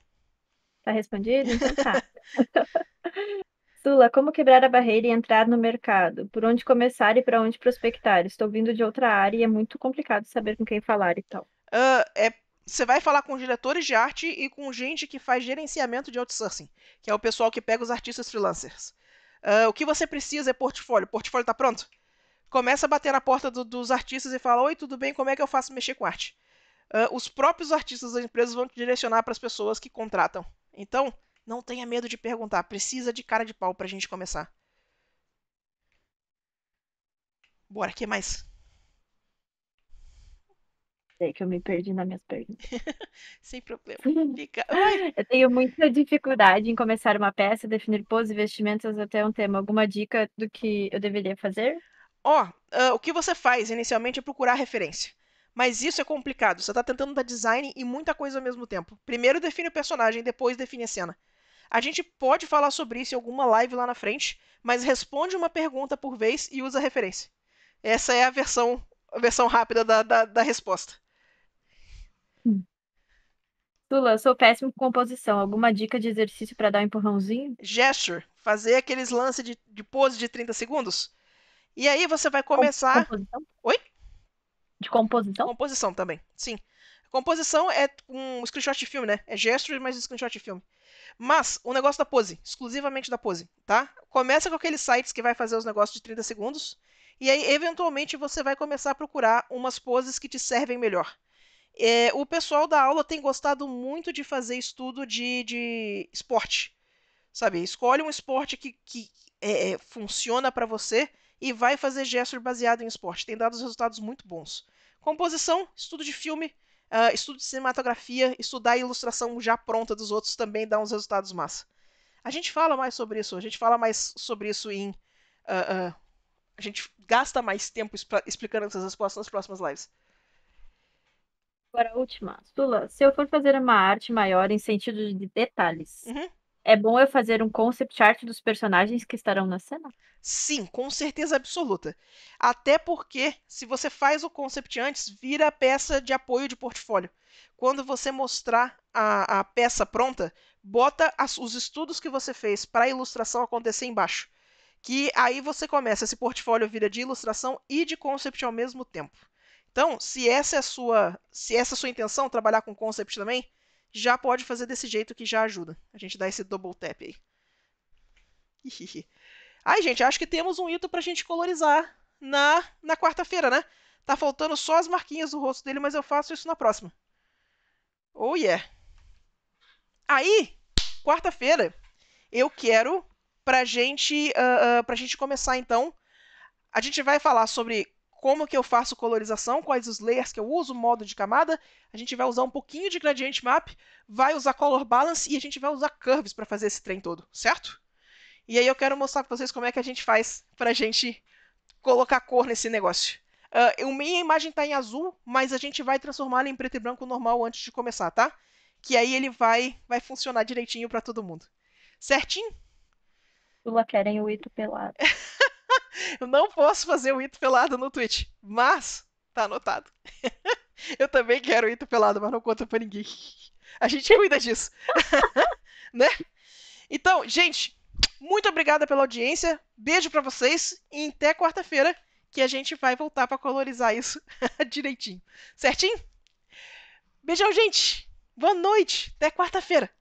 Tá respondido? Então tá. Sula, como quebrar a barreira e entrar no mercado? Por onde começar e para onde prospectar? Estou vindo de outra área e é muito complicado saber com quem falar e tal. Uh, é, você vai falar com diretores de arte e com gente que faz gerenciamento de outsourcing, que é o pessoal que pega os artistas freelancers. Uh, o que você precisa é portfólio. O portfólio está pronto? Começa a bater na porta do, dos artistas e fala: Oi, tudo bem? Como é que eu faço mexer com arte? uh, os próprios artistas das empresas vão te direcionar para as pessoas que contratam. Então, não tenha medo de perguntar. Precisa de cara de pau para a gente começar. Bora, que mais? Sei que eu me perdi nas minhas perguntas. Sem problema. Fica... eu tenho muita dificuldade em começar uma peça, definir pose, vestimentas até um tema. Alguma dica do que eu deveria fazer? Ó, oh, uh, o que você faz inicialmente é procurar referência. Mas isso é complicado. Você está tentando dar design e muita coisa ao mesmo tempo. Primeiro define o personagem, depois define a cena. A gente pode falar sobre isso em alguma live lá na frente, mas responde uma pergunta por vez e usa referência. Essa é a versão, a versão rápida da, da, da resposta. Tula, hum. eu sou péssimo com composição. Alguma dica de exercício para dar um empurrãozinho? Gesture. Fazer aqueles lances de, de pose de 30 segundos. E aí você vai começar. Composição? Oi? De composição? Composição também, sim. Composição é um screenshot de filme, né? É gestos, mas screenshot de filme. Mas, o negócio da pose, exclusivamente da pose, tá? Começa com aqueles sites que vai fazer os negócios de 30 segundos, e aí, eventualmente, você vai começar a procurar umas poses que te servem melhor. É, o pessoal da aula tem gostado muito de fazer estudo de, de esporte. Sabe? Escolhe um esporte que, que é, é funciona para você e vai fazer gesture baseado em esporte. Tem dado resultados muito bons. Composição, estudo de filme, uh, estudo de cinematografia, estudar a ilustração já pronta dos outros também dá uns resultados massa. A gente fala mais sobre isso, a gente fala mais sobre isso em. Uh, uh, a gente gasta mais tempo explicando essas respostas nas próximas lives. Agora a última. Sula se eu for fazer uma arte maior em sentido de detalhes, uhum é bom eu fazer um concept art dos personagens que estarão na cena? Sim, com certeza absoluta. Até porque, se você faz o concept antes, vira peça de apoio de portfólio. Quando você mostrar a, a peça pronta, bota as, os estudos que você fez para a ilustração acontecer embaixo. Que aí você começa, esse portfólio vira de ilustração e de concept ao mesmo tempo. Então, se essa é a sua, se essa é a sua intenção, trabalhar com concept também, já pode fazer desse jeito que já ajuda. A gente dá esse double tap aí. Ai, gente, acho que temos um item pra gente colorizar na, na quarta-feira, né? Tá faltando só as marquinhas do rosto dele, mas eu faço isso na próxima. Oh, yeah. Aí, quarta-feira, eu quero pra gente, uh, uh, pra gente começar, então, a gente vai falar sobre como que eu faço colorização, quais os layers que eu uso, modo de camada. A gente vai usar um pouquinho de gradient map, vai usar color balance e a gente vai usar curves para fazer esse trem todo, certo? E aí eu quero mostrar para vocês como é que a gente faz para a gente colocar cor nesse negócio. Uh, minha imagem está em azul, mas a gente vai transformá-la em preto e branco normal antes de começar, tá? Que aí ele vai, vai funcionar direitinho para todo mundo. Certinho? Lula querem o Ito pelado. Eu não posso fazer o Ito Pelado no Twitch, mas tá anotado. Eu também quero o Ito Pelado, mas não conta pra ninguém. A gente cuida disso. né? Então, gente, muito obrigada pela audiência. Beijo para vocês e até quarta-feira que a gente vai voltar para colorizar isso direitinho. Certinho? Beijão, gente. Boa noite. Até quarta-feira.